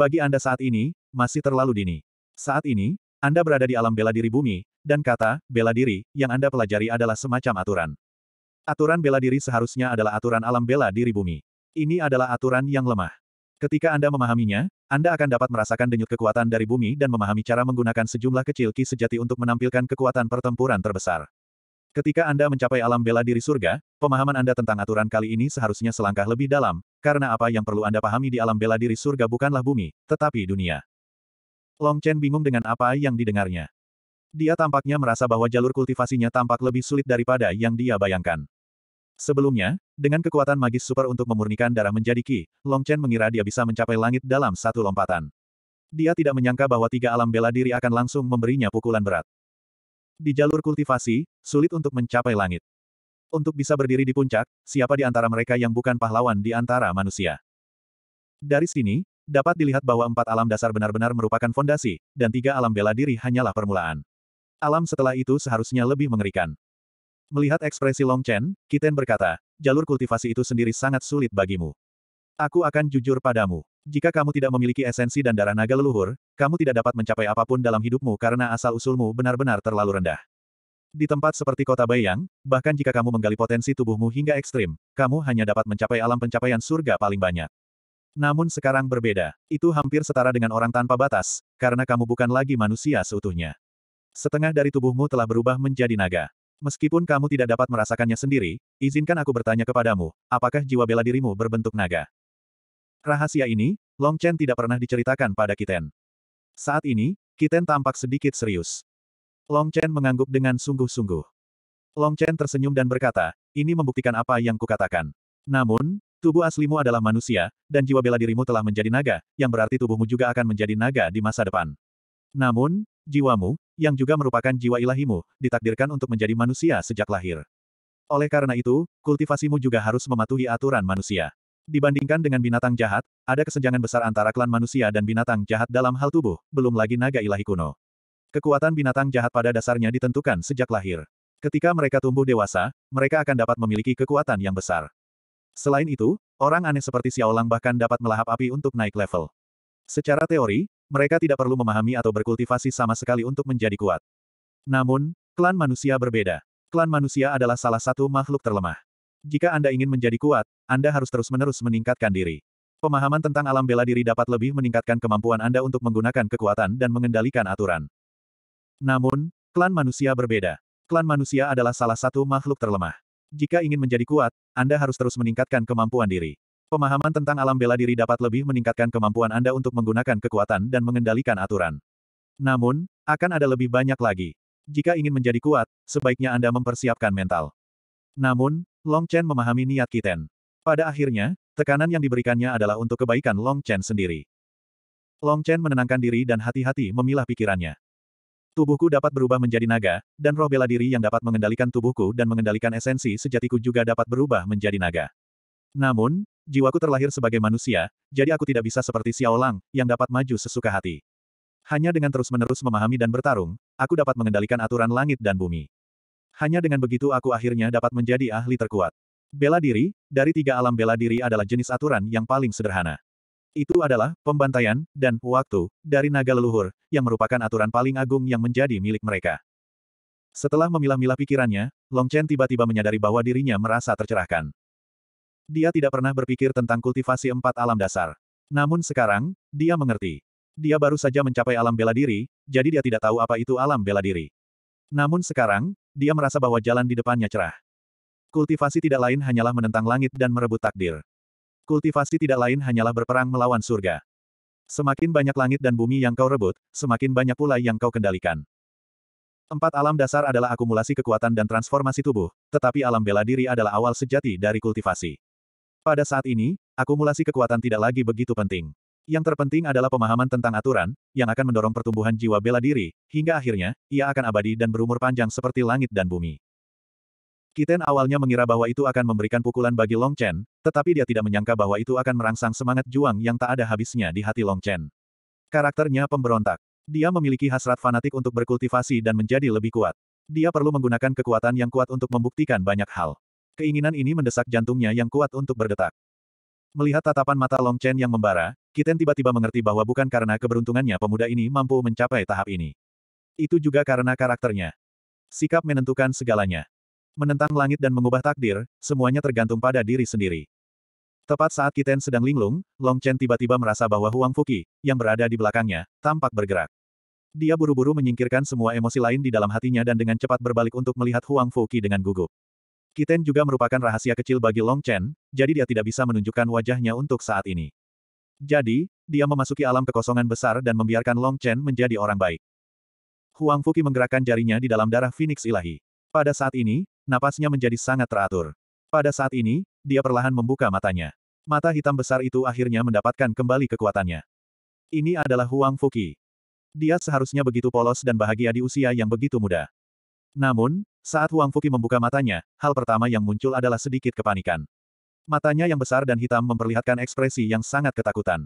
Bagi Anda saat ini, masih terlalu dini. Saat ini, Anda berada di alam bela diri bumi, dan kata, bela diri, yang Anda pelajari adalah semacam aturan. Aturan bela diri seharusnya adalah aturan alam bela diri bumi. Ini adalah aturan yang lemah. Ketika Anda memahaminya, Anda akan dapat merasakan denyut kekuatan dari bumi dan memahami cara menggunakan sejumlah kecil ki sejati untuk menampilkan kekuatan pertempuran terbesar. Ketika Anda mencapai alam bela diri surga, pemahaman Anda tentang aturan kali ini seharusnya selangkah lebih dalam, karena apa yang perlu Anda pahami di alam bela diri surga bukanlah bumi, tetapi dunia. Long Chen bingung dengan apa yang didengarnya. Dia tampaknya merasa bahwa jalur kultivasinya tampak lebih sulit daripada yang dia bayangkan. Sebelumnya, dengan kekuatan magis super untuk memurnikan darah menjadi Ki, Long Chen mengira dia bisa mencapai langit dalam satu lompatan. Dia tidak menyangka bahwa tiga alam bela diri akan langsung memberinya pukulan berat. Di jalur kultivasi, sulit untuk mencapai langit. Untuk bisa berdiri di puncak, siapa di antara mereka yang bukan pahlawan di antara manusia? Dari sini, dapat dilihat bahwa empat alam dasar benar-benar merupakan fondasi, dan tiga alam bela diri hanyalah permulaan. Alam setelah itu seharusnya lebih mengerikan. Melihat ekspresi Long Chen, Kiten berkata, jalur kultivasi itu sendiri sangat sulit bagimu. Aku akan jujur padamu. Jika kamu tidak memiliki esensi dan darah naga leluhur, kamu tidak dapat mencapai apapun dalam hidupmu karena asal-usulmu benar-benar terlalu rendah. Di tempat seperti kota Bayang, bahkan jika kamu menggali potensi tubuhmu hingga ekstrim, kamu hanya dapat mencapai alam pencapaian surga paling banyak. Namun sekarang berbeda, itu hampir setara dengan orang tanpa batas, karena kamu bukan lagi manusia seutuhnya. Setengah dari tubuhmu telah berubah menjadi naga. Meskipun kamu tidak dapat merasakannya sendiri, izinkan aku bertanya kepadamu, apakah jiwa bela dirimu berbentuk naga? Rahasia ini, Long Chen tidak pernah diceritakan pada Kiten. Saat ini, Kiten tampak sedikit serius. Long Chen mengangguk dengan sungguh-sungguh. Long Chen tersenyum dan berkata, ini membuktikan apa yang kukatakan. Namun, tubuh aslimu adalah manusia, dan jiwa bela dirimu telah menjadi naga, yang berarti tubuhmu juga akan menjadi naga di masa depan. Namun, jiwamu, yang juga merupakan jiwa ilahimu, ditakdirkan untuk menjadi manusia sejak lahir. Oleh karena itu, kultivasimu juga harus mematuhi aturan manusia. Dibandingkan dengan binatang jahat, ada kesenjangan besar antara klan manusia dan binatang jahat dalam hal tubuh, belum lagi naga ilahi kuno. Kekuatan binatang jahat pada dasarnya ditentukan sejak lahir. Ketika mereka tumbuh dewasa, mereka akan dapat memiliki kekuatan yang besar. Selain itu, orang aneh seperti Xiaolang bahkan dapat melahap api untuk naik level. Secara teori, mereka tidak perlu memahami atau berkultivasi sama sekali untuk menjadi kuat. Namun, klan manusia berbeda. Klan manusia adalah salah satu makhluk terlemah. Jika Anda ingin menjadi kuat, Anda harus terus-menerus meningkatkan diri. Pemahaman tentang alam bela diri dapat lebih meningkatkan kemampuan Anda untuk menggunakan kekuatan dan mengendalikan aturan. Namun, klan manusia berbeda. Klan manusia adalah salah satu makhluk terlemah. Jika ingin menjadi kuat, Anda harus terus meningkatkan kemampuan diri. Pemahaman tentang alam bela diri dapat lebih meningkatkan kemampuan Anda untuk menggunakan kekuatan dan mengendalikan aturan. Namun, akan ada lebih banyak lagi. Jika ingin menjadi kuat, sebaiknya Anda mempersiapkan mental. Namun, Long Chen memahami niat Kiten. Pada akhirnya, tekanan yang diberikannya adalah untuk kebaikan Long Chen sendiri. Long Chen menenangkan diri dan hati-hati memilah pikirannya. Tubuhku dapat berubah menjadi naga, dan roh bela diri yang dapat mengendalikan tubuhku dan mengendalikan esensi sejatiku juga dapat berubah menjadi naga. Namun, jiwaku terlahir sebagai manusia, jadi aku tidak bisa seperti Xiao Lang, yang dapat maju sesuka hati. Hanya dengan terus-menerus memahami dan bertarung, aku dapat mengendalikan aturan langit dan bumi hanya dengan begitu aku akhirnya dapat menjadi ahli terkuat. Bela diri, dari tiga alam bela diri adalah jenis aturan yang paling sederhana. Itu adalah pembantaian dan waktu dari naga leluhur, yang merupakan aturan paling agung yang menjadi milik mereka. Setelah memilah-milah pikirannya, Long Chen tiba-tiba menyadari bahwa dirinya merasa tercerahkan. Dia tidak pernah berpikir tentang kultivasi empat alam dasar. Namun sekarang, dia mengerti. Dia baru saja mencapai alam bela diri, jadi dia tidak tahu apa itu alam bela diri. Namun sekarang, dia merasa bahwa jalan di depannya cerah. Kultivasi tidak lain hanyalah menentang langit dan merebut takdir. Kultivasi tidak lain hanyalah berperang melawan surga. Semakin banyak langit dan bumi yang kau rebut, semakin banyak pula yang kau kendalikan. Empat alam dasar adalah akumulasi kekuatan dan transformasi tubuh, tetapi alam bela diri adalah awal sejati dari kultivasi. Pada saat ini, akumulasi kekuatan tidak lagi begitu penting. Yang terpenting adalah pemahaman tentang aturan, yang akan mendorong pertumbuhan jiwa bela diri, hingga akhirnya, ia akan abadi dan berumur panjang seperti langit dan bumi. Kiten awalnya mengira bahwa itu akan memberikan pukulan bagi Long Chen, tetapi dia tidak menyangka bahwa itu akan merangsang semangat juang yang tak ada habisnya di hati Long Chen. Karakternya pemberontak. Dia memiliki hasrat fanatik untuk berkultivasi dan menjadi lebih kuat. Dia perlu menggunakan kekuatan yang kuat untuk membuktikan banyak hal. Keinginan ini mendesak jantungnya yang kuat untuk berdetak. Melihat tatapan mata Long Chen yang membara, Kiten tiba-tiba mengerti bahwa bukan karena keberuntungannya pemuda ini mampu mencapai tahap ini. Itu juga karena karakternya. Sikap menentukan segalanya. Menentang langit dan mengubah takdir, semuanya tergantung pada diri sendiri. Tepat saat Kiten sedang linglung, Long Chen tiba-tiba merasa bahwa Huang Fuki, yang berada di belakangnya, tampak bergerak. Dia buru-buru menyingkirkan semua emosi lain di dalam hatinya dan dengan cepat berbalik untuk melihat Huang Fuki dengan gugup. Kiten juga merupakan rahasia kecil bagi Long Chen, jadi dia tidak bisa menunjukkan wajahnya untuk saat ini. Jadi, dia memasuki alam kekosongan besar dan membiarkan Long Chen menjadi orang baik. Huang Fuki menggerakkan jarinya di dalam darah Phoenix ilahi. Pada saat ini, napasnya menjadi sangat teratur. Pada saat ini, dia perlahan membuka matanya. Mata hitam besar itu akhirnya mendapatkan kembali kekuatannya. Ini adalah Huang Fuki. Dia seharusnya begitu polos dan bahagia di usia yang begitu muda. Namun, saat Huang Fuki membuka matanya, hal pertama yang muncul adalah sedikit kepanikan. Matanya yang besar dan hitam memperlihatkan ekspresi yang sangat ketakutan.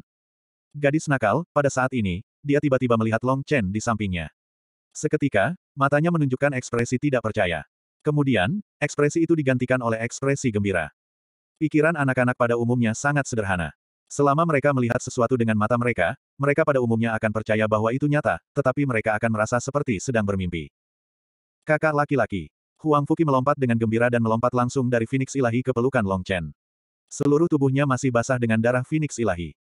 Gadis nakal, pada saat ini, dia tiba-tiba melihat Long Chen di sampingnya. Seketika, matanya menunjukkan ekspresi tidak percaya. Kemudian, ekspresi itu digantikan oleh ekspresi gembira. Pikiran anak-anak pada umumnya sangat sederhana. Selama mereka melihat sesuatu dengan mata mereka, mereka pada umumnya akan percaya bahwa itu nyata, tetapi mereka akan merasa seperti sedang bermimpi. Kakak laki-laki. Huang Fuki melompat dengan gembira dan melompat langsung dari Phoenix Ilahi ke pelukan Long Chen. Seluruh tubuhnya masih basah dengan darah Phoenix Ilahi.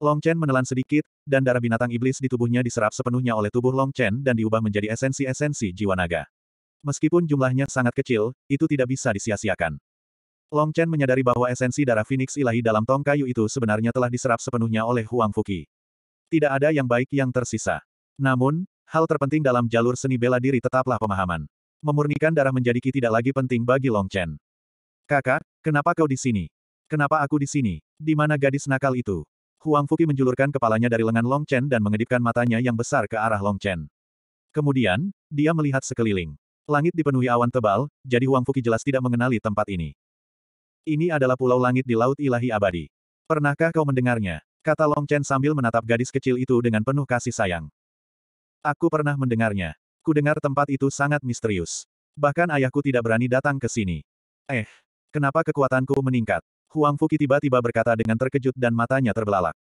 Long Chen menelan sedikit, dan darah binatang iblis di tubuhnya diserap sepenuhnya oleh tubuh Long Chen dan diubah menjadi esensi-esensi jiwa naga. Meskipun jumlahnya sangat kecil, itu tidak bisa disia-siakan. Long Chen menyadari bahwa esensi darah Phoenix ilahi dalam tong kayu itu sebenarnya telah diserap sepenuhnya oleh Huang Fuki. Tidak ada yang baik yang tersisa. Namun, Hal terpenting dalam jalur seni bela diri tetaplah pemahaman. Memurnikan darah menjadi ki tidak lagi penting bagi Long Chen. Kakak, kenapa kau di sini? Kenapa aku di sini? Di mana gadis nakal itu? Huang Fuki menjulurkan kepalanya dari lengan Long Chen dan mengedipkan matanya yang besar ke arah Long Chen. Kemudian, dia melihat sekeliling. Langit dipenuhi awan tebal, jadi Huang Fuki jelas tidak mengenali tempat ini. Ini adalah pulau langit di Laut Ilahi Abadi. Pernahkah kau mendengarnya? Kata Long Chen sambil menatap gadis kecil itu dengan penuh kasih sayang. Aku pernah mendengarnya. Ku dengar tempat itu sangat misterius. Bahkan ayahku tidak berani datang ke sini. Eh, kenapa kekuatanku meningkat? Huang Fuki tiba-tiba berkata dengan terkejut dan matanya terbelalak.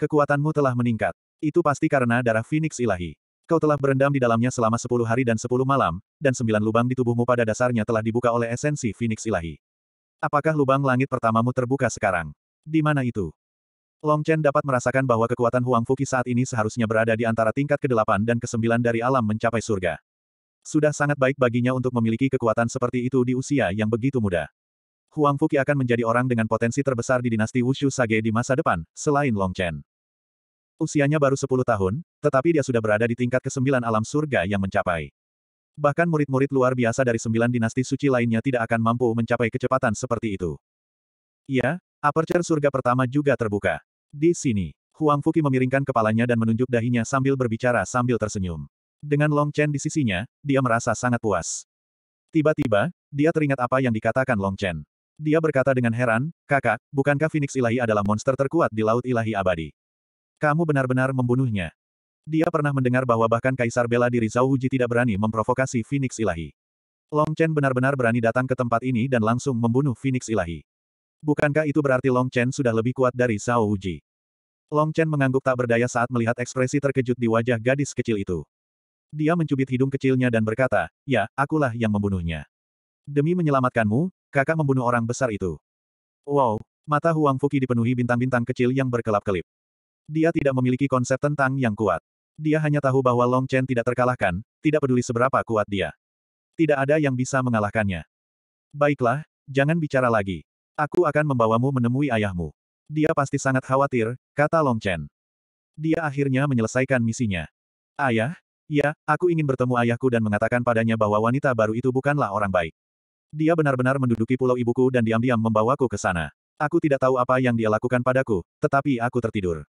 Kekuatanmu telah meningkat. Itu pasti karena darah Phoenix ilahi. Kau telah berendam di dalamnya selama sepuluh hari dan sepuluh malam, dan sembilan lubang di tubuhmu pada dasarnya telah dibuka oleh esensi Phoenix ilahi. Apakah lubang langit pertamamu terbuka sekarang? Di mana itu? Long Chen dapat merasakan bahwa kekuatan Huang Fuki saat ini seharusnya berada di antara tingkat ke-8 dan ke-9 dari alam mencapai surga. Sudah sangat baik baginya untuk memiliki kekuatan seperti itu di usia yang begitu muda. Huang Fuki akan menjadi orang dengan potensi terbesar di dinasti Wushu Sage di masa depan, selain Long Chen. Usianya baru 10 tahun, tetapi dia sudah berada di tingkat ke-9 alam surga yang mencapai. Bahkan murid-murid luar biasa dari sembilan dinasti suci lainnya tidak akan mampu mencapai kecepatan seperti itu. Ya, aperture surga pertama juga terbuka. Di sini, Huang Fuki memiringkan kepalanya dan menunjuk dahinya sambil berbicara sambil tersenyum. Dengan Long Chen di sisinya, dia merasa sangat puas. Tiba-tiba, dia teringat apa yang dikatakan Long Chen. Dia berkata dengan heran, kakak, bukankah Phoenix Ilahi adalah monster terkuat di Laut Ilahi Abadi? Kamu benar-benar membunuhnya. Dia pernah mendengar bahwa bahkan Kaisar Bela diri Zhao Huji tidak berani memprovokasi Phoenix Ilahi. Long Chen benar-benar berani datang ke tempat ini dan langsung membunuh Phoenix Ilahi. Bukankah itu berarti Long Chen sudah lebih kuat dari Zhao Uji? Long Chen mengangguk tak berdaya saat melihat ekspresi terkejut di wajah gadis kecil itu. Dia mencubit hidung kecilnya dan berkata, ya, akulah yang membunuhnya. Demi menyelamatkanmu, kakak membunuh orang besar itu. Wow, mata Huang Fuki dipenuhi bintang-bintang kecil yang berkelap-kelip. Dia tidak memiliki konsep tentang yang kuat. Dia hanya tahu bahwa Long Chen tidak terkalahkan, tidak peduli seberapa kuat dia. Tidak ada yang bisa mengalahkannya. Baiklah, jangan bicara lagi. Aku akan membawamu menemui ayahmu. Dia pasti sangat khawatir, kata Long Chen. Dia akhirnya menyelesaikan misinya. Ayah? Ya, aku ingin bertemu ayahku dan mengatakan padanya bahwa wanita baru itu bukanlah orang baik. Dia benar-benar menduduki pulau ibuku dan diam-diam membawaku ke sana. Aku tidak tahu apa yang dia lakukan padaku, tetapi aku tertidur.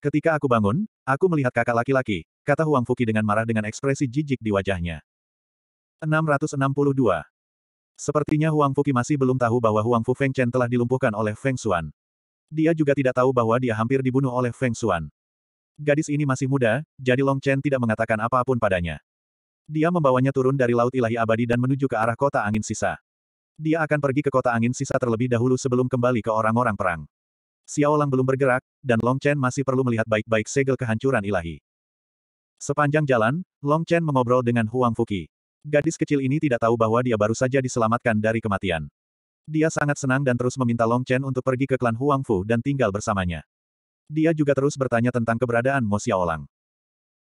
Ketika aku bangun, aku melihat kakak laki-laki, kata Huang Fuki dengan marah dengan ekspresi jijik di wajahnya. 662. Sepertinya Huang Fuki masih belum tahu bahwa Huang Fu Feng Chen telah dilumpuhkan oleh Feng Xuan. Dia juga tidak tahu bahwa dia hampir dibunuh oleh Feng Xuan. Gadis ini masih muda, jadi Long Chen tidak mengatakan apapun padanya. Dia membawanya turun dari Laut Ilahi Abadi dan menuju ke arah kota angin sisa. Dia akan pergi ke kota angin sisa terlebih dahulu sebelum kembali ke orang-orang perang. Xiao Lang belum bergerak, dan Long Chen masih perlu melihat baik-baik segel kehancuran ilahi. Sepanjang jalan, Long Chen mengobrol dengan Huang Fuki. Gadis kecil ini tidak tahu bahwa dia baru saja diselamatkan dari kematian. Dia sangat senang dan terus meminta Long Chen untuk pergi ke klan Huang Fu dan tinggal bersamanya. Dia juga terus bertanya tentang keberadaan Mo Xiaolang.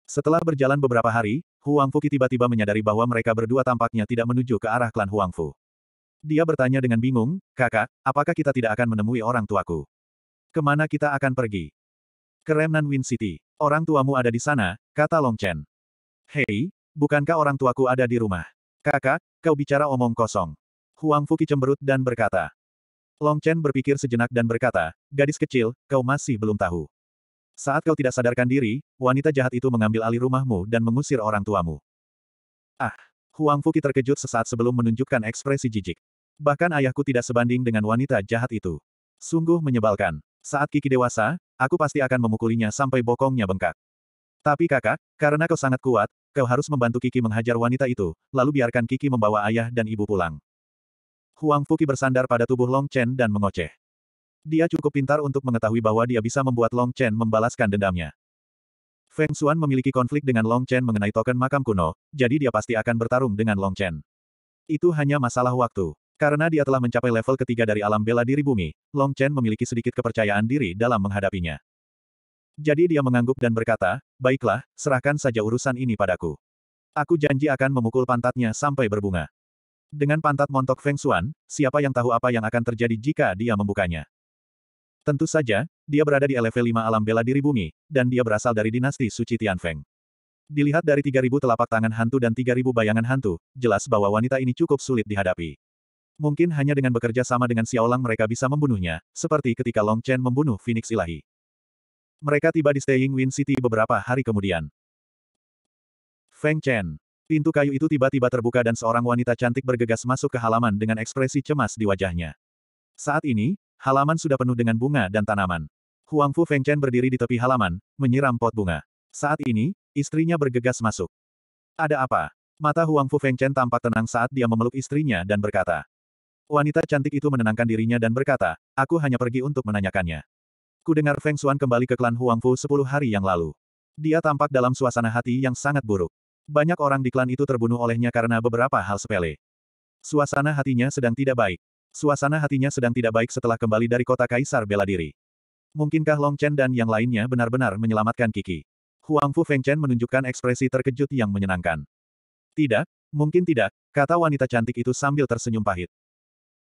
Setelah berjalan beberapa hari, Huang Fu tiba-tiba menyadari bahwa mereka berdua tampaknya tidak menuju ke arah klan Huang Fu. Dia bertanya dengan bingung, kakak, apakah kita tidak akan menemui orang tuaku? Kemana kita akan pergi? Ke Remnan Wind City. Orang tuamu ada di sana, kata Long Chen. Hei, Bukankah orang tuaku ada di rumah? Kakak, kau bicara omong kosong. Huang Fuki cemberut dan berkata. Long Chen berpikir sejenak dan berkata, gadis kecil, kau masih belum tahu. Saat kau tidak sadarkan diri, wanita jahat itu mengambil alih rumahmu dan mengusir orang tuamu. Ah, Huang Fuki terkejut sesaat sebelum menunjukkan ekspresi jijik. Bahkan ayahku tidak sebanding dengan wanita jahat itu. Sungguh menyebalkan. Saat Kiki dewasa, aku pasti akan memukulinya sampai bokongnya bengkak. Tapi kakak, karena kau sangat kuat, kau harus membantu Kiki menghajar wanita itu, lalu biarkan Kiki membawa ayah dan ibu pulang. Huang Fuki bersandar pada tubuh Long Chen dan mengoceh. Dia cukup pintar untuk mengetahui bahwa dia bisa membuat Long Chen membalaskan dendamnya. Feng Xuan memiliki konflik dengan Long Chen mengenai token makam kuno, jadi dia pasti akan bertarung dengan Long Chen. Itu hanya masalah waktu. Karena dia telah mencapai level ketiga dari alam bela diri bumi, Long Chen memiliki sedikit kepercayaan diri dalam menghadapinya. Jadi dia mengangguk dan berkata, baiklah, serahkan saja urusan ini padaku. Aku janji akan memukul pantatnya sampai berbunga. Dengan pantat montok Feng Xuan, siapa yang tahu apa yang akan terjadi jika dia membukanya. Tentu saja, dia berada di level 5 alam bela diri bumi, dan dia berasal dari dinasti Suci Tianfeng. Dilihat dari 3.000 telapak tangan hantu dan 3.000 bayangan hantu, jelas bahwa wanita ini cukup sulit dihadapi. Mungkin hanya dengan bekerja sama dengan Xiaolang mereka bisa membunuhnya, seperti ketika Long Chen membunuh Phoenix Ilahi. Mereka tiba di Staying Wind City beberapa hari kemudian. Feng Chen. Pintu kayu itu tiba-tiba terbuka dan seorang wanita cantik bergegas masuk ke halaman dengan ekspresi cemas di wajahnya. Saat ini, halaman sudah penuh dengan bunga dan tanaman. Huang Fu Feng Chen berdiri di tepi halaman, menyiram pot bunga. Saat ini, istrinya bergegas masuk. Ada apa? Mata Huang Fu Feng Chen tampak tenang saat dia memeluk istrinya dan berkata. Wanita cantik itu menenangkan dirinya dan berkata, aku hanya pergi untuk menanyakannya. Ku dengar Feng Xuan kembali ke klan Huangfu sepuluh hari yang lalu. Dia tampak dalam suasana hati yang sangat buruk. Banyak orang di klan itu terbunuh olehnya karena beberapa hal sepele. Suasana hatinya sedang tidak baik. Suasana hatinya sedang tidak baik setelah kembali dari kota Kaisar bela diri. Mungkinkah Long Chen dan yang lainnya benar-benar menyelamatkan Kiki? Huangfu Feng Chen menunjukkan ekspresi terkejut yang menyenangkan. Tidak, mungkin tidak, kata wanita cantik itu sambil tersenyum pahit.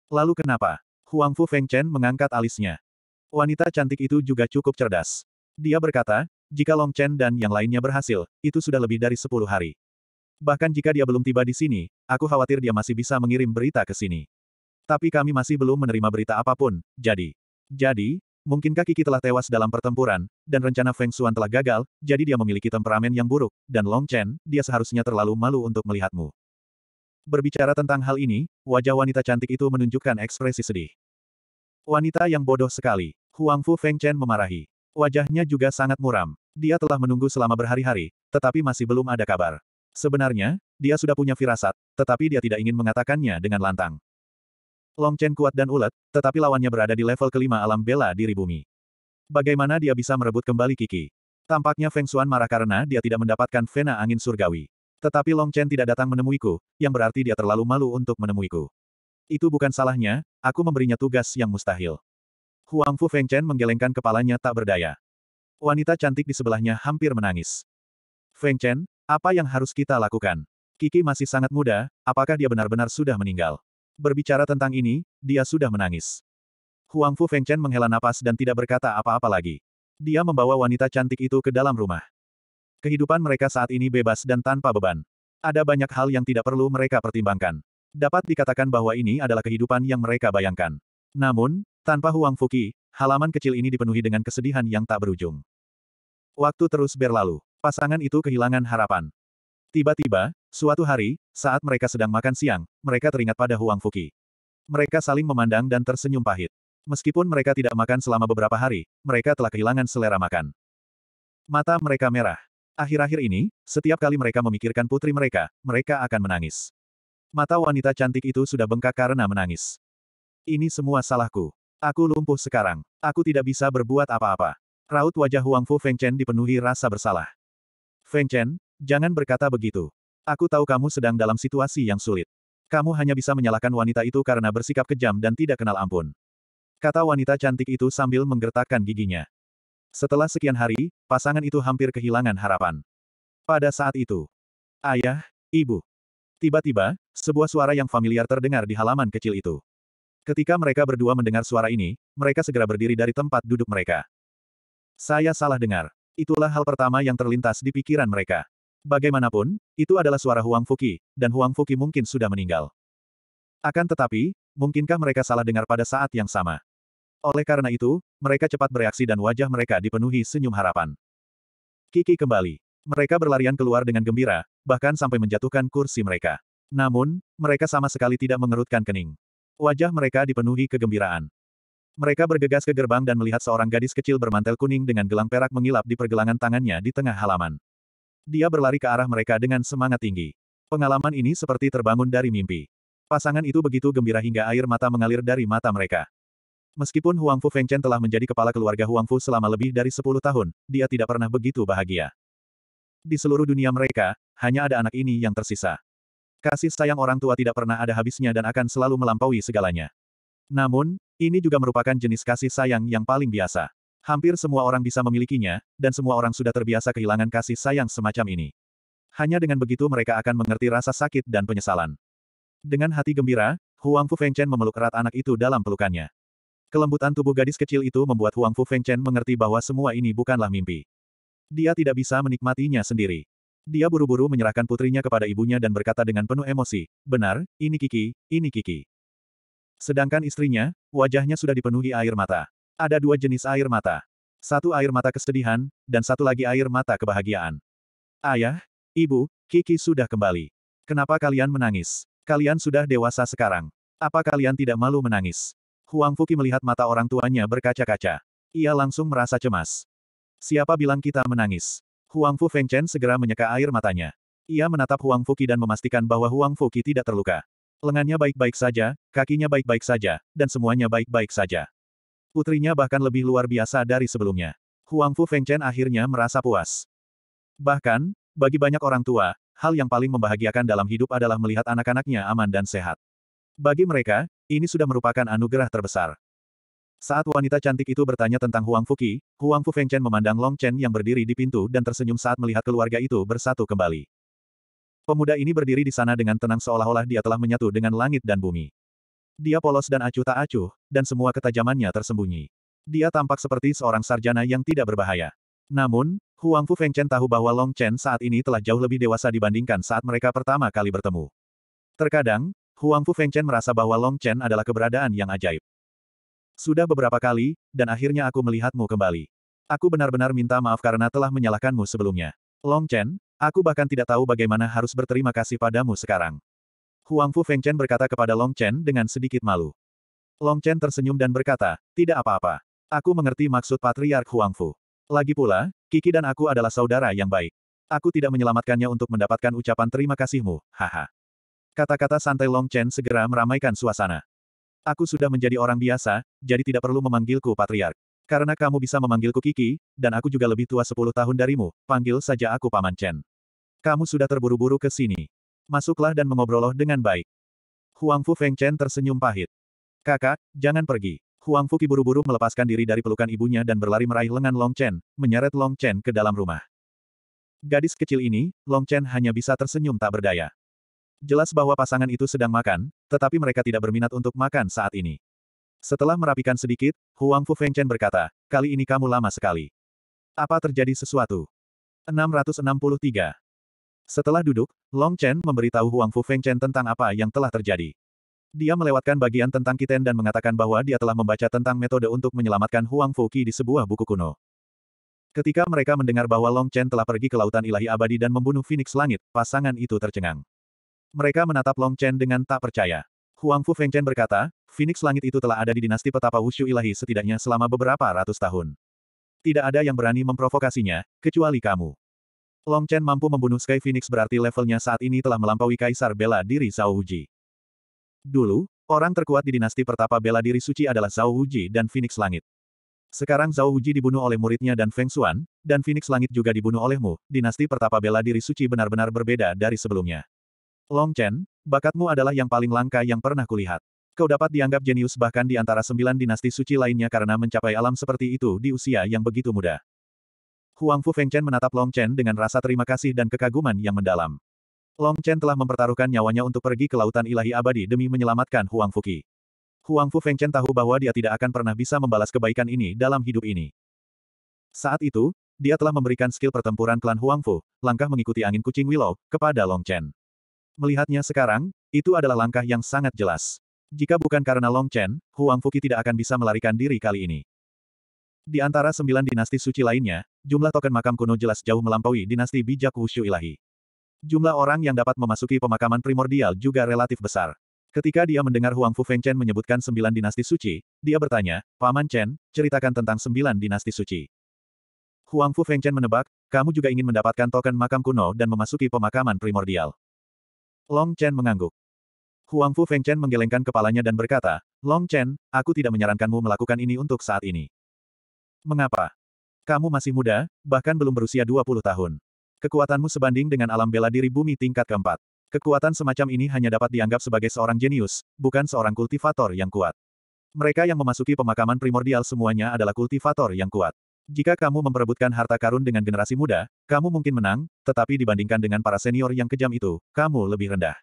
Lalu kenapa? Huangfu Feng Chen mengangkat alisnya. Wanita cantik itu juga cukup cerdas. Dia berkata, jika Long Chen dan yang lainnya berhasil, itu sudah lebih dari sepuluh hari. Bahkan jika dia belum tiba di sini, aku khawatir dia masih bisa mengirim berita ke sini. Tapi kami masih belum menerima berita apapun, jadi. Jadi, mungkinkah Kiki telah tewas dalam pertempuran, dan rencana Feng Xuan telah gagal, jadi dia memiliki temperamen yang buruk, dan Long Chen, dia seharusnya terlalu malu untuk melihatmu. Berbicara tentang hal ini, wajah wanita cantik itu menunjukkan ekspresi sedih. Wanita yang bodoh sekali. Huang Fu Feng Chen memarahi. Wajahnya juga sangat muram. Dia telah menunggu selama berhari-hari, tetapi masih belum ada kabar. Sebenarnya, dia sudah punya firasat, tetapi dia tidak ingin mengatakannya dengan lantang. Long Chen kuat dan ulet, tetapi lawannya berada di level kelima alam bela diri bumi. Bagaimana dia bisa merebut kembali Kiki? Tampaknya Feng Xuan marah karena dia tidak mendapatkan vena angin surgawi. Tetapi Long Chen tidak datang menemuiku, yang berarti dia terlalu malu untuk menemuiku. Itu bukan salahnya, aku memberinya tugas yang mustahil. Huang Fu Feng Chen menggelengkan kepalanya tak berdaya. Wanita cantik di sebelahnya hampir menangis. Feng Chen, apa yang harus kita lakukan? Kiki masih sangat muda, apakah dia benar-benar sudah meninggal? Berbicara tentang ini, dia sudah menangis. Huang Fu Feng Chen menghela napas dan tidak berkata apa-apa lagi. Dia membawa wanita cantik itu ke dalam rumah. Kehidupan mereka saat ini bebas dan tanpa beban. Ada banyak hal yang tidak perlu mereka pertimbangkan. Dapat dikatakan bahwa ini adalah kehidupan yang mereka bayangkan. Namun, tanpa Huang Fuki, halaman kecil ini dipenuhi dengan kesedihan yang tak berujung. Waktu terus berlalu. Pasangan itu kehilangan harapan. Tiba-tiba, suatu hari, saat mereka sedang makan siang, mereka teringat pada Huang Fuki. Mereka saling memandang dan tersenyum pahit. Meskipun mereka tidak makan selama beberapa hari, mereka telah kehilangan selera makan. Mata mereka merah. Akhir-akhir ini, setiap kali mereka memikirkan putri mereka, mereka akan menangis. Mata wanita cantik itu sudah bengkak karena menangis. Ini semua salahku. Aku lumpuh sekarang. Aku tidak bisa berbuat apa-apa. Raut wajah Huang Fu Feng Chen dipenuhi rasa bersalah. Feng Chen, jangan berkata begitu. Aku tahu kamu sedang dalam situasi yang sulit. Kamu hanya bisa menyalahkan wanita itu karena bersikap kejam dan tidak kenal ampun. Kata wanita cantik itu sambil menggertakkan giginya. Setelah sekian hari, pasangan itu hampir kehilangan harapan. Pada saat itu, ayah, ibu, Tiba-tiba, sebuah suara yang familiar terdengar di halaman kecil itu. Ketika mereka berdua mendengar suara ini, mereka segera berdiri dari tempat duduk mereka. Saya salah dengar. Itulah hal pertama yang terlintas di pikiran mereka. Bagaimanapun, itu adalah suara Huang Fuki, dan Huang Fuki mungkin sudah meninggal. Akan tetapi, mungkinkah mereka salah dengar pada saat yang sama? Oleh karena itu, mereka cepat bereaksi dan wajah mereka dipenuhi senyum harapan. Kiki kembali. Mereka berlarian keluar dengan gembira, bahkan sampai menjatuhkan kursi mereka. Namun, mereka sama sekali tidak mengerutkan kening. Wajah mereka dipenuhi kegembiraan. Mereka bergegas ke gerbang dan melihat seorang gadis kecil bermantel kuning dengan gelang perak mengilap di pergelangan tangannya di tengah halaman. Dia berlari ke arah mereka dengan semangat tinggi. Pengalaman ini seperti terbangun dari mimpi. Pasangan itu begitu gembira hingga air mata mengalir dari mata mereka. Meskipun Huangfu Fengchen telah menjadi kepala keluarga Huangfu selama lebih dari 10 tahun, dia tidak pernah begitu bahagia. Di seluruh dunia mereka, hanya ada anak ini yang tersisa. Kasih sayang orang tua tidak pernah ada habisnya dan akan selalu melampaui segalanya. Namun, ini juga merupakan jenis kasih sayang yang paling biasa. Hampir semua orang bisa memilikinya, dan semua orang sudah terbiasa kehilangan kasih sayang semacam ini. Hanya dengan begitu mereka akan mengerti rasa sakit dan penyesalan. Dengan hati gembira, Huang Fu Fengchen memeluk erat anak itu dalam pelukannya. Kelembutan tubuh gadis kecil itu membuat Huang Fu Fengchen mengerti bahwa semua ini bukanlah mimpi. Dia tidak bisa menikmatinya sendiri. Dia buru-buru menyerahkan putrinya kepada ibunya dan berkata dengan penuh emosi, benar, ini Kiki, ini Kiki. Sedangkan istrinya, wajahnya sudah dipenuhi air mata. Ada dua jenis air mata. Satu air mata kesedihan, dan satu lagi air mata kebahagiaan. Ayah, ibu, Kiki sudah kembali. Kenapa kalian menangis? Kalian sudah dewasa sekarang. Apa kalian tidak malu menangis? Huang Fuki melihat mata orang tuanya berkaca-kaca. Ia langsung merasa cemas. Siapa bilang kita menangis? Huang Fu Fengchen segera menyeka air matanya. Ia menatap Huang Fu Fuki dan memastikan bahwa Huang Fu Fuki tidak terluka. Lengannya baik-baik saja, kakinya baik-baik saja, dan semuanya baik-baik saja. Putrinya bahkan lebih luar biasa dari sebelumnya. Huang Fu Fengchen akhirnya merasa puas. Bahkan, bagi banyak orang tua, hal yang paling membahagiakan dalam hidup adalah melihat anak-anaknya aman dan sehat. Bagi mereka, ini sudah merupakan anugerah terbesar. Saat wanita cantik itu bertanya tentang Huang Fuki, Huang Fu Feng Chen memandang Long Chen yang berdiri di pintu dan tersenyum saat melihat keluarga itu bersatu kembali. Pemuda ini berdiri di sana dengan tenang seolah-olah dia telah menyatu dengan langit dan bumi. Dia polos dan acuh tak acuh, dan semua ketajamannya tersembunyi. Dia tampak seperti seorang sarjana yang tidak berbahaya. Namun, Huang Fu Feng Chen tahu bahwa Long Chen saat ini telah jauh lebih dewasa dibandingkan saat mereka pertama kali bertemu. Terkadang, Huang Fu Feng Chen merasa bahwa Long Chen adalah keberadaan yang ajaib. Sudah beberapa kali, dan akhirnya aku melihatmu kembali. Aku benar-benar minta maaf karena telah menyalahkanmu sebelumnya. Long Chen, aku bahkan tidak tahu bagaimana harus berterima kasih padamu sekarang. Huang Fu Feng Chen berkata kepada Long Chen dengan sedikit malu. Long Chen tersenyum dan berkata, tidak apa-apa. Aku mengerti maksud Patriark Huang Fu. Lagi pula, Kiki dan aku adalah saudara yang baik. Aku tidak menyelamatkannya untuk mendapatkan ucapan terima kasihmu, haha. Kata-kata santai Long Chen segera meramaikan suasana. Aku sudah menjadi orang biasa, jadi tidak perlu memanggilku patriark. Karena kamu bisa memanggilku Kiki, dan aku juga lebih tua sepuluh tahun darimu, panggil saja aku Paman Chen. Kamu sudah terburu-buru ke sini. Masuklah dan mengobroloh dengan baik. Huang Fu Feng Chen tersenyum pahit. Kakak, jangan pergi. Huangfu buru-buru melepaskan diri dari pelukan ibunya dan berlari meraih lengan Long Chen, menyeret Long Chen ke dalam rumah. Gadis kecil ini, Long Chen hanya bisa tersenyum tak berdaya. Jelas bahwa pasangan itu sedang makan, tetapi mereka tidak berminat untuk makan saat ini. Setelah merapikan sedikit, Huang Fu Fengchen berkata, kali ini kamu lama sekali. Apa terjadi sesuatu? 663. Setelah duduk, Long Chen memberitahu Huang Fu Fengchen tentang apa yang telah terjadi. Dia melewatkan bagian tentang Kiten dan mengatakan bahwa dia telah membaca tentang metode untuk menyelamatkan Huang Fu Qi di sebuah buku kuno. Ketika mereka mendengar bahwa Long Chen telah pergi ke Lautan Ilahi Abadi dan membunuh Phoenix Langit, pasangan itu tercengang. Mereka menatap Long Chen dengan tak percaya. Huang Fu Feng Chen berkata, Phoenix Langit itu telah ada di dinasti petapa Wushu Ilahi setidaknya selama beberapa ratus tahun. Tidak ada yang berani memprovokasinya, kecuali kamu. Long Chen mampu membunuh Sky Phoenix berarti levelnya saat ini telah melampaui Kaisar Bela Diri Zhao Wuji. Dulu, orang terkuat di dinasti pertapa bela diri suci adalah Zhao Wuji dan Phoenix Langit. Sekarang Zhao Wuji dibunuh oleh muridnya dan Feng Xuan, dan Phoenix Langit juga dibunuh olehmu, dinasti pertapa bela diri suci benar-benar berbeda dari sebelumnya. Long Chen, bakatmu adalah yang paling langka yang pernah kulihat. Kau dapat dianggap jenius bahkan di antara sembilan dinasti suci lainnya karena mencapai alam seperti itu di usia yang begitu muda. Huang Fu Feng Chen menatap Long Chen dengan rasa terima kasih dan kekaguman yang mendalam. Long Chen telah mempertaruhkan nyawanya untuk pergi ke lautan ilahi abadi demi menyelamatkan Huang Fu Qi. Huang Fu Feng Chen tahu bahwa dia tidak akan pernah bisa membalas kebaikan ini dalam hidup ini. Saat itu, dia telah memberikan skill pertempuran klan Huang Fu, langkah mengikuti angin kucing Willow, kepada Long Chen. Melihatnya sekarang, itu adalah langkah yang sangat jelas. Jika bukan karena Long Chen, Huang Fuqi tidak akan bisa melarikan diri kali ini. Di antara sembilan dinasti suci lainnya, jumlah token makam kuno jelas jauh melampaui dinasti bijak Wushu ilahi. Jumlah orang yang dapat memasuki pemakaman primordial juga relatif besar. Ketika dia mendengar Huang Fu Feng Chen menyebutkan sembilan dinasti suci, dia bertanya, Paman Chen, ceritakan tentang sembilan dinasti suci. Huang Fu Feng Chen menebak, kamu juga ingin mendapatkan token makam kuno dan memasuki pemakaman primordial. Long Chen mengangguk. Huang Fu Feng Chen menggelengkan kepalanya dan berkata, Long Chen, aku tidak menyarankanmu melakukan ini untuk saat ini. Mengapa? Kamu masih muda, bahkan belum berusia 20 tahun. Kekuatanmu sebanding dengan alam bela diri bumi tingkat keempat. Kekuatan semacam ini hanya dapat dianggap sebagai seorang jenius, bukan seorang kultivator yang kuat. Mereka yang memasuki pemakaman primordial semuanya adalah kultivator yang kuat. Jika kamu memperebutkan harta karun dengan generasi muda, kamu mungkin menang, tetapi dibandingkan dengan para senior yang kejam itu, kamu lebih rendah.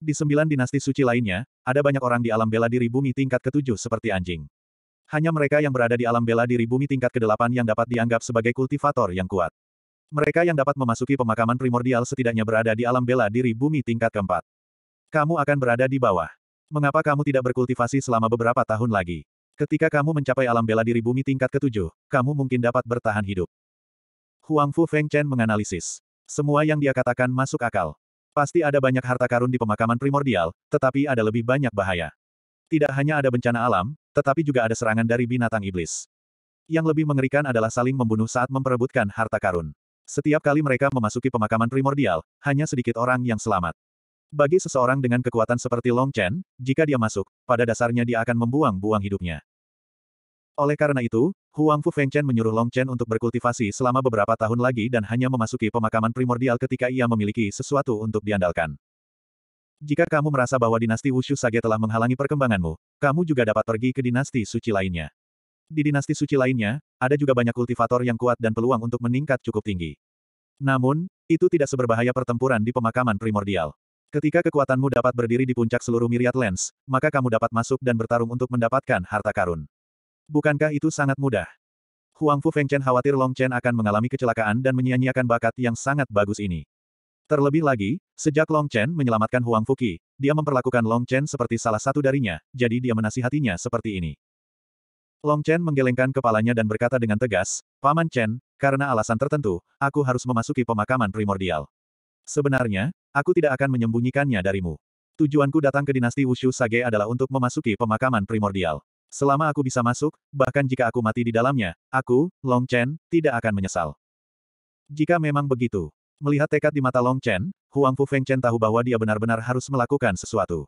Di sembilan dinasti suci lainnya, ada banyak orang di alam bela diri bumi tingkat ketujuh seperti anjing. Hanya mereka yang berada di alam bela diri bumi tingkat kedelapan yang dapat dianggap sebagai kultivator yang kuat. Mereka yang dapat memasuki pemakaman primordial setidaknya berada di alam bela diri bumi tingkat keempat. Kamu akan berada di bawah. Mengapa kamu tidak berkultivasi selama beberapa tahun lagi? Ketika kamu mencapai alam bela diri bumi tingkat ketujuh, kamu mungkin dapat bertahan hidup. Huang Fu Feng Chen menganalisis. Semua yang dia katakan masuk akal. Pasti ada banyak harta karun di pemakaman primordial, tetapi ada lebih banyak bahaya. Tidak hanya ada bencana alam, tetapi juga ada serangan dari binatang iblis. Yang lebih mengerikan adalah saling membunuh saat memperebutkan harta karun. Setiap kali mereka memasuki pemakaman primordial, hanya sedikit orang yang selamat. Bagi seseorang dengan kekuatan seperti Long Chen, jika dia masuk, pada dasarnya dia akan membuang-buang hidupnya. Oleh karena itu, Huang Fu Feng Chen menyuruh Long Chen untuk berkultivasi selama beberapa tahun lagi dan hanya memasuki pemakaman primordial ketika ia memiliki sesuatu untuk diandalkan. Jika kamu merasa bahwa dinasti Wushu Sage telah menghalangi perkembanganmu, kamu juga dapat pergi ke dinasti suci lainnya. Di dinasti suci lainnya, ada juga banyak kultivator yang kuat dan peluang untuk meningkat cukup tinggi. Namun, itu tidak seberbahaya pertempuran di pemakaman primordial. Ketika kekuatanmu dapat berdiri di puncak seluruh Myriad Lens, maka kamu dapat masuk dan bertarung untuk mendapatkan harta karun. Bukankah itu sangat mudah? Huang Fu Feng Chen khawatir Long Chen akan mengalami kecelakaan dan menyia-nyiakan bakat yang sangat bagus ini. Terlebih lagi, sejak Long Chen menyelamatkan Huang Fu Qi, dia memperlakukan Long Chen seperti salah satu darinya, jadi dia menasihatinya seperti ini. Long Chen menggelengkan kepalanya dan berkata dengan tegas, Paman Chen, karena alasan tertentu, aku harus memasuki pemakaman primordial. Sebenarnya, Aku tidak akan menyembunyikannya darimu. Tujuanku datang ke dinasti Wushu Sage adalah untuk memasuki pemakaman primordial. Selama aku bisa masuk, bahkan jika aku mati di dalamnya, aku, Long Chen, tidak akan menyesal. Jika memang begitu. Melihat tekad di mata Long Chen, Huang Fu Feng Chen tahu bahwa dia benar-benar harus melakukan sesuatu.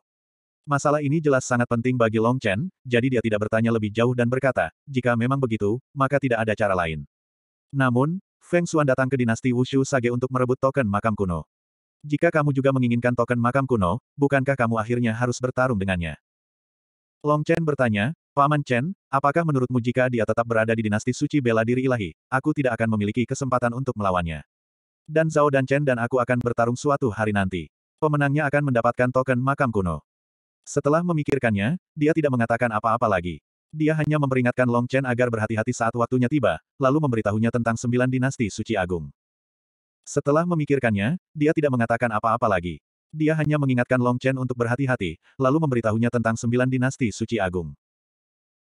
Masalah ini jelas sangat penting bagi Long Chen, jadi dia tidak bertanya lebih jauh dan berkata, jika memang begitu, maka tidak ada cara lain. Namun, Feng Xuan datang ke dinasti Wushu Sage untuk merebut token makam kuno. Jika kamu juga menginginkan token makam kuno, bukankah kamu akhirnya harus bertarung dengannya? Long Chen bertanya, Paman Chen, apakah menurutmu jika dia tetap berada di dinasti suci bela diri ilahi, aku tidak akan memiliki kesempatan untuk melawannya? Dan Zhao dan Chen dan aku akan bertarung suatu hari nanti. Pemenangnya akan mendapatkan token makam kuno. Setelah memikirkannya, dia tidak mengatakan apa-apa lagi. Dia hanya memperingatkan Long Chen agar berhati-hati saat waktunya tiba, lalu memberitahunya tentang sembilan dinasti suci agung. Setelah memikirkannya, dia tidak mengatakan apa-apa lagi. Dia hanya mengingatkan Long Chen untuk berhati-hati, lalu memberitahunya tentang sembilan dinasti suci agung.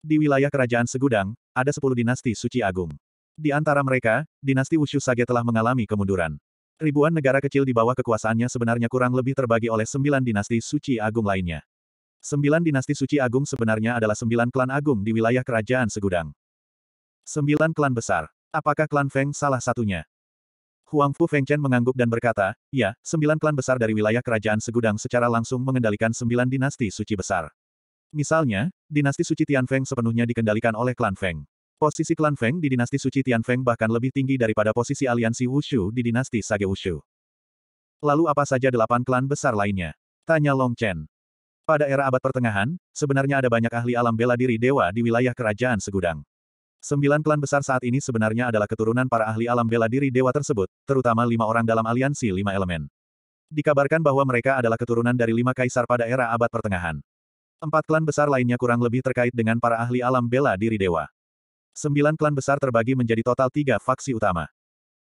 Di wilayah kerajaan Segudang, ada sepuluh dinasti suci agung. Di antara mereka, dinasti Wushu Sage telah mengalami kemunduran. Ribuan negara kecil di bawah kekuasaannya sebenarnya kurang lebih terbagi oleh sembilan dinasti suci agung lainnya. Sembilan dinasti suci agung sebenarnya adalah sembilan klan agung di wilayah kerajaan Segudang. Sembilan klan besar. Apakah klan Feng salah satunya? Huang Fu Fengchen mengangguk dan berkata, ya, sembilan klan besar dari wilayah kerajaan segudang secara langsung mengendalikan sembilan dinasti suci besar. Misalnya, dinasti suci Tianfeng sepenuhnya dikendalikan oleh klan Feng. Posisi klan Feng di dinasti suci Tianfeng bahkan lebih tinggi daripada posisi aliansi Wushu di dinasti Sage Wushu. Lalu apa saja delapan klan besar lainnya? Tanya Long Chen. Pada era abad pertengahan, sebenarnya ada banyak ahli alam bela diri dewa di wilayah kerajaan segudang. Sembilan klan besar saat ini sebenarnya adalah keturunan para ahli alam bela diri dewa tersebut, terutama lima orang dalam aliansi lima elemen. Dikabarkan bahwa mereka adalah keturunan dari lima kaisar pada era abad pertengahan. Empat klan besar lainnya kurang lebih terkait dengan para ahli alam bela diri dewa. Sembilan klan besar terbagi menjadi total tiga faksi utama.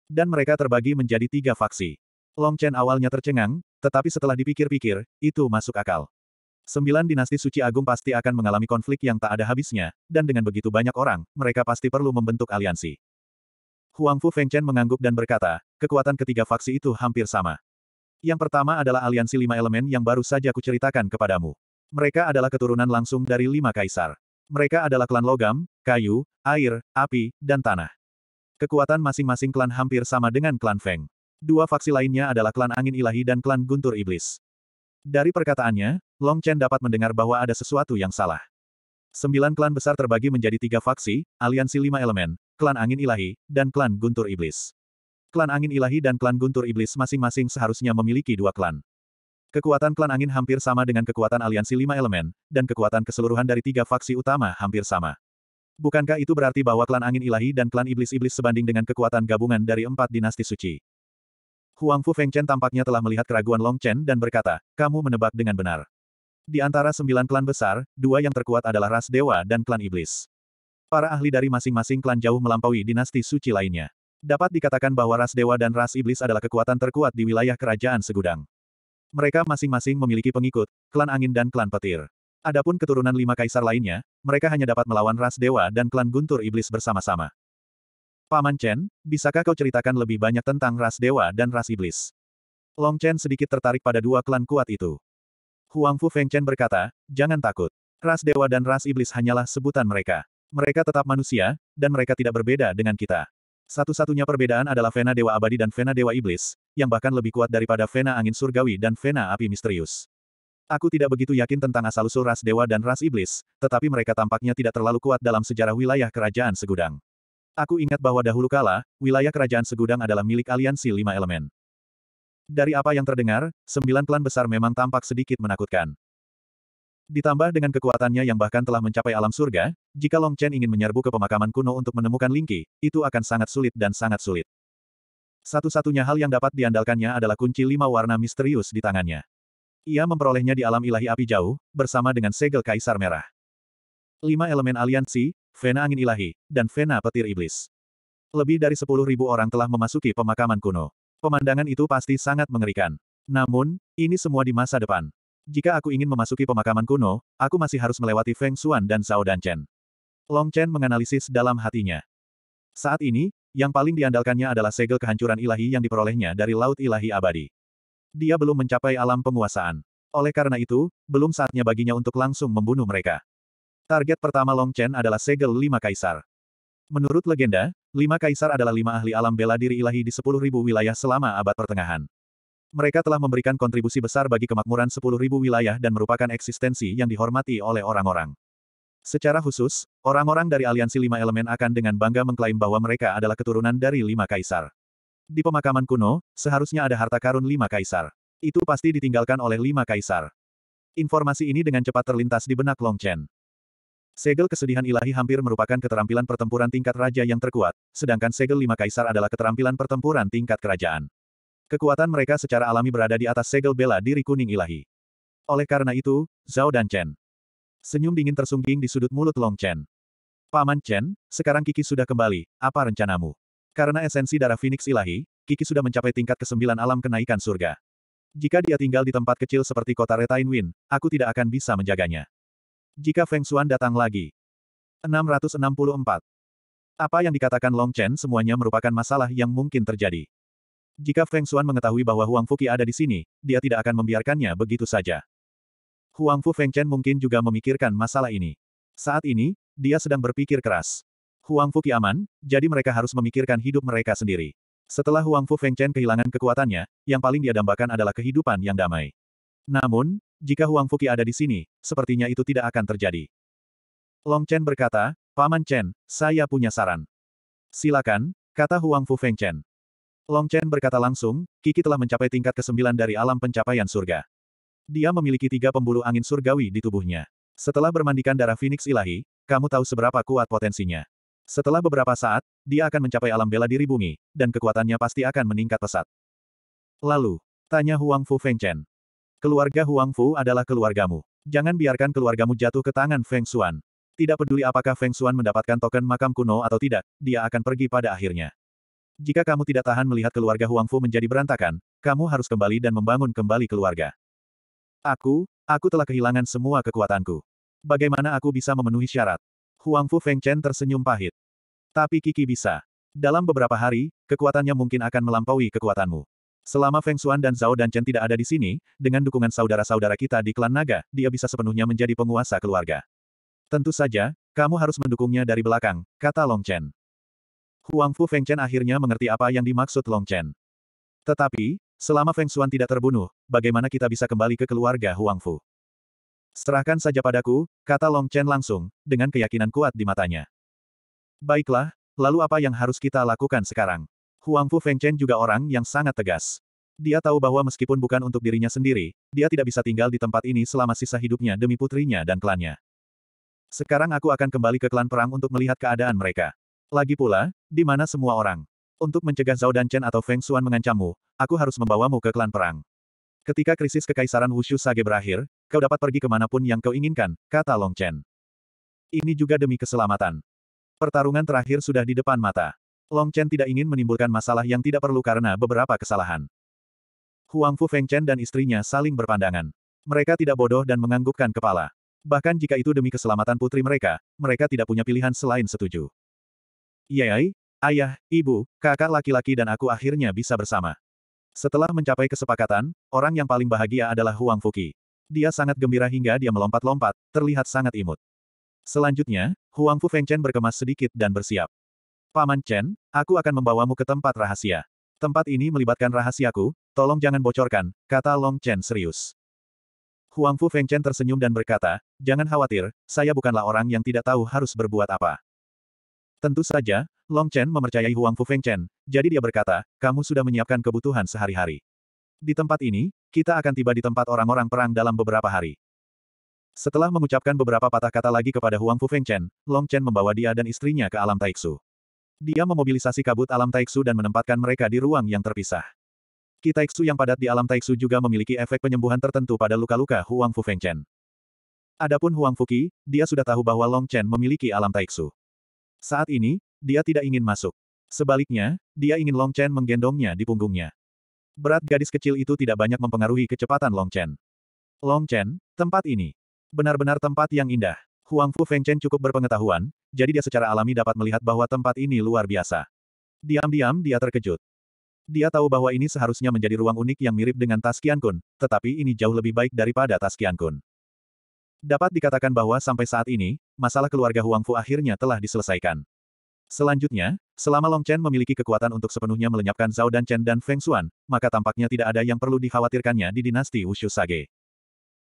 Dan mereka terbagi menjadi tiga faksi. Long Chen awalnya tercengang, tetapi setelah dipikir-pikir, itu masuk akal. Sembilan dinasti suci agung pasti akan mengalami konflik yang tak ada habisnya, dan dengan begitu banyak orang, mereka pasti perlu membentuk aliansi. Huang Fu Feng Chen mengangguk dan berkata, kekuatan ketiga faksi itu hampir sama. Yang pertama adalah aliansi lima elemen yang baru saja kuceritakan kepadamu. Mereka adalah keturunan langsung dari lima kaisar. Mereka adalah klan logam, kayu, air, api, dan tanah. Kekuatan masing-masing klan hampir sama dengan klan Feng. Dua faksi lainnya adalah klan angin ilahi dan klan guntur iblis. Dari perkataannya, Long Chen dapat mendengar bahwa ada sesuatu yang salah. Sembilan klan besar terbagi menjadi tiga faksi, aliansi lima elemen, klan angin ilahi, dan klan guntur iblis. Klan angin ilahi dan klan guntur iblis masing-masing seharusnya memiliki dua klan. Kekuatan klan angin hampir sama dengan kekuatan aliansi lima elemen, dan kekuatan keseluruhan dari tiga faksi utama hampir sama. Bukankah itu berarti bahwa klan angin ilahi dan klan iblis-iblis sebanding dengan kekuatan gabungan dari empat dinasti suci? Huang Fu Feng Chen tampaknya telah melihat keraguan Long Chen dan berkata, kamu menebak dengan benar. Di antara sembilan klan besar, dua yang terkuat adalah ras dewa dan klan iblis. Para ahli dari masing-masing klan jauh melampaui dinasti suci lainnya. Dapat dikatakan bahwa ras dewa dan ras iblis adalah kekuatan terkuat di wilayah kerajaan segudang. Mereka masing-masing memiliki pengikut, klan angin dan klan petir. Adapun keturunan lima kaisar lainnya, mereka hanya dapat melawan ras dewa dan klan guntur iblis bersama-sama. Paman Chen, bisakah kau ceritakan lebih banyak tentang ras dewa dan ras iblis? Long Chen sedikit tertarik pada dua klan kuat itu. Huang Fu Feng Chen berkata, jangan takut. Ras dewa dan ras iblis hanyalah sebutan mereka. Mereka tetap manusia, dan mereka tidak berbeda dengan kita. Satu-satunya perbedaan adalah Vena Dewa Abadi dan Vena Dewa Iblis, yang bahkan lebih kuat daripada Vena Angin Surgawi dan Vena Api Misterius. Aku tidak begitu yakin tentang asal-usul ras dewa dan ras iblis, tetapi mereka tampaknya tidak terlalu kuat dalam sejarah wilayah kerajaan segudang. Aku ingat bahwa dahulu kala, wilayah kerajaan segudang adalah milik aliansi lima elemen. Dari apa yang terdengar, sembilan klan besar memang tampak sedikit menakutkan. Ditambah dengan kekuatannya yang bahkan telah mencapai alam surga, jika Long Chen ingin menyerbu ke pemakaman kuno untuk menemukan Lingqi, itu akan sangat sulit dan sangat sulit. Satu-satunya hal yang dapat diandalkannya adalah kunci lima warna misterius di tangannya. Ia memperolehnya di alam ilahi api jauh, bersama dengan segel kaisar merah. Lima elemen aliansi, Vena Angin Ilahi, dan Vena Petir Iblis. Lebih dari sepuluh ribu orang telah memasuki pemakaman kuno. Pemandangan itu pasti sangat mengerikan. Namun, ini semua di masa depan. Jika aku ingin memasuki pemakaman kuno, aku masih harus melewati Feng Xuan dan Zhao Danchen. Long Chen menganalisis dalam hatinya. Saat ini, yang paling diandalkannya adalah segel kehancuran ilahi yang diperolehnya dari Laut Ilahi Abadi. Dia belum mencapai alam penguasaan. Oleh karena itu, belum saatnya baginya untuk langsung membunuh mereka. Target pertama Long Chen adalah segel lima kaisar. Menurut legenda, lima kaisar adalah lima ahli alam bela diri ilahi di sepuluh ribu wilayah selama abad pertengahan. Mereka telah memberikan kontribusi besar bagi kemakmuran sepuluh ribu wilayah dan merupakan eksistensi yang dihormati oleh orang-orang. Secara khusus, orang-orang dari aliansi lima elemen akan dengan bangga mengklaim bahwa mereka adalah keturunan dari lima kaisar. Di pemakaman kuno, seharusnya ada harta karun lima kaisar. Itu pasti ditinggalkan oleh lima kaisar. Informasi ini dengan cepat terlintas di benak Long Chen. Segel kesedihan ilahi hampir merupakan keterampilan pertempuran tingkat raja yang terkuat, sedangkan segel lima kaisar adalah keterampilan pertempuran tingkat kerajaan. Kekuatan mereka secara alami berada di atas segel bela diri kuning ilahi. Oleh karena itu, Zhao dan Chen. Senyum dingin tersungging di sudut mulut Long Chen. Paman Chen, sekarang Kiki sudah kembali, apa rencanamu? Karena esensi darah Phoenix ilahi, Kiki sudah mencapai tingkat kesembilan alam kenaikan surga. Jika dia tinggal di tempat kecil seperti kota Retain Win, aku tidak akan bisa menjaganya. Jika Feng Xuan datang lagi. 664. Apa yang dikatakan Long Chen semuanya merupakan masalah yang mungkin terjadi. Jika Feng Xuan mengetahui bahwa Huang Fuki ada di sini, dia tidak akan membiarkannya begitu saja. Huang Fu Feng Chen mungkin juga memikirkan masalah ini. Saat ini, dia sedang berpikir keras. Huang Fu aman, jadi mereka harus memikirkan hidup mereka sendiri. Setelah Huang Fu Feng Chen kehilangan kekuatannya, yang paling dia dambakan adalah kehidupan yang damai. Namun, jika Huang Fuqi ada di sini, sepertinya itu tidak akan terjadi. Long Chen berkata, Paman Chen, saya punya saran. Silakan, kata Huang Fu Feng Chen. Long Chen berkata langsung, Kiki telah mencapai tingkat ke-9 dari alam pencapaian surga. Dia memiliki tiga pembuluh angin surgawi di tubuhnya. Setelah bermandikan darah Phoenix ilahi, kamu tahu seberapa kuat potensinya. Setelah beberapa saat, dia akan mencapai alam bela diri bumi, dan kekuatannya pasti akan meningkat pesat. Lalu, tanya Huang Fu Feng Chen. Keluarga Huang Fu adalah keluargamu. Jangan biarkan keluargamu jatuh ke tangan Feng Xuan. Tidak peduli apakah Feng Xuan mendapatkan token makam kuno atau tidak, dia akan pergi pada akhirnya. Jika kamu tidak tahan melihat keluarga Huang Fu menjadi berantakan, kamu harus kembali dan membangun kembali keluarga. Aku, aku telah kehilangan semua kekuatanku. Bagaimana aku bisa memenuhi syarat? Huang Fu Feng Chen tersenyum pahit. Tapi Kiki bisa. Dalam beberapa hari, kekuatannya mungkin akan melampaui kekuatanmu. Selama Feng Xuan dan Zhao dan Chen tidak ada di sini, dengan dukungan saudara-saudara kita di klan naga, dia bisa sepenuhnya menjadi penguasa keluarga. Tentu saja, kamu harus mendukungnya dari belakang, kata Long Chen. Huang Fu Feng Chen akhirnya mengerti apa yang dimaksud Long Chen. Tetapi, selama Feng Xuan tidak terbunuh, bagaimana kita bisa kembali ke keluarga Huang Fu? Serahkan saja padaku, kata Long Chen langsung, dengan keyakinan kuat di matanya. Baiklah, lalu apa yang harus kita lakukan sekarang? Huangfu Fengchen juga orang yang sangat tegas. Dia tahu bahwa meskipun bukan untuk dirinya sendiri, dia tidak bisa tinggal di tempat ini selama sisa hidupnya demi putrinya dan klannya. Sekarang aku akan kembali ke klan perang untuk melihat keadaan mereka. Lagi pula, di mana semua orang? Untuk mencegah Zhao dan Chen atau Feng Xuan mengancammu, aku harus membawamu ke klan perang. Ketika krisis kekaisaran Wushu Sage berakhir, kau dapat pergi kemanapun yang kau inginkan, kata Long Chen. Ini juga demi keselamatan. Pertarungan terakhir sudah di depan mata. Long Chen tidak ingin menimbulkan masalah yang tidak perlu karena beberapa kesalahan. Huang Fu Feng Chen dan istrinya saling berpandangan. Mereka tidak bodoh dan menganggukkan kepala. Bahkan jika itu demi keselamatan putri mereka, mereka tidak punya pilihan selain setuju. Yai, ayah, ibu, kakak laki-laki dan aku akhirnya bisa bersama. Setelah mencapai kesepakatan, orang yang paling bahagia adalah Huang Fuki. Dia sangat gembira hingga dia melompat-lompat, terlihat sangat imut. Selanjutnya, Huang Fu Feng Chen berkemas sedikit dan bersiap. Paman Chen, aku akan membawamu ke tempat rahasia. Tempat ini melibatkan rahasiaku, tolong jangan bocorkan, kata Long Chen serius. Huang Fu Feng Chen tersenyum dan berkata, jangan khawatir, saya bukanlah orang yang tidak tahu harus berbuat apa. Tentu saja, Long Chen memercayai Huang Fu Feng Chen, jadi dia berkata, kamu sudah menyiapkan kebutuhan sehari-hari. Di tempat ini, kita akan tiba di tempat orang-orang perang dalam beberapa hari. Setelah mengucapkan beberapa patah kata lagi kepada Huang Fu Feng Chen, Long Chen membawa dia dan istrinya ke alam Taiksu. Dia memobilisasi kabut alam Taiksu dan menempatkan mereka di ruang yang terpisah. Ki Taiksu yang padat di alam Taiksu juga memiliki efek penyembuhan tertentu pada luka-luka Huang Fu Feng Chen. Adapun Huang Fuki, dia sudah tahu bahwa Long Chen memiliki alam Taiksu. Saat ini, dia tidak ingin masuk. Sebaliknya, dia ingin Long Chen menggendongnya di punggungnya. Berat gadis kecil itu tidak banyak mempengaruhi kecepatan Long Chen. Long Chen, tempat ini. Benar-benar tempat yang indah. Huang Fu Fengchen cukup berpengetahuan, jadi dia secara alami dapat melihat bahwa tempat ini luar biasa. Diam-diam dia terkejut. Dia tahu bahwa ini seharusnya menjadi ruang unik yang mirip dengan Tas Kian Kun, tetapi ini jauh lebih baik daripada Tas Kian Kun. Dapat dikatakan bahwa sampai saat ini, masalah keluarga Huang Fu akhirnya telah diselesaikan. Selanjutnya, selama Long Chen memiliki kekuatan untuk sepenuhnya melenyapkan Zhao dan Chen dan Feng Xuan, maka tampaknya tidak ada yang perlu dikhawatirkannya di dinasti Wushu Sage.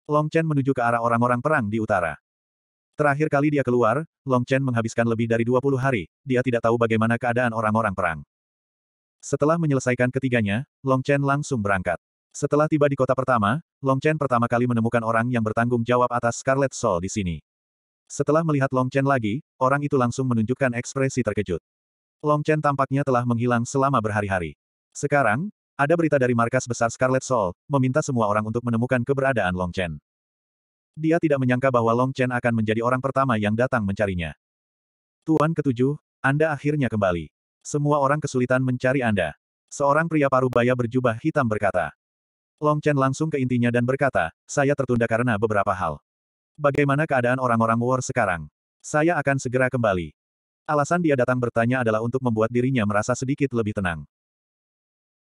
Long Chen menuju ke arah orang-orang perang di utara. Terakhir kali dia keluar, Long Chen menghabiskan lebih dari 20 hari, dia tidak tahu bagaimana keadaan orang-orang perang. Setelah menyelesaikan ketiganya, Long Chen langsung berangkat. Setelah tiba di kota pertama, Long Chen pertama kali menemukan orang yang bertanggung jawab atas Scarlet Soul di sini. Setelah melihat Long Chen lagi, orang itu langsung menunjukkan ekspresi terkejut. Long Chen tampaknya telah menghilang selama berhari-hari. Sekarang, ada berita dari markas besar Scarlet Soul, meminta semua orang untuk menemukan keberadaan Long Chen. Dia tidak menyangka bahwa Long Chen akan menjadi orang pertama yang datang mencarinya. Tuan ketujuh, Anda akhirnya kembali. Semua orang kesulitan mencari Anda. Seorang pria paruh baya berjubah hitam berkata. Long Chen langsung ke intinya dan berkata, saya tertunda karena beberapa hal. Bagaimana keadaan orang-orang War sekarang? Saya akan segera kembali. Alasan dia datang bertanya adalah untuk membuat dirinya merasa sedikit lebih tenang.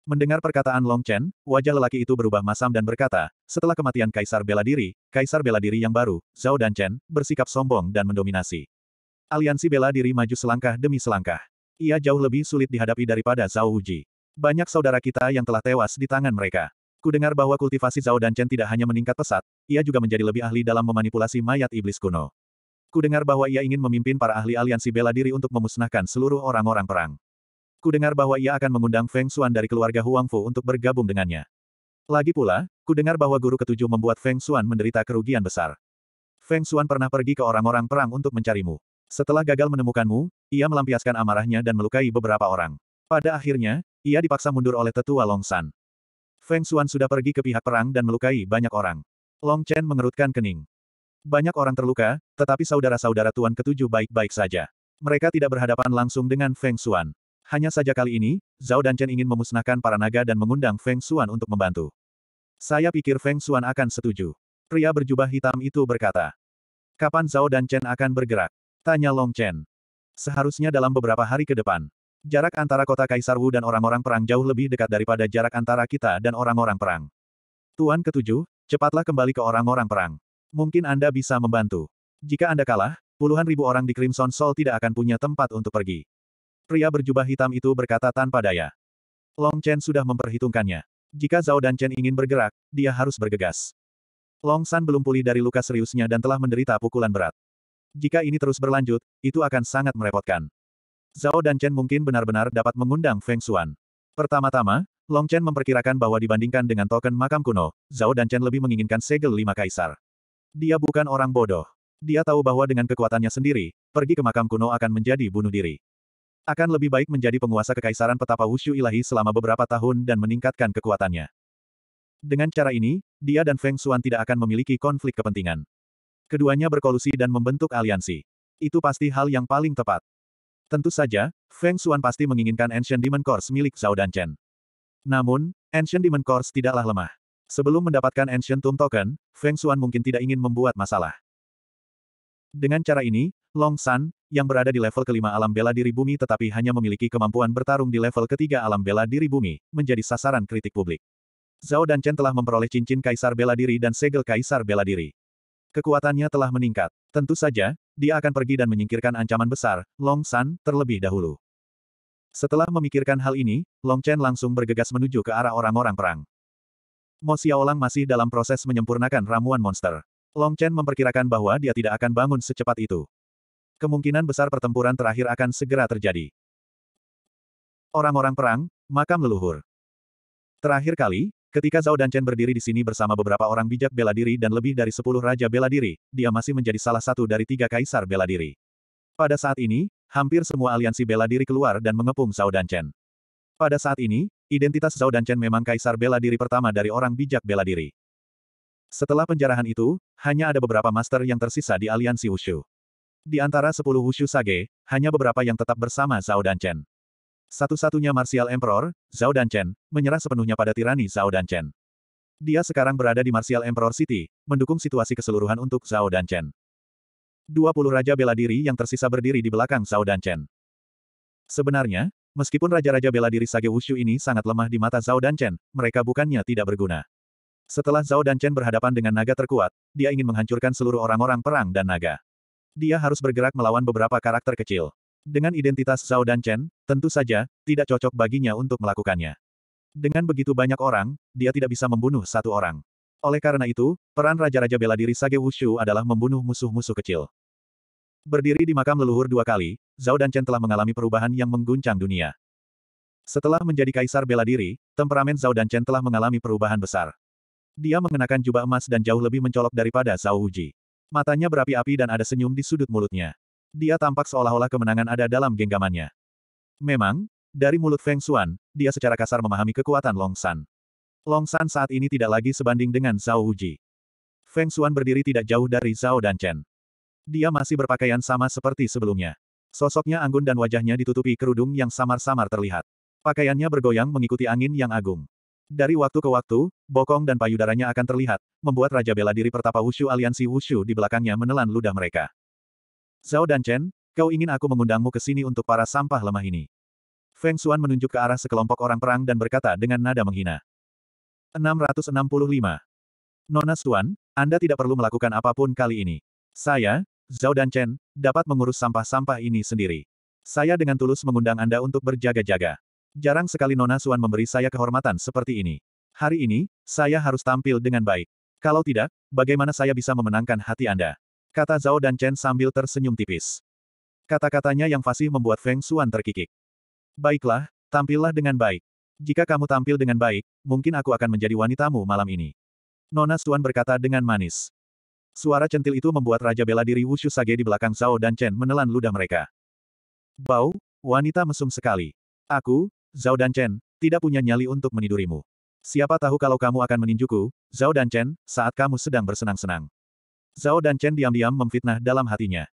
Mendengar perkataan Long Chen, wajah lelaki itu berubah masam dan berkata, setelah kematian Kaisar Bela Diri, Kaisar Bela Diri yang baru, Zhao dan Chen, bersikap sombong dan mendominasi. Aliansi Bela Diri maju selangkah demi selangkah. Ia jauh lebih sulit dihadapi daripada Zhao Wuji. Banyak saudara kita yang telah tewas di tangan mereka. Kudengar bahwa kultivasi Zhao dan Chen tidak hanya meningkat pesat, ia juga menjadi lebih ahli dalam memanipulasi mayat iblis kuno. Kudengar bahwa ia ingin memimpin para ahli aliansi bela diri untuk memusnahkan seluruh orang-orang perang. Ku dengar bahwa ia akan mengundang Feng Xuan dari keluarga Huang Fu untuk bergabung dengannya. Lagi pula, ku dengar bahwa guru ketujuh membuat Feng Xuan menderita kerugian besar. Feng Xuan pernah pergi ke orang-orang perang untuk mencarimu. Setelah gagal menemukanmu, ia melampiaskan amarahnya dan melukai beberapa orang. Pada akhirnya, ia dipaksa mundur oleh tetua Long San. Feng Xuan sudah pergi ke pihak perang dan melukai banyak orang. Long Chen mengerutkan kening. Banyak orang terluka, tetapi saudara-saudara Tuan Ketujuh baik-baik saja. Mereka tidak berhadapan langsung dengan Feng Xuan. Hanya saja kali ini, Zhao dan Chen ingin memusnahkan para naga dan mengundang Feng Xuan untuk membantu. Saya pikir Feng Xuan akan setuju. Pria berjubah hitam itu berkata. Kapan Zhao dan Chen akan bergerak? Tanya Long Chen. Seharusnya dalam beberapa hari ke depan. Jarak antara kota Kaisar Wu dan orang-orang perang jauh lebih dekat daripada jarak antara kita dan orang-orang perang. Tuan ketujuh, cepatlah kembali ke orang-orang perang. Mungkin Anda bisa membantu. Jika Anda kalah, puluhan ribu orang di Crimson Soul tidak akan punya tempat untuk pergi. Pria berjubah hitam itu berkata tanpa daya. Long Chen sudah memperhitungkannya. Jika Zhao dan Chen ingin bergerak, dia harus bergegas. Long San belum pulih dari luka seriusnya dan telah menderita pukulan berat. Jika ini terus berlanjut, itu akan sangat merepotkan. Zhao dan Chen mungkin benar-benar dapat mengundang Feng Xuan. Pertama-tama, Long Chen memperkirakan bahwa dibandingkan dengan token makam kuno, Zhao dan Chen lebih menginginkan segel lima kaisar. Dia bukan orang bodoh. Dia tahu bahwa dengan kekuatannya sendiri, pergi ke makam kuno akan menjadi bunuh diri akan lebih baik menjadi penguasa kekaisaran petapa Wushu Ilahi selama beberapa tahun dan meningkatkan kekuatannya. Dengan cara ini, dia dan Feng Xuan tidak akan memiliki konflik kepentingan. Keduanya berkolusi dan membentuk aliansi. Itu pasti hal yang paling tepat. Tentu saja, Feng Xuan pasti menginginkan Ancient Demon Course milik Zhao dan Chen. Namun, Ancient Demon Course tidaklah lemah. Sebelum mendapatkan Ancient Tomb Token, Feng Xuan mungkin tidak ingin membuat masalah. Dengan cara ini, Long San, yang berada di level kelima alam bela diri bumi tetapi hanya memiliki kemampuan bertarung di level ketiga alam bela diri bumi, menjadi sasaran kritik publik. Zhao dan Chen telah memperoleh cincin kaisar bela diri dan segel kaisar bela diri. Kekuatannya telah meningkat. Tentu saja, dia akan pergi dan menyingkirkan ancaman besar, Long San, terlebih dahulu. Setelah memikirkan hal ini, Long Chen langsung bergegas menuju ke arah orang-orang perang. Mo Xiaolang masih dalam proses menyempurnakan ramuan monster. Long Chen memperkirakan bahwa dia tidak akan bangun secepat itu kemungkinan besar pertempuran terakhir akan segera terjadi. Orang-orang perang, makam leluhur. Terakhir kali, ketika Zhao dan Chen berdiri di sini bersama beberapa orang bijak bela diri dan lebih dari sepuluh raja bela diri, dia masih menjadi salah satu dari tiga kaisar bela diri. Pada saat ini, hampir semua aliansi bela diri keluar dan mengepung Zhao dan Chen. Pada saat ini, identitas Zhao dan Chen memang kaisar bela diri pertama dari orang bijak bela diri. Setelah penjarahan itu, hanya ada beberapa master yang tersisa di aliansi Wushu. Di antara sepuluh Wushu Sage, hanya beberapa yang tetap bersama Zhao Danchen. Satu-satunya Martial Emperor, Zhao Danchen, menyerah sepenuhnya pada tirani Zhao Danchen. Dia sekarang berada di Martial Emperor City, mendukung situasi keseluruhan untuk Zhao Danchen. Dua puluh Raja Bela Diri yang tersisa berdiri di belakang Zhao Danchen. Sebenarnya, meskipun Raja-Raja Bela Diri Sage Wushu ini sangat lemah di mata Zhao Danchen, mereka bukannya tidak berguna. Setelah Zhao Danchen berhadapan dengan naga terkuat, dia ingin menghancurkan seluruh orang-orang perang dan naga dia harus bergerak melawan beberapa karakter kecil. Dengan identitas Zhao dan Chen, tentu saja, tidak cocok baginya untuk melakukannya. Dengan begitu banyak orang, dia tidak bisa membunuh satu orang. Oleh karena itu, peran Raja-Raja Bela Diri Sage Wushu adalah membunuh musuh-musuh kecil. Berdiri di makam leluhur dua kali, Zhao dan Chen telah mengalami perubahan yang mengguncang dunia. Setelah menjadi kaisar bela diri, temperamen Zhao dan Chen telah mengalami perubahan besar. Dia mengenakan jubah emas dan jauh lebih mencolok daripada Zhao Wuji. Matanya berapi-api dan ada senyum di sudut mulutnya. Dia tampak seolah-olah kemenangan ada dalam genggamannya. Memang, dari mulut Feng Xuan, dia secara kasar memahami kekuatan Long San. Long San saat ini tidak lagi sebanding dengan Zhao Uji. Feng Xuan berdiri tidak jauh dari Zhao dan Chen. Dia masih berpakaian sama seperti sebelumnya. Sosoknya anggun dan wajahnya ditutupi kerudung yang samar-samar terlihat. Pakaiannya bergoyang mengikuti angin yang agung. Dari waktu ke waktu, bokong dan payudaranya akan terlihat, membuat Raja Bela Diri Pertapa Wushu Aliansi Wushu di belakangnya menelan ludah mereka. Zhao dan Chen, kau ingin aku mengundangmu ke sini untuk para sampah lemah ini. Feng Xuan menunjuk ke arah sekelompok orang perang dan berkata dengan nada menghina. 665. Nona Tuan, Anda tidak perlu melakukan apapun kali ini. Saya, Zhao dan Chen, dapat mengurus sampah-sampah ini sendiri. Saya dengan tulus mengundang Anda untuk berjaga-jaga. Jarang sekali Nona Suan memberi saya kehormatan seperti ini. Hari ini, saya harus tampil dengan baik. Kalau tidak, bagaimana saya bisa memenangkan hati Anda? Kata Zhao dan Chen sambil tersenyum tipis. Kata-katanya yang fasih membuat Feng Suan terkikik. Baiklah, tampillah dengan baik. Jika kamu tampil dengan baik, mungkin aku akan menjadi wanitamu malam ini. Nona Suan berkata dengan manis. Suara centil itu membuat Raja bela diri Wushu Sage di belakang Zhao dan Chen menelan ludah mereka. Bau, wanita mesum sekali. Aku, Zhao dan Chen, tidak punya nyali untuk menidurimu. Siapa tahu kalau kamu akan meninjuku, Zhao dan Chen, saat kamu sedang bersenang-senang. Zhao dan Chen diam-diam memfitnah dalam hatinya.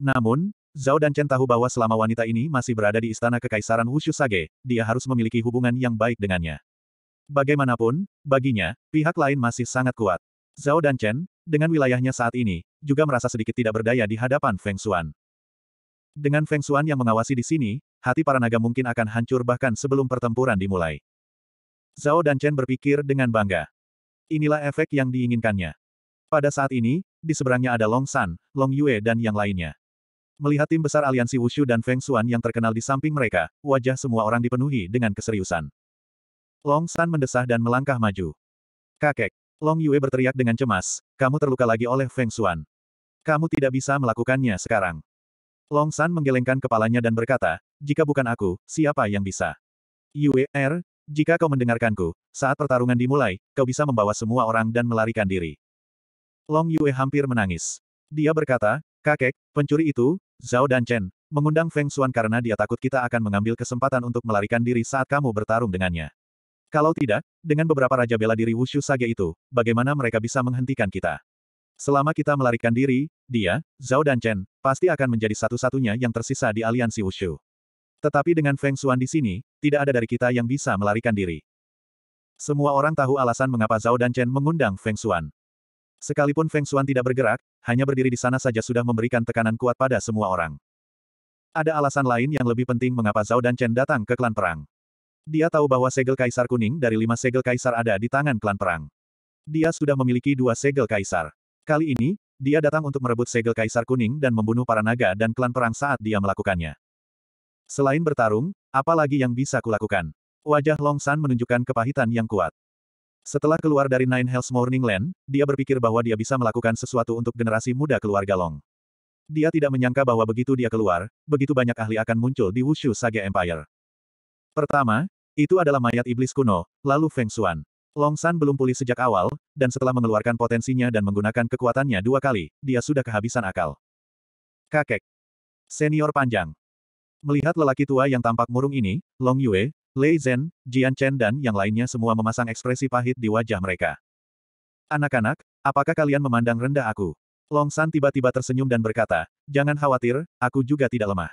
Namun, Zhao dan Chen tahu bahwa selama wanita ini masih berada di istana kekaisaran Wushu Sage, dia harus memiliki hubungan yang baik dengannya. Bagaimanapun, baginya, pihak lain masih sangat kuat. Zhao dan Chen, dengan wilayahnya saat ini, juga merasa sedikit tidak berdaya di hadapan Feng Xuan. Dengan Feng Xuan yang mengawasi di sini, hati para naga mungkin akan hancur bahkan sebelum pertempuran dimulai. Zhao dan Chen berpikir dengan bangga. Inilah efek yang diinginkannya. Pada saat ini, di seberangnya ada Long San, Long Yue dan yang lainnya. Melihat tim besar aliansi Wushu dan Feng Xuan yang terkenal di samping mereka, wajah semua orang dipenuhi dengan keseriusan. Long San mendesah dan melangkah maju. Kakek, Long Yue berteriak dengan cemas, kamu terluka lagi oleh Feng Xuan. Kamu tidak bisa melakukannya sekarang. Long San menggelengkan kepalanya dan berkata, jika bukan aku, siapa yang bisa? Yue, er, jika kau mendengarkanku, saat pertarungan dimulai, kau bisa membawa semua orang dan melarikan diri. Long Yue hampir menangis. Dia berkata, kakek, pencuri itu, Zhao dan Chen, mengundang Feng Xuan karena dia takut kita akan mengambil kesempatan untuk melarikan diri saat kamu bertarung dengannya. Kalau tidak, dengan beberapa raja bela diri Wushu Sage itu, bagaimana mereka bisa menghentikan kita? Selama kita melarikan diri, dia, Zhao dan Chen, pasti akan menjadi satu-satunya yang tersisa di aliansi Wushu. Tetapi dengan Feng Xuan di sini, tidak ada dari kita yang bisa melarikan diri. Semua orang tahu alasan mengapa Zhao dan Chen mengundang Feng Xuan. Sekalipun Feng Xuan tidak bergerak, hanya berdiri di sana saja sudah memberikan tekanan kuat pada semua orang. Ada alasan lain yang lebih penting mengapa Zhao dan Chen datang ke klan perang. Dia tahu bahwa segel kaisar kuning dari lima segel kaisar ada di tangan klan perang. Dia sudah memiliki dua segel kaisar. Kali ini, dia datang untuk merebut segel kaisar kuning dan membunuh para naga dan klan perang saat dia melakukannya. Selain bertarung, apa lagi yang bisa kulakukan? Wajah Long San menunjukkan kepahitan yang kuat. Setelah keluar dari Nine Hells Morning Land, dia berpikir bahwa dia bisa melakukan sesuatu untuk generasi muda keluarga Long. Dia tidak menyangka bahwa begitu dia keluar, begitu banyak ahli akan muncul di Wushu Sage Empire. Pertama, itu adalah mayat iblis kuno, lalu Feng Xuan. Long San belum pulih sejak awal, dan setelah mengeluarkan potensinya dan menggunakan kekuatannya dua kali, dia sudah kehabisan akal. Kakek. Senior panjang. Melihat lelaki tua yang tampak murung ini, Long Yue, Lei Zhen, Jian Chen dan yang lainnya semua memasang ekspresi pahit di wajah mereka. Anak-anak, apakah kalian memandang rendah aku? Long San tiba-tiba tersenyum dan berkata, jangan khawatir, aku juga tidak lemah.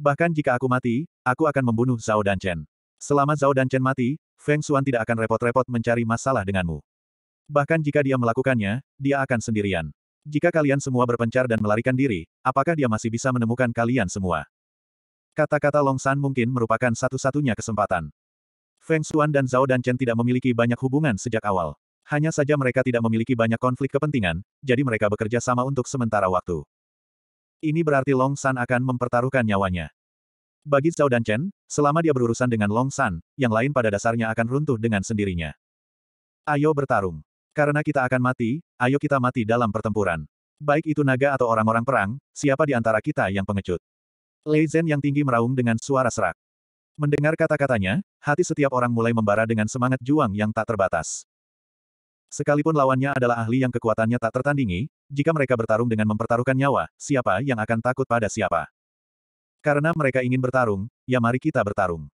Bahkan jika aku mati, aku akan membunuh Zhao dan Chen. Selama Zhao dan Chen mati, Feng Xuan tidak akan repot-repot mencari masalah denganmu. Bahkan jika dia melakukannya, dia akan sendirian. Jika kalian semua berpencar dan melarikan diri, apakah dia masih bisa menemukan kalian semua? Kata-kata Long San mungkin merupakan satu-satunya kesempatan. Feng Xuan dan Zhao dan Chen tidak memiliki banyak hubungan sejak awal. Hanya saja mereka tidak memiliki banyak konflik kepentingan, jadi mereka bekerja sama untuk sementara waktu. Ini berarti Long San akan mempertaruhkan nyawanya. Bagi Zhao dan Chen, selama dia berurusan dengan Long San, yang lain pada dasarnya akan runtuh dengan sendirinya. Ayo bertarung. Karena kita akan mati, ayo kita mati dalam pertempuran. Baik itu naga atau orang-orang perang, siapa di antara kita yang pengecut. Lei Zhen yang tinggi meraung dengan suara serak. Mendengar kata-katanya, hati setiap orang mulai membara dengan semangat juang yang tak terbatas. Sekalipun lawannya adalah ahli yang kekuatannya tak tertandingi, jika mereka bertarung dengan mempertaruhkan nyawa, siapa yang akan takut pada siapa? Karena mereka ingin bertarung, ya mari kita bertarung.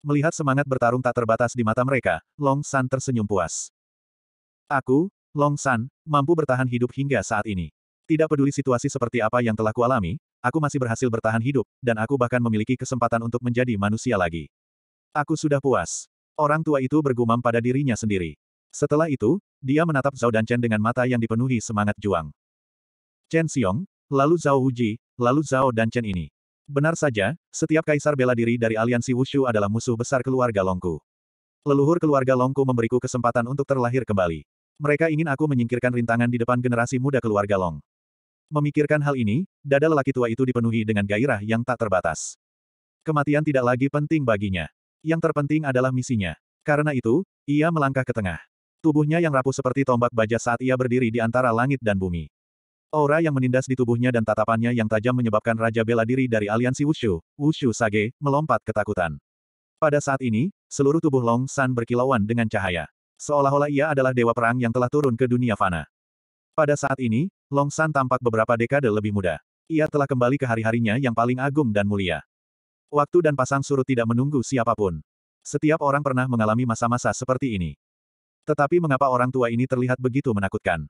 Melihat semangat bertarung tak terbatas di mata mereka, Long San tersenyum puas. Aku, Long San, mampu bertahan hidup hingga saat ini. Tidak peduli situasi seperti apa yang telah kualami, Aku masih berhasil bertahan hidup, dan aku bahkan memiliki kesempatan untuk menjadi manusia lagi. Aku sudah puas. Orang tua itu bergumam pada dirinya sendiri. Setelah itu, dia menatap Zhao dan Chen dengan mata yang dipenuhi semangat juang. Chen Xiong, lalu Zhao Wuji, lalu Zhao dan Chen ini. Benar saja, setiap kaisar bela diri dari aliansi Wushu adalah musuh besar keluarga Longku. Leluhur keluarga Longku memberiku kesempatan untuk terlahir kembali. Mereka ingin aku menyingkirkan rintangan di depan generasi muda keluarga Long. Memikirkan hal ini, dada lelaki tua itu dipenuhi dengan gairah yang tak terbatas. Kematian tidak lagi penting baginya. Yang terpenting adalah misinya. Karena itu, ia melangkah ke tengah. Tubuhnya yang rapuh seperti tombak baja saat ia berdiri di antara langit dan bumi. Aura yang menindas di tubuhnya dan tatapannya yang tajam menyebabkan Raja bela diri dari aliansi Wushu, Wushu Sage, melompat ketakutan. Pada saat ini, seluruh tubuh Long San berkilauan dengan cahaya. Seolah-olah ia adalah dewa perang yang telah turun ke dunia fana. Pada saat ini, Long San tampak beberapa dekade lebih muda. Ia telah kembali ke hari-harinya yang paling agung dan mulia. Waktu dan pasang surut tidak menunggu siapapun. Setiap orang pernah mengalami masa-masa seperti ini. Tetapi mengapa orang tua ini terlihat begitu menakutkan?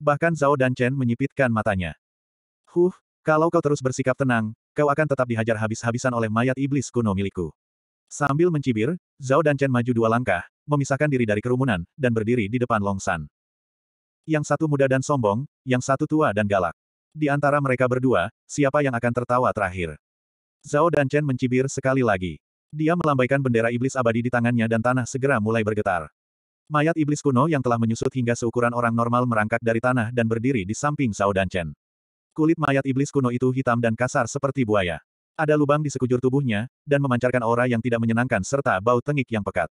Bahkan Zhao dan Chen menyipitkan matanya. Huh, kalau kau terus bersikap tenang, kau akan tetap dihajar habis-habisan oleh mayat iblis kuno milikku. Sambil mencibir, Zhao dan Chen maju dua langkah, memisahkan diri dari kerumunan, dan berdiri di depan Long San. Yang satu muda dan sombong, yang satu tua dan galak. Di antara mereka berdua, siapa yang akan tertawa terakhir? Zhao dan Chen mencibir sekali lagi. Dia melambaikan bendera iblis abadi di tangannya dan tanah segera mulai bergetar. Mayat iblis kuno yang telah menyusut hingga seukuran orang normal merangkak dari tanah dan berdiri di samping Zhao dan Chen. Kulit mayat iblis kuno itu hitam dan kasar seperti buaya. Ada lubang di sekujur tubuhnya, dan memancarkan aura yang tidak menyenangkan serta bau tengik yang pekat.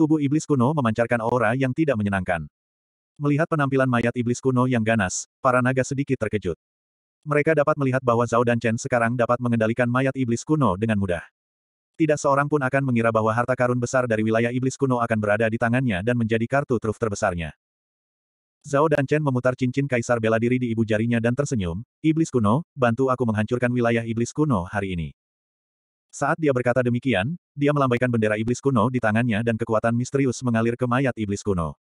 Tubuh iblis kuno memancarkan aura yang tidak menyenangkan. Melihat penampilan mayat iblis kuno yang ganas, para naga sedikit terkejut. Mereka dapat melihat bahwa Zhao dan Chen sekarang dapat mengendalikan mayat iblis kuno dengan mudah. Tidak seorang pun akan mengira bahwa harta karun besar dari wilayah iblis kuno akan berada di tangannya dan menjadi kartu truf terbesarnya. Zhao dan Chen memutar cincin kaisar bela diri di ibu jarinya dan tersenyum, Iblis kuno, bantu aku menghancurkan wilayah iblis kuno hari ini. Saat dia berkata demikian, dia melambaikan bendera iblis kuno di tangannya dan kekuatan misterius mengalir ke mayat iblis kuno.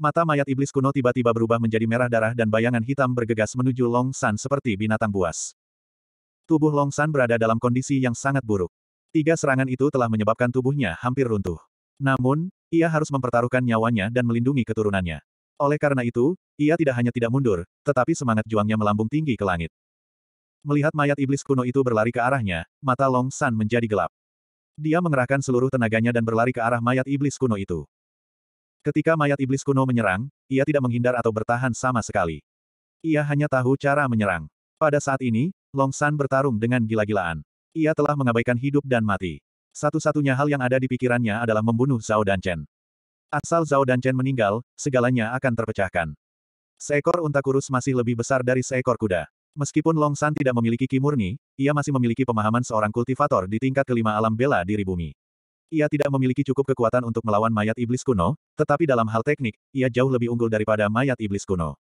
Mata mayat iblis kuno tiba-tiba berubah menjadi merah darah dan bayangan hitam bergegas menuju Long San seperti binatang buas. Tubuh Long San berada dalam kondisi yang sangat buruk. Tiga serangan itu telah menyebabkan tubuhnya hampir runtuh. Namun, ia harus mempertaruhkan nyawanya dan melindungi keturunannya. Oleh karena itu, ia tidak hanya tidak mundur, tetapi semangat juangnya melambung tinggi ke langit. Melihat mayat iblis kuno itu berlari ke arahnya, mata Long San menjadi gelap. Dia mengerahkan seluruh tenaganya dan berlari ke arah mayat iblis kuno itu. Ketika mayat iblis kuno menyerang, ia tidak menghindar atau bertahan sama sekali. Ia hanya tahu cara menyerang. Pada saat ini, Long San bertarung dengan gila-gilaan. Ia telah mengabaikan hidup dan mati. Satu-satunya hal yang ada di pikirannya adalah membunuh Zhao Danchen. Asal Zhao Danchen meninggal, segalanya akan terpecahkan. Seekor unta kurus masih lebih besar dari seekor kuda. Meskipun Long San tidak memiliki Kimurni, ia masih memiliki pemahaman seorang kultivator di tingkat kelima alam bela diri bumi. Ia tidak memiliki cukup kekuatan untuk melawan mayat iblis kuno, tetapi dalam hal teknik, ia jauh lebih unggul daripada mayat iblis kuno.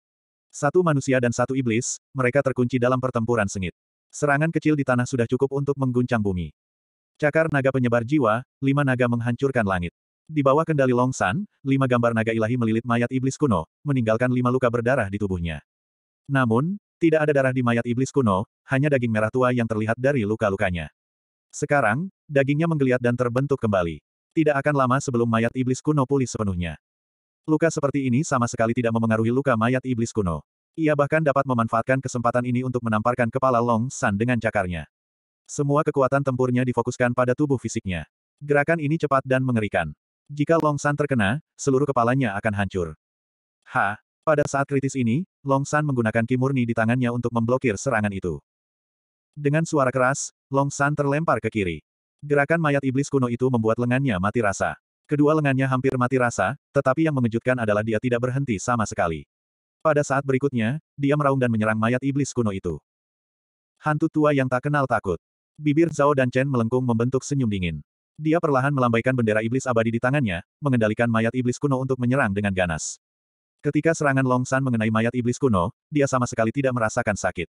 Satu manusia dan satu iblis, mereka terkunci dalam pertempuran sengit. Serangan kecil di tanah sudah cukup untuk mengguncang bumi. Cakar naga penyebar jiwa, lima naga menghancurkan langit. Di bawah kendali Longsan, lima gambar naga ilahi melilit mayat iblis kuno, meninggalkan lima luka berdarah di tubuhnya. Namun, tidak ada darah di mayat iblis kuno, hanya daging merah tua yang terlihat dari luka-lukanya. Sekarang, dagingnya menggeliat dan terbentuk kembali. Tidak akan lama sebelum mayat iblis kuno pulih sepenuhnya. Luka seperti ini sama sekali tidak memengaruhi luka mayat iblis kuno. Ia bahkan dapat memanfaatkan kesempatan ini untuk menamparkan kepala Long San dengan cakarnya. Semua kekuatan tempurnya difokuskan pada tubuh fisiknya. Gerakan ini cepat dan mengerikan. Jika Long San terkena, seluruh kepalanya akan hancur. Ha! Pada saat kritis ini, Long San menggunakan kimurni di tangannya untuk memblokir serangan itu. Dengan suara keras, Long San terlempar ke kiri. Gerakan mayat iblis kuno itu membuat lengannya mati rasa. Kedua lengannya hampir mati rasa, tetapi yang mengejutkan adalah dia tidak berhenti sama sekali. Pada saat berikutnya, dia meraung dan menyerang mayat iblis kuno itu. Hantu tua yang tak kenal takut. Bibir Zhao dan Chen melengkung membentuk senyum dingin. Dia perlahan melambaikan bendera iblis abadi di tangannya, mengendalikan mayat iblis kuno untuk menyerang dengan ganas. Ketika serangan Long San mengenai mayat iblis kuno, dia sama sekali tidak merasakan sakit.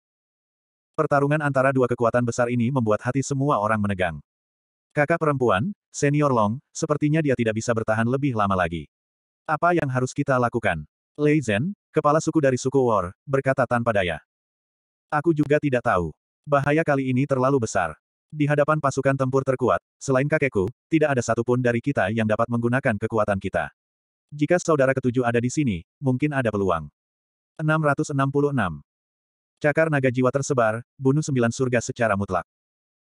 Pertarungan antara dua kekuatan besar ini membuat hati semua orang menegang. Kakak perempuan, senior Long, sepertinya dia tidak bisa bertahan lebih lama lagi. Apa yang harus kita lakukan? Lei Zhen, kepala suku dari suku War, berkata tanpa daya. Aku juga tidak tahu. Bahaya kali ini terlalu besar. Di hadapan pasukan tempur terkuat, selain kakekku, tidak ada satupun dari kita yang dapat menggunakan kekuatan kita. Jika saudara ketujuh ada di sini, mungkin ada peluang. 666. Cakar naga jiwa tersebar, bunuh sembilan surga secara mutlak.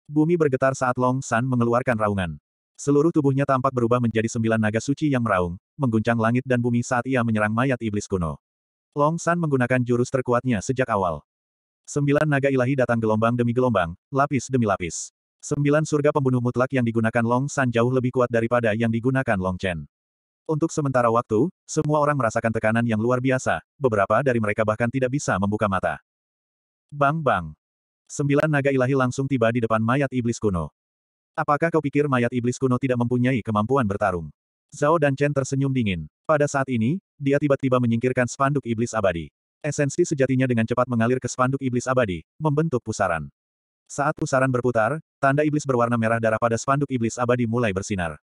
Bumi bergetar saat Long San mengeluarkan raungan. Seluruh tubuhnya tampak berubah menjadi sembilan naga suci yang meraung, mengguncang langit dan bumi saat ia menyerang mayat iblis kuno. Long San menggunakan jurus terkuatnya sejak awal. Sembilan naga ilahi datang gelombang demi gelombang, lapis demi lapis. Sembilan surga pembunuh mutlak yang digunakan Long San jauh lebih kuat daripada yang digunakan Long Chen. Untuk sementara waktu, semua orang merasakan tekanan yang luar biasa, beberapa dari mereka bahkan tidak bisa membuka mata. Bang bang. Sembilan naga ilahi langsung tiba di depan mayat iblis kuno. Apakah kau pikir mayat iblis kuno tidak mempunyai kemampuan bertarung? Zhao dan Chen tersenyum dingin. Pada saat ini, dia tiba-tiba menyingkirkan spanduk iblis abadi. Esensi sejatinya dengan cepat mengalir ke spanduk iblis abadi, membentuk pusaran. Saat pusaran berputar, tanda iblis berwarna merah darah pada spanduk iblis abadi mulai bersinar.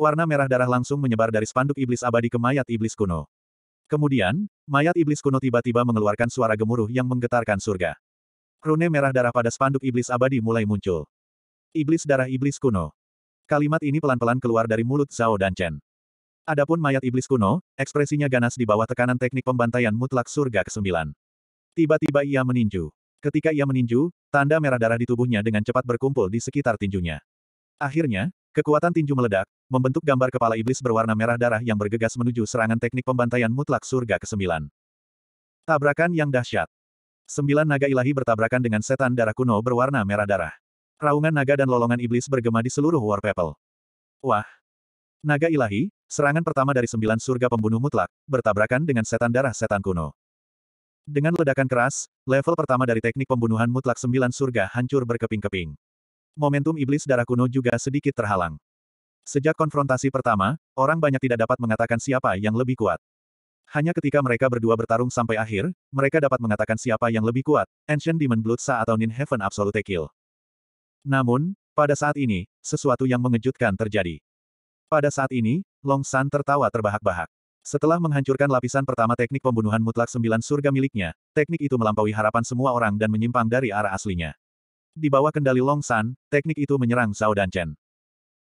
Warna merah darah langsung menyebar dari spanduk iblis abadi ke mayat iblis kuno. Kemudian, mayat iblis kuno tiba-tiba mengeluarkan suara gemuruh yang menggetarkan surga. Rune merah darah pada spanduk iblis abadi mulai muncul. Iblis darah iblis kuno. Kalimat ini pelan-pelan keluar dari mulut Zhao dan Chen. Adapun mayat iblis kuno, ekspresinya ganas di bawah tekanan teknik pembantaian mutlak surga ke-9. Tiba-tiba ia meninju. Ketika ia meninju, tanda merah darah di tubuhnya dengan cepat berkumpul di sekitar tinjunya. Akhirnya, Kekuatan tinju meledak, membentuk gambar kepala iblis berwarna merah darah yang bergegas menuju serangan teknik pembantaian mutlak surga ke-9. Tabrakan yang dahsyat. Sembilan naga ilahi bertabrakan dengan setan darah kuno berwarna merah darah. Raungan naga dan lolongan iblis bergema di seluruh War Wah! Naga ilahi, serangan pertama dari sembilan surga pembunuh mutlak, bertabrakan dengan setan darah setan kuno. Dengan ledakan keras, level pertama dari teknik pembunuhan mutlak sembilan surga hancur berkeping-keping momentum iblis darah kuno juga sedikit terhalang. Sejak konfrontasi pertama, orang banyak tidak dapat mengatakan siapa yang lebih kuat. Hanya ketika mereka berdua bertarung sampai akhir, mereka dapat mengatakan siapa yang lebih kuat, Ancient Demon Bloodsa atau Nin Heaven Absolute Kill. Namun, pada saat ini, sesuatu yang mengejutkan terjadi. Pada saat ini, Long San tertawa terbahak-bahak. Setelah menghancurkan lapisan pertama teknik pembunuhan mutlak sembilan surga miliknya, teknik itu melampaui harapan semua orang dan menyimpang dari arah aslinya. Di bawah kendali Long San, teknik itu menyerang Zhao dan Chen.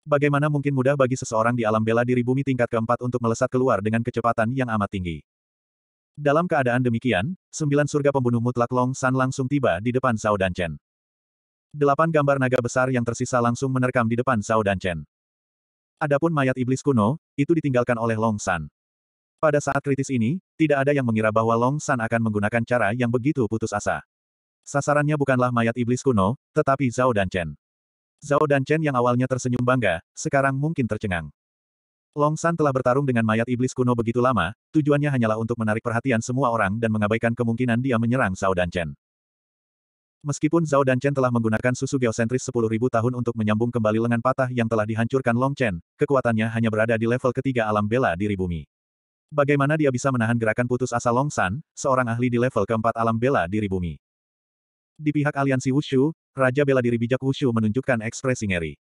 Bagaimana mungkin mudah bagi seseorang di alam bela diri bumi tingkat keempat untuk melesat keluar dengan kecepatan yang amat tinggi. Dalam keadaan demikian, sembilan surga pembunuh mutlak Long San langsung tiba di depan Zhao dan Chen. Delapan gambar naga besar yang tersisa langsung menerkam di depan Zhao dan Chen. Adapun mayat iblis kuno, itu ditinggalkan oleh Long San. Pada saat kritis ini, tidak ada yang mengira bahwa Long San akan menggunakan cara yang begitu putus asa. Sasarannya bukanlah mayat iblis kuno, tetapi Zhao dan Chen. Zhao dan Chen yang awalnya tersenyum bangga, sekarang mungkin tercengang. Long San telah bertarung dengan mayat iblis kuno begitu lama, tujuannya hanyalah untuk menarik perhatian semua orang dan mengabaikan kemungkinan dia menyerang Zhao dan Chen. Meskipun Zhao dan Chen telah menggunakan susu geosentris 10.000 tahun untuk menyambung kembali lengan patah yang telah dihancurkan Long Chen, kekuatannya hanya berada di level ketiga alam bela diri bumi. Bagaimana dia bisa menahan gerakan putus asa Long San, seorang ahli di level keempat alam bela diri bumi? Di pihak aliansi Wushu, Raja bela diri bijak Wushu menunjukkan ekspresi ngeri.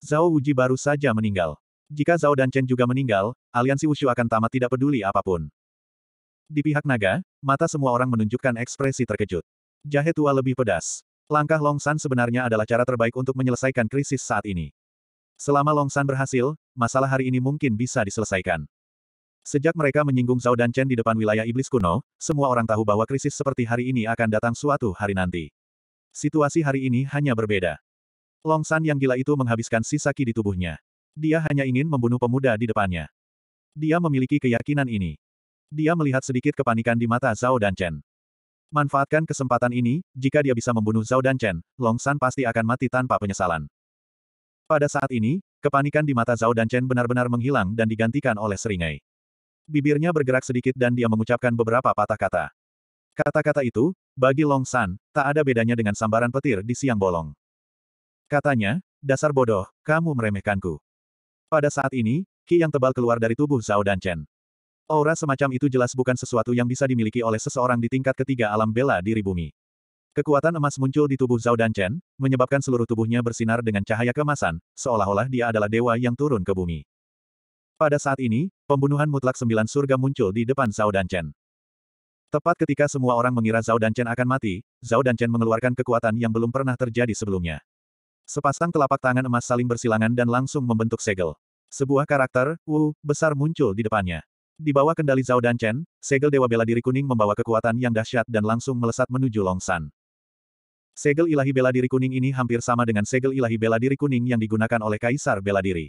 Zhao Wuji baru saja meninggal. Jika Zhao dan Chen juga meninggal, aliansi Wushu akan tamat tidak peduli apapun. Di pihak naga, mata semua orang menunjukkan ekspresi terkejut. Jahe tua lebih pedas. Langkah Long San sebenarnya adalah cara terbaik untuk menyelesaikan krisis saat ini. Selama Long San berhasil, masalah hari ini mungkin bisa diselesaikan. Sejak mereka menyinggung Zhao dan Chen di depan wilayah iblis kuno, semua orang tahu bahwa krisis seperti hari ini akan datang suatu hari nanti. Situasi hari ini hanya berbeda. Long San yang gila itu menghabiskan sisa ki di tubuhnya. Dia hanya ingin membunuh pemuda di depannya. Dia memiliki keyakinan ini. Dia melihat sedikit kepanikan di mata Zhao dan Chen. Manfaatkan kesempatan ini, jika dia bisa membunuh Zhao dan Chen, Long San pasti akan mati tanpa penyesalan. Pada saat ini, kepanikan di mata Zhao dan Chen benar-benar menghilang dan digantikan oleh seringai. Bibirnya bergerak sedikit dan dia mengucapkan beberapa patah kata. Kata-kata itu, bagi Long San, tak ada bedanya dengan sambaran petir di siang bolong. Katanya, dasar bodoh, kamu meremehkanku. Pada saat ini, ki yang tebal keluar dari tubuh Zhao dan Chen. Aura semacam itu jelas bukan sesuatu yang bisa dimiliki oleh seseorang di tingkat ketiga alam bela diri bumi. Kekuatan emas muncul di tubuh Zhao dan Chen, menyebabkan seluruh tubuhnya bersinar dengan cahaya kemasan, seolah-olah dia adalah dewa yang turun ke bumi. Pada saat ini, pembunuhan mutlak sembilan surga muncul di depan Zhao Chen. Tepat ketika semua orang mengira Zhao Chen akan mati, Zhao Chen mengeluarkan kekuatan yang belum pernah terjadi sebelumnya. Sepasang telapak tangan emas saling bersilangan dan langsung membentuk segel. Sebuah karakter, Wu, besar muncul di depannya. Di bawah kendali Zhao Chen, segel Dewa Bela Diri Kuning membawa kekuatan yang dahsyat dan langsung melesat menuju Long San. Segel ilahi bela diri kuning ini hampir sama dengan segel ilahi bela diri kuning yang digunakan oleh Kaisar Bela Diri.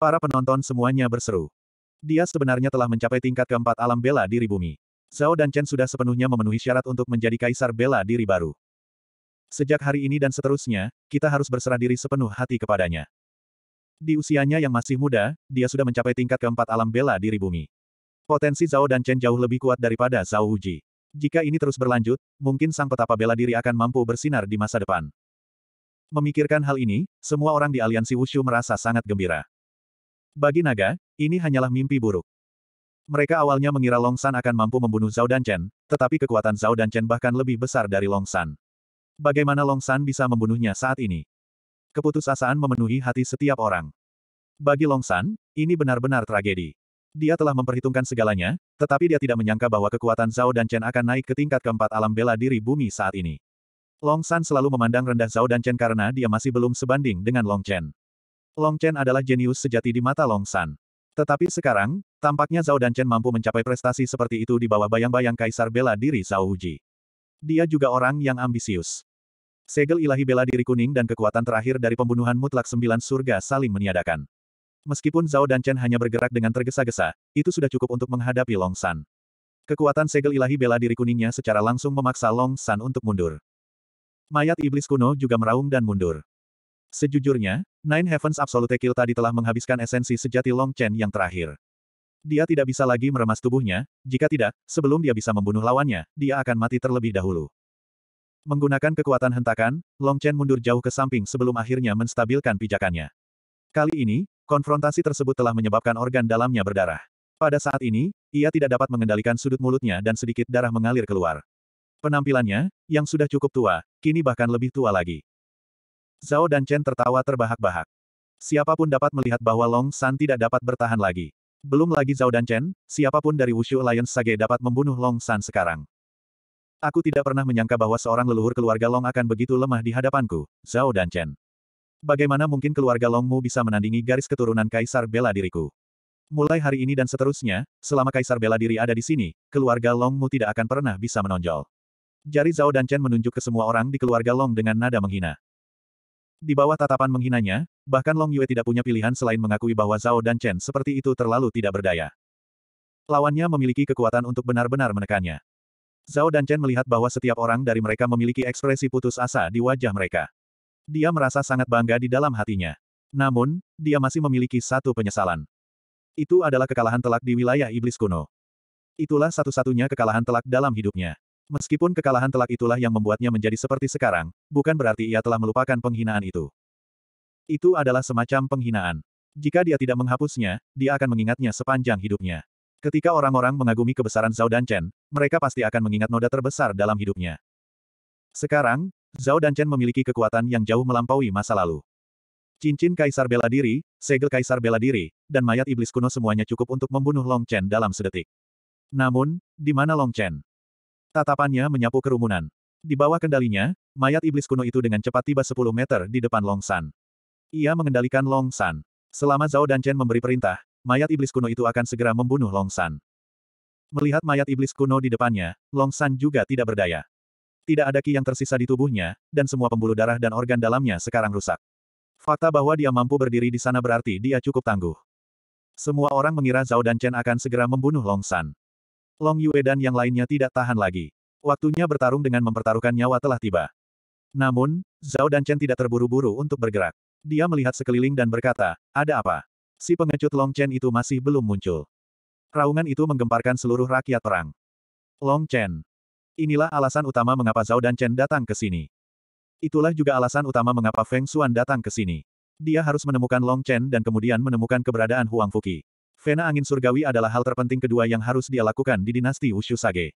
Para penonton semuanya berseru. Dia sebenarnya telah mencapai tingkat keempat alam bela diri bumi. Zhao dan Chen sudah sepenuhnya memenuhi syarat untuk menjadi kaisar bela diri baru. Sejak hari ini dan seterusnya, kita harus berserah diri sepenuh hati kepadanya. Di usianya yang masih muda, dia sudah mencapai tingkat keempat alam bela diri bumi. Potensi Zhao dan Chen jauh lebih kuat daripada Zhao Wuji. Jika ini terus berlanjut, mungkin sang petapa bela diri akan mampu bersinar di masa depan. Memikirkan hal ini, semua orang di aliansi Wushu merasa sangat gembira. Bagi naga, ini hanyalah mimpi buruk. Mereka awalnya mengira Long San akan mampu membunuh Zhao dan Chen, tetapi kekuatan Zhao dan Chen bahkan lebih besar dari Long San. Bagaimana Long San bisa membunuhnya saat ini? Keputusasaan memenuhi hati setiap orang. Bagi Long San, ini benar-benar tragedi. Dia telah memperhitungkan segalanya, tetapi dia tidak menyangka bahwa kekuatan Zhao dan Chen akan naik ke tingkat keempat alam bela diri bumi saat ini. Long San selalu memandang rendah Zhao dan Chen karena dia masih belum sebanding dengan Long Chen. Long Chen adalah jenius sejati di mata Long San. Tetapi sekarang, tampaknya Zhao dan Chen mampu mencapai prestasi seperti itu di bawah bayang-bayang kaisar bela diri Zhao Huji. Dia juga orang yang ambisius. Segel ilahi bela diri kuning dan kekuatan terakhir dari pembunuhan mutlak sembilan surga saling meniadakan. Meskipun Zhao dan Chen hanya bergerak dengan tergesa-gesa, itu sudah cukup untuk menghadapi Long San. Kekuatan segel ilahi bela diri kuningnya secara langsung memaksa Long San untuk mundur. Mayat iblis kuno juga meraung dan mundur. Sejujurnya, Nine Heavens Absolute Kill tadi telah menghabiskan esensi sejati Long Chen yang terakhir. Dia tidak bisa lagi meremas tubuhnya, jika tidak, sebelum dia bisa membunuh lawannya, dia akan mati terlebih dahulu. Menggunakan kekuatan hentakan, Long Chen mundur jauh ke samping sebelum akhirnya menstabilkan pijakannya. Kali ini, konfrontasi tersebut telah menyebabkan organ dalamnya berdarah. Pada saat ini, ia tidak dapat mengendalikan sudut mulutnya dan sedikit darah mengalir keluar. Penampilannya, yang sudah cukup tua, kini bahkan lebih tua lagi. Zhao dan Chen tertawa terbahak-bahak. Siapapun dapat melihat bahwa Long San tidak dapat bertahan lagi. Belum lagi Zhao dan Chen, siapapun dari Wushu Alliance Sage dapat membunuh Long San sekarang. Aku tidak pernah menyangka bahwa seorang leluhur keluarga Long akan begitu lemah di hadapanku, Zhao dan Chen. Bagaimana mungkin keluarga Longmu bisa menandingi garis keturunan Kaisar Bela diriku? Mulai hari ini dan seterusnya, selama Kaisar Bela diri ada di sini, keluarga Longmu tidak akan pernah bisa menonjol. Jari Zhao dan Chen menunjuk ke semua orang di keluarga Long dengan nada menghina. Di bawah tatapan menghinanya, bahkan Long Yue tidak punya pilihan selain mengakui bahwa Zhao dan Chen seperti itu terlalu tidak berdaya. Lawannya memiliki kekuatan untuk benar-benar menekannya. Zhao dan Chen melihat bahwa setiap orang dari mereka memiliki ekspresi putus asa di wajah mereka. Dia merasa sangat bangga di dalam hatinya. Namun, dia masih memiliki satu penyesalan. Itu adalah kekalahan telak di wilayah iblis kuno. Itulah satu-satunya kekalahan telak dalam hidupnya. Meskipun kekalahan telak itulah yang membuatnya menjadi seperti sekarang, bukan berarti ia telah melupakan penghinaan itu. Itu adalah semacam penghinaan. Jika dia tidak menghapusnya, dia akan mengingatnya sepanjang hidupnya. Ketika orang-orang mengagumi kebesaran Zhao dan Chen, mereka pasti akan mengingat noda terbesar dalam hidupnya. Sekarang, Zhao dan Chen memiliki kekuatan yang jauh melampaui masa lalu. Cincin kaisar bela diri, segel kaisar bela diri, dan mayat iblis kuno semuanya cukup untuk membunuh Long Chen dalam sedetik. Namun, di mana Long Chen? Tatapannya menyapu kerumunan. Di bawah kendalinya, mayat iblis kuno itu dengan cepat tiba 10 meter di depan Long San. Ia mengendalikan Long San. Selama Zhao dan Chen memberi perintah, mayat iblis kuno itu akan segera membunuh Long San. Melihat mayat iblis kuno di depannya, Long San juga tidak berdaya. Tidak ada ki yang tersisa di tubuhnya, dan semua pembuluh darah dan organ dalamnya sekarang rusak. Fakta bahwa dia mampu berdiri di sana berarti dia cukup tangguh. Semua orang mengira Zhao dan Chen akan segera membunuh Long San. Long Yue dan yang lainnya tidak tahan lagi. Waktunya bertarung dengan mempertaruhkan nyawa telah tiba. Namun, Zhao dan Chen tidak terburu-buru untuk bergerak. Dia melihat sekeliling dan berkata, ada apa? Si pengecut Long Chen itu masih belum muncul. Raungan itu menggemparkan seluruh rakyat perang. Long Chen. Inilah alasan utama mengapa Zhao dan Chen datang ke sini. Itulah juga alasan utama mengapa Feng Xuan datang ke sini. Dia harus menemukan Long Chen dan kemudian menemukan keberadaan Huang Fuki. Vena angin surgawi adalah hal terpenting kedua yang harus dia lakukan di dinasti Wushu Sage.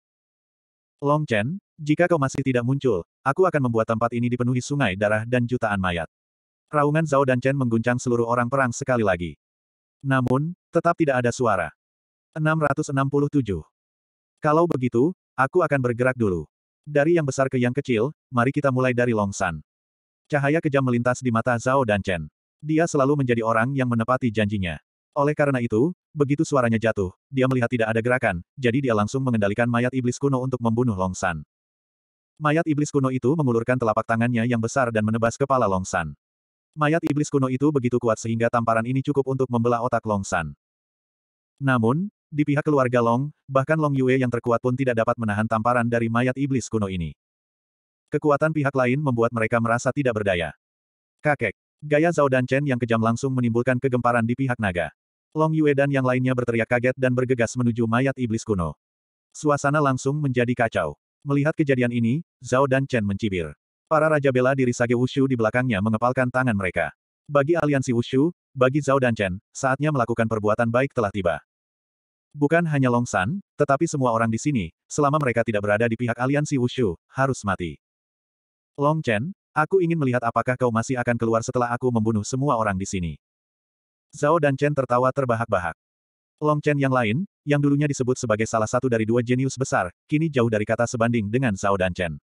Long Chen, jika kau masih tidak muncul, aku akan membuat tempat ini dipenuhi sungai darah dan jutaan mayat. Raungan Zhao dan Chen mengguncang seluruh orang perang sekali lagi. Namun, tetap tidak ada suara. 667. Kalau begitu, aku akan bergerak dulu. Dari yang besar ke yang kecil, mari kita mulai dari Long San. Cahaya kejam melintas di mata Zhao dan Chen. Dia selalu menjadi orang yang menepati janjinya. Oleh karena itu, begitu suaranya jatuh, dia melihat tidak ada gerakan, jadi dia langsung mengendalikan mayat iblis kuno untuk membunuh Long San. Mayat iblis kuno itu mengulurkan telapak tangannya yang besar dan menebas kepala Long San. Mayat iblis kuno itu begitu kuat sehingga tamparan ini cukup untuk membelah otak Long San. Namun, di pihak keluarga Long, bahkan Long Yue yang terkuat pun tidak dapat menahan tamparan dari mayat iblis kuno ini. Kekuatan pihak lain membuat mereka merasa tidak berdaya. Kakek, gaya Zhao dan Chen yang kejam langsung menimbulkan kegemparan di pihak naga. Long Yue dan yang lainnya berteriak kaget dan bergegas menuju mayat iblis kuno. Suasana langsung menjadi kacau. Melihat kejadian ini, Zhao dan Chen mencibir. Para Raja Bela diri Sage Wushu di belakangnya mengepalkan tangan mereka. Bagi aliansi Wushu, bagi Zhao dan Chen, saatnya melakukan perbuatan baik telah tiba. Bukan hanya Long San, tetapi semua orang di sini, selama mereka tidak berada di pihak aliansi Wushu, harus mati. Long Chen, aku ingin melihat apakah kau masih akan keluar setelah aku membunuh semua orang di sini. Zhao dan Chen tertawa terbahak-bahak. Long Chen yang lain, yang dulunya disebut sebagai salah satu dari dua jenius besar, kini jauh dari kata sebanding dengan Zhao dan Chen.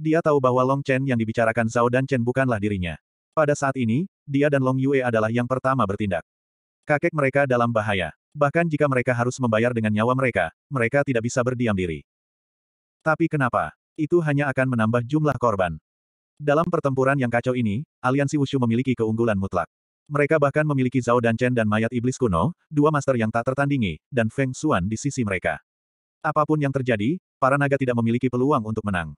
Dia tahu bahwa Long Chen yang dibicarakan Zhao dan Chen bukanlah dirinya. Pada saat ini, dia dan Long Yue adalah yang pertama bertindak. Kakek mereka dalam bahaya. Bahkan jika mereka harus membayar dengan nyawa mereka, mereka tidak bisa berdiam diri. Tapi kenapa? Itu hanya akan menambah jumlah korban. Dalam pertempuran yang kacau ini, aliansi Wushu memiliki keunggulan mutlak. Mereka bahkan memiliki Zhao dan Chen dan mayat iblis kuno, dua master yang tak tertandingi, dan Feng Xuan di sisi mereka. Apapun yang terjadi, para naga tidak memiliki peluang untuk menang.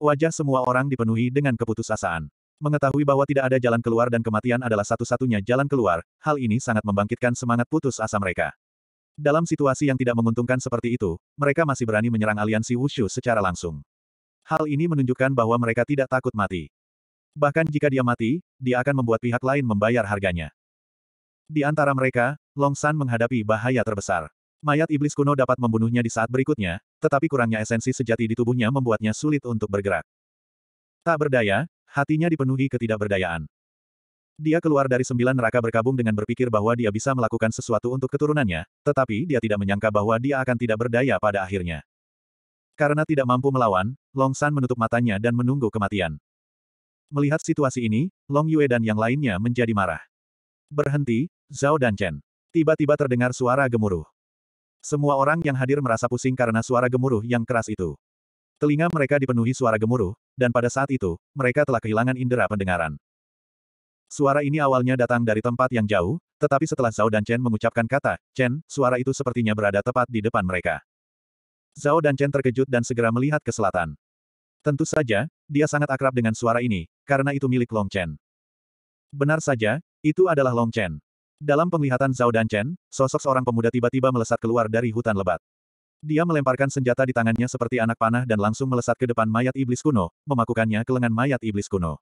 Wajah semua orang dipenuhi dengan keputusasaan. Mengetahui bahwa tidak ada jalan keluar dan kematian adalah satu-satunya jalan keluar, hal ini sangat membangkitkan semangat putus asa mereka. Dalam situasi yang tidak menguntungkan seperti itu, mereka masih berani menyerang aliansi Wushu secara langsung. Hal ini menunjukkan bahwa mereka tidak takut mati. Bahkan jika dia mati, dia akan membuat pihak lain membayar harganya. Di antara mereka, Long San menghadapi bahaya terbesar. Mayat iblis kuno dapat membunuhnya di saat berikutnya, tetapi kurangnya esensi sejati di tubuhnya membuatnya sulit untuk bergerak. Tak berdaya, hatinya dipenuhi ketidakberdayaan. Dia keluar dari sembilan neraka berkabung dengan berpikir bahwa dia bisa melakukan sesuatu untuk keturunannya, tetapi dia tidak menyangka bahwa dia akan tidak berdaya pada akhirnya. Karena tidak mampu melawan, Long San menutup matanya dan menunggu kematian. Melihat situasi ini, Long Yue dan yang lainnya menjadi marah. Berhenti, Zhao dan Chen. Tiba-tiba terdengar suara gemuruh. Semua orang yang hadir merasa pusing karena suara gemuruh yang keras itu. Telinga mereka dipenuhi suara gemuruh, dan pada saat itu, mereka telah kehilangan indera pendengaran. Suara ini awalnya datang dari tempat yang jauh, tetapi setelah Zhao dan Chen mengucapkan kata, Chen, suara itu sepertinya berada tepat di depan mereka. Zhao dan Chen terkejut dan segera melihat ke selatan. Tentu saja, dia sangat akrab dengan suara ini, karena itu milik Long Chen. Benar saja, itu adalah Long Chen. Dalam penglihatan Zhao dan Chen, sosok seorang pemuda tiba-tiba melesat keluar dari hutan lebat. Dia melemparkan senjata di tangannya seperti anak panah dan langsung melesat ke depan mayat iblis kuno, memakukannya ke lengan mayat iblis kuno.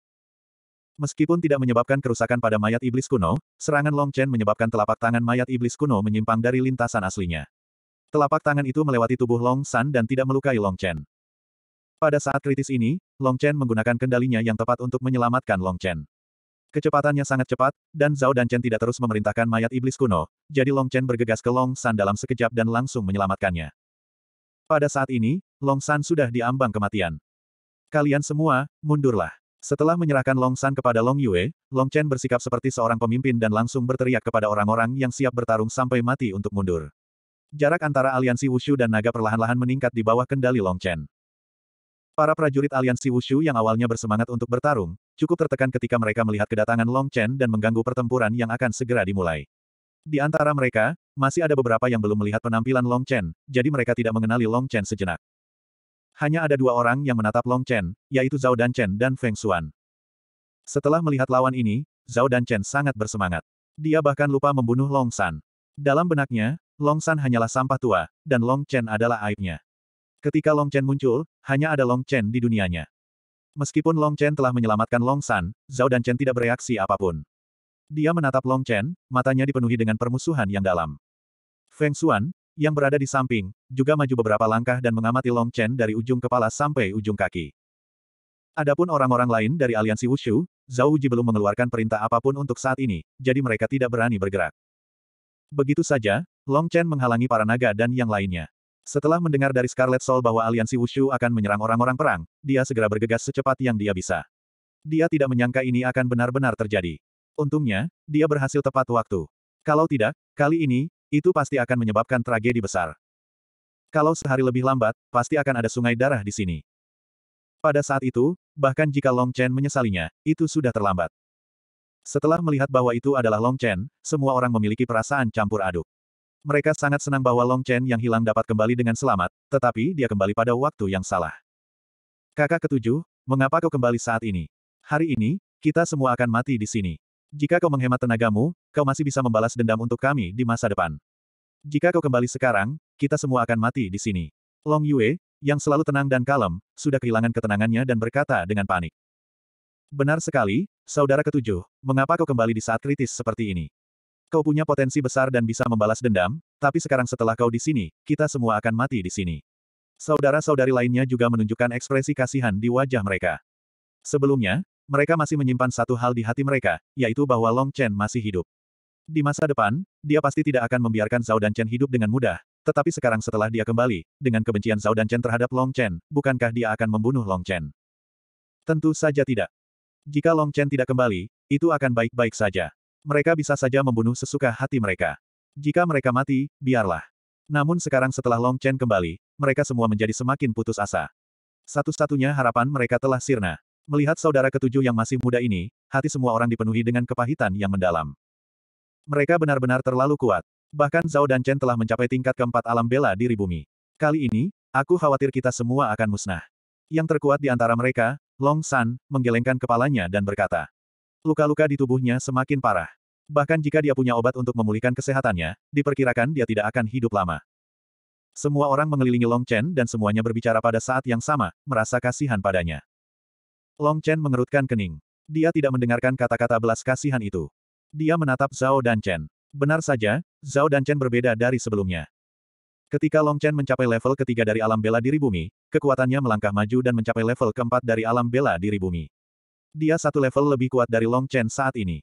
Meskipun tidak menyebabkan kerusakan pada mayat iblis kuno, serangan Long Chen menyebabkan telapak tangan mayat iblis kuno menyimpang dari lintasan aslinya. Telapak tangan itu melewati tubuh Long San dan tidak melukai Long Chen. Pada saat kritis ini, Long Chen menggunakan kendalinya yang tepat untuk menyelamatkan Long Chen. Kecepatannya sangat cepat, dan Zhao dan Chen tidak terus memerintahkan mayat iblis kuno, jadi Long Chen bergegas ke Long San dalam sekejap dan langsung menyelamatkannya. Pada saat ini, Long San sudah diambang kematian. Kalian semua, mundurlah. Setelah menyerahkan Long San kepada Long Yue, Long Chen bersikap seperti seorang pemimpin dan langsung berteriak kepada orang-orang yang siap bertarung sampai mati untuk mundur. Jarak antara aliansi Wushu dan naga perlahan-lahan meningkat di bawah kendali Long Chen. Para prajurit aliansi Wushu yang awalnya bersemangat untuk bertarung, cukup tertekan ketika mereka melihat kedatangan Long Chen dan mengganggu pertempuran yang akan segera dimulai. Di antara mereka, masih ada beberapa yang belum melihat penampilan Long Chen, jadi mereka tidak mengenali Long Chen sejenak. Hanya ada dua orang yang menatap Long Chen, yaitu Zhao Dan Chen dan Feng Xuan. Setelah melihat lawan ini, Zhao Dan Chen sangat bersemangat. Dia bahkan lupa membunuh Long San. Dalam benaknya, Long San hanyalah sampah tua, dan Long Chen adalah aibnya. Ketika Long Chen muncul, hanya ada Long Chen di dunianya. Meskipun Long Chen telah menyelamatkan Long San, Zhao dan Chen tidak bereaksi apapun. Dia menatap Long Chen, matanya dipenuhi dengan permusuhan yang dalam. Feng Xuan, yang berada di samping, juga maju beberapa langkah dan mengamati Long Chen dari ujung kepala sampai ujung kaki. Adapun orang-orang lain dari aliansi Wushu, Zhao Uji belum mengeluarkan perintah apapun untuk saat ini, jadi mereka tidak berani bergerak. Begitu saja, Long Chen menghalangi para naga dan yang lainnya. Setelah mendengar dari Scarlet Soul bahwa aliansi Wushu akan menyerang orang-orang perang, dia segera bergegas secepat yang dia bisa. Dia tidak menyangka ini akan benar-benar terjadi. Untungnya, dia berhasil tepat waktu. Kalau tidak, kali ini, itu pasti akan menyebabkan tragedi besar. Kalau sehari lebih lambat, pasti akan ada sungai darah di sini. Pada saat itu, bahkan jika Long Chen menyesalinya, itu sudah terlambat. Setelah melihat bahwa itu adalah Long Chen, semua orang memiliki perasaan campur aduk. Mereka sangat senang bahwa Long Chen yang hilang dapat kembali dengan selamat, tetapi dia kembali pada waktu yang salah. Kakak ketujuh, mengapa kau kembali saat ini? Hari ini, kita semua akan mati di sini. Jika kau menghemat tenagamu, kau masih bisa membalas dendam untuk kami di masa depan. Jika kau kembali sekarang, kita semua akan mati di sini. Long Yue, yang selalu tenang dan kalem, sudah kehilangan ketenangannya dan berkata dengan panik. Benar sekali, saudara ketujuh, mengapa kau kembali di saat kritis seperti ini? Kau punya potensi besar dan bisa membalas dendam, tapi sekarang setelah kau di sini, kita semua akan mati di sini. Saudara-saudari lainnya juga menunjukkan ekspresi kasihan di wajah mereka. Sebelumnya, mereka masih menyimpan satu hal di hati mereka, yaitu bahwa Long Chen masih hidup. Di masa depan, dia pasti tidak akan membiarkan Zhao dan Chen hidup dengan mudah, tetapi sekarang setelah dia kembali, dengan kebencian Zhao dan Chen terhadap Long Chen, bukankah dia akan membunuh Long Chen? Tentu saja tidak. Jika Long Chen tidak kembali, itu akan baik-baik saja. Mereka bisa saja membunuh sesuka hati mereka. Jika mereka mati, biarlah. Namun sekarang setelah Long Chen kembali, mereka semua menjadi semakin putus asa. Satu-satunya harapan mereka telah sirna. Melihat saudara ketujuh yang masih muda ini, hati semua orang dipenuhi dengan kepahitan yang mendalam. Mereka benar-benar terlalu kuat. Bahkan Zhao dan Chen telah mencapai tingkat keempat alam bela diri bumi. Kali ini, aku khawatir kita semua akan musnah. Yang terkuat di antara mereka, Long San, menggelengkan kepalanya dan berkata, Luka-luka di tubuhnya semakin parah. Bahkan jika dia punya obat untuk memulihkan kesehatannya, diperkirakan dia tidak akan hidup lama. Semua orang mengelilingi Long Chen dan semuanya berbicara pada saat yang sama, merasa kasihan padanya. Long Chen mengerutkan kening. Dia tidak mendengarkan kata-kata belas kasihan itu. Dia menatap Zhao dan Chen. Benar saja, Zhao dan Chen berbeda dari sebelumnya. Ketika Long Chen mencapai level ketiga dari alam bela diri bumi, kekuatannya melangkah maju dan mencapai level keempat dari alam bela diri bumi. Dia satu level lebih kuat dari Long Chen saat ini.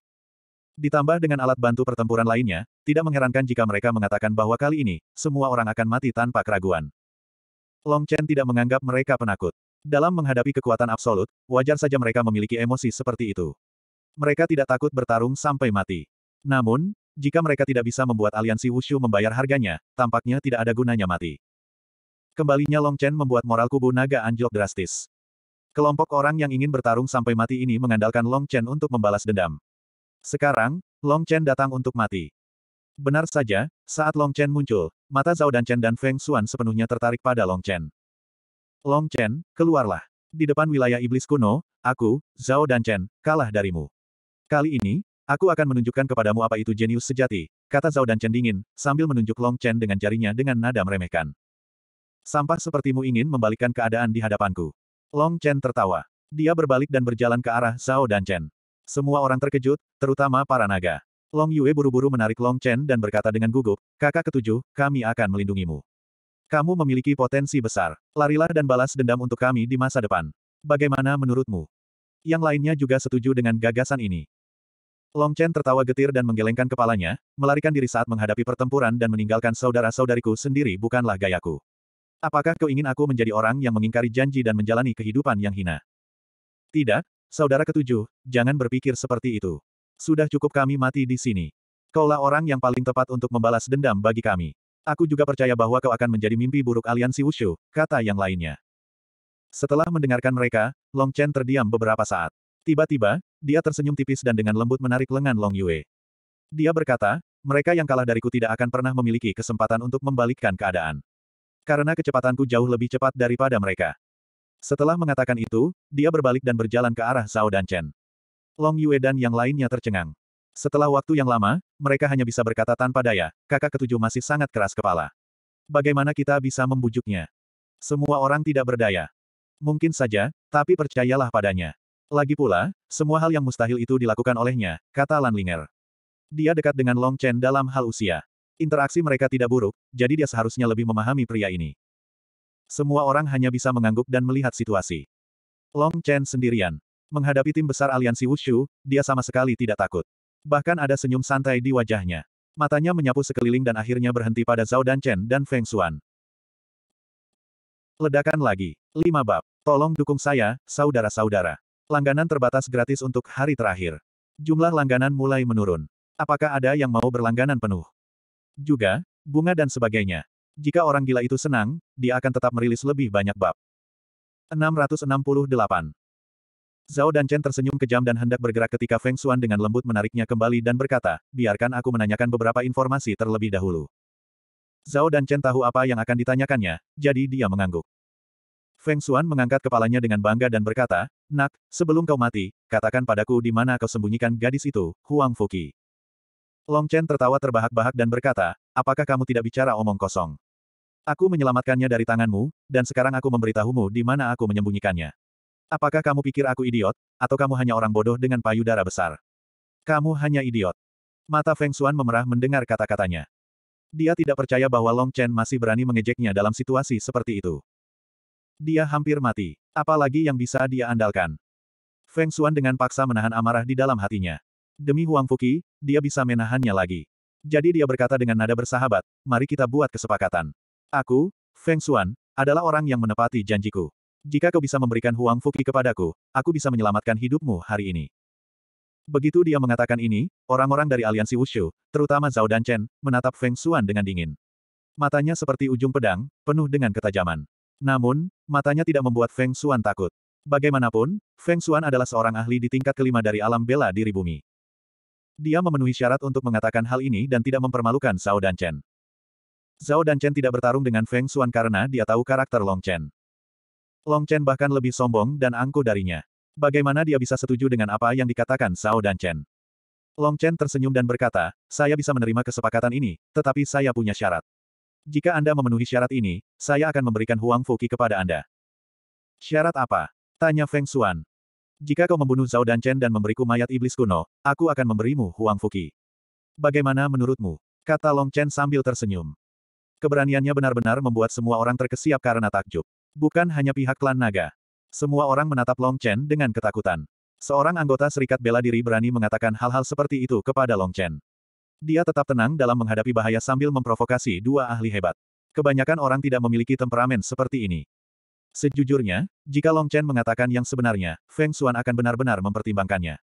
Ditambah dengan alat bantu pertempuran lainnya, tidak mengherankan jika mereka mengatakan bahwa kali ini, semua orang akan mati tanpa keraguan. Long Chen tidak menganggap mereka penakut. Dalam menghadapi kekuatan absolut, wajar saja mereka memiliki emosi seperti itu. Mereka tidak takut bertarung sampai mati. Namun, jika mereka tidak bisa membuat aliansi Wushu membayar harganya, tampaknya tidak ada gunanya mati. Kembalinya Long Chen membuat moral kubu naga anjlok drastis. Kelompok orang yang ingin bertarung sampai mati ini mengandalkan Long Chen untuk membalas dendam. Sekarang, Long Chen datang untuk mati. Benar saja, saat Long Chen muncul, mata Zhao dan Chen dan Feng Xuan sepenuhnya tertarik pada Long Chen. Long Chen, keluarlah. Di depan wilayah iblis kuno, aku, Zhao dan Chen, kalah darimu. Kali ini, aku akan menunjukkan kepadamu apa itu jenius sejati, kata Zhao dan Chen dingin, sambil menunjuk Long Chen dengan jarinya dengan nada meremehkan. Sampah sepertimu ingin membalikkan keadaan di hadapanku. Long Chen tertawa. Dia berbalik dan berjalan ke arah Zhao dan Chen. Semua orang terkejut, terutama para naga. Long Yue buru-buru menarik Long Chen dan berkata dengan gugup, kakak ketujuh, kami akan melindungimu. Kamu memiliki potensi besar. Larilah dan balas dendam untuk kami di masa depan. Bagaimana menurutmu? Yang lainnya juga setuju dengan gagasan ini. Long Chen tertawa getir dan menggelengkan kepalanya, melarikan diri saat menghadapi pertempuran dan meninggalkan saudara-saudariku sendiri bukanlah gayaku. Apakah kau ingin aku menjadi orang yang mengingkari janji dan menjalani kehidupan yang hina? Tidak, saudara ketujuh, jangan berpikir seperti itu. Sudah cukup kami mati di sini. Kaulah orang yang paling tepat untuk membalas dendam bagi kami. Aku juga percaya bahwa kau akan menjadi mimpi buruk aliansi Wushu, kata yang lainnya. Setelah mendengarkan mereka, Long Chen terdiam beberapa saat. Tiba-tiba, dia tersenyum tipis dan dengan lembut menarik lengan Long Yue. Dia berkata, mereka yang kalah dariku tidak akan pernah memiliki kesempatan untuk membalikkan keadaan. Karena kecepatanku jauh lebih cepat daripada mereka. Setelah mengatakan itu, dia berbalik dan berjalan ke arah Zhao dan Chen. Long Yue dan yang lainnya tercengang. Setelah waktu yang lama, mereka hanya bisa berkata tanpa daya, kakak ketujuh masih sangat keras kepala. Bagaimana kita bisa membujuknya? Semua orang tidak berdaya. Mungkin saja, tapi percayalah padanya. Lagi pula, semua hal yang mustahil itu dilakukan olehnya, kata Lan Linger. Dia dekat dengan Long Chen dalam hal usia. Interaksi mereka tidak buruk, jadi dia seharusnya lebih memahami pria ini. Semua orang hanya bisa mengangguk dan melihat situasi. Long Chen sendirian. Menghadapi tim besar aliansi Wushu, dia sama sekali tidak takut. Bahkan ada senyum santai di wajahnya. Matanya menyapu sekeliling dan akhirnya berhenti pada Zhao Dan Chen dan Feng Xuan. Ledakan lagi. lima bab. Tolong dukung saya, saudara-saudara. Langganan terbatas gratis untuk hari terakhir. Jumlah langganan mulai menurun. Apakah ada yang mau berlangganan penuh? juga, bunga dan sebagainya. Jika orang gila itu senang, dia akan tetap merilis lebih banyak bab. 668. Zhao dan Chen tersenyum kejam dan hendak bergerak ketika Feng Xuan dengan lembut menariknya kembali dan berkata, biarkan aku menanyakan beberapa informasi terlebih dahulu. Zhao dan Chen tahu apa yang akan ditanyakannya, jadi dia mengangguk. Feng Xuan mengangkat kepalanya dengan bangga dan berkata, Nak, sebelum kau mati, katakan padaku di mana kau sembunyikan gadis itu, Huang fuki Long Chen tertawa terbahak-bahak dan berkata, apakah kamu tidak bicara omong kosong? Aku menyelamatkannya dari tanganmu, dan sekarang aku memberitahumu di mana aku menyembunyikannya. Apakah kamu pikir aku idiot, atau kamu hanya orang bodoh dengan payudara besar? Kamu hanya idiot. Mata Feng Xuan memerah mendengar kata-katanya. Dia tidak percaya bahwa Long Chen masih berani mengejeknya dalam situasi seperti itu. Dia hampir mati. Apalagi yang bisa dia andalkan. Feng Xuan dengan paksa menahan amarah di dalam hatinya. Demi Huang Fuki, dia bisa menahannya lagi. Jadi dia berkata dengan nada bersahabat, mari kita buat kesepakatan. Aku, Feng Xuan, adalah orang yang menepati janjiku. Jika kau bisa memberikan Huang Fuki kepadaku, aku bisa menyelamatkan hidupmu hari ini. Begitu dia mengatakan ini, orang-orang dari aliansi Wushu, terutama Zhao dan Chen, menatap Feng Xuan dengan dingin. Matanya seperti ujung pedang, penuh dengan ketajaman. Namun, matanya tidak membuat Feng Xuan takut. Bagaimanapun, Feng Xuan adalah seorang ahli di tingkat kelima dari alam bela diri bumi. Dia memenuhi syarat untuk mengatakan hal ini dan tidak mempermalukan Zhao dan Chen. Zhao dan Chen tidak bertarung dengan Feng Xuan karena dia tahu karakter Long Chen. Long Chen bahkan lebih sombong dan angkuh darinya. Bagaimana dia bisa setuju dengan apa yang dikatakan Zhao dan Chen? Long Chen tersenyum dan berkata, saya bisa menerima kesepakatan ini, tetapi saya punya syarat. Jika Anda memenuhi syarat ini, saya akan memberikan Huang Fuki kepada Anda. Syarat apa? Tanya Feng Xuan. Jika kau membunuh Zhao dan Chen dan memberiku mayat iblis kuno, aku akan memberimu Huang Fuki. Bagaimana menurutmu? Kata Long Chen sambil tersenyum. Keberaniannya benar-benar membuat semua orang terkesiap karena takjub. Bukan hanya pihak klan naga. Semua orang menatap Long Chen dengan ketakutan. Seorang anggota serikat bela diri berani mengatakan hal-hal seperti itu kepada Long Chen. Dia tetap tenang dalam menghadapi bahaya sambil memprovokasi dua ahli hebat. Kebanyakan orang tidak memiliki temperamen seperti ini. Sejujurnya, jika Long Chen mengatakan yang sebenarnya, Feng Xuan akan benar-benar mempertimbangkannya.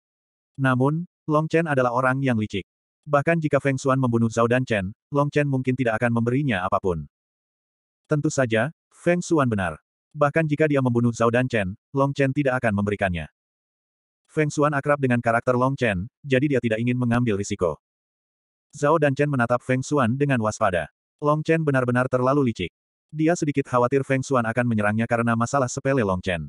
Namun, Long Chen adalah orang yang licik. Bahkan jika Feng Xuan membunuh Zhao dan Chen, Long Chen mungkin tidak akan memberinya apapun. Tentu saja, Feng Xuan benar. Bahkan jika dia membunuh Zhao dan Chen, Long Chen tidak akan memberikannya. Feng Xuan akrab dengan karakter Long Chen, jadi dia tidak ingin mengambil risiko. Zhao dan Chen menatap Feng Xuan dengan waspada. Long Chen benar-benar terlalu licik. Dia sedikit khawatir Feng Xuan akan menyerangnya karena masalah sepele Long Chen.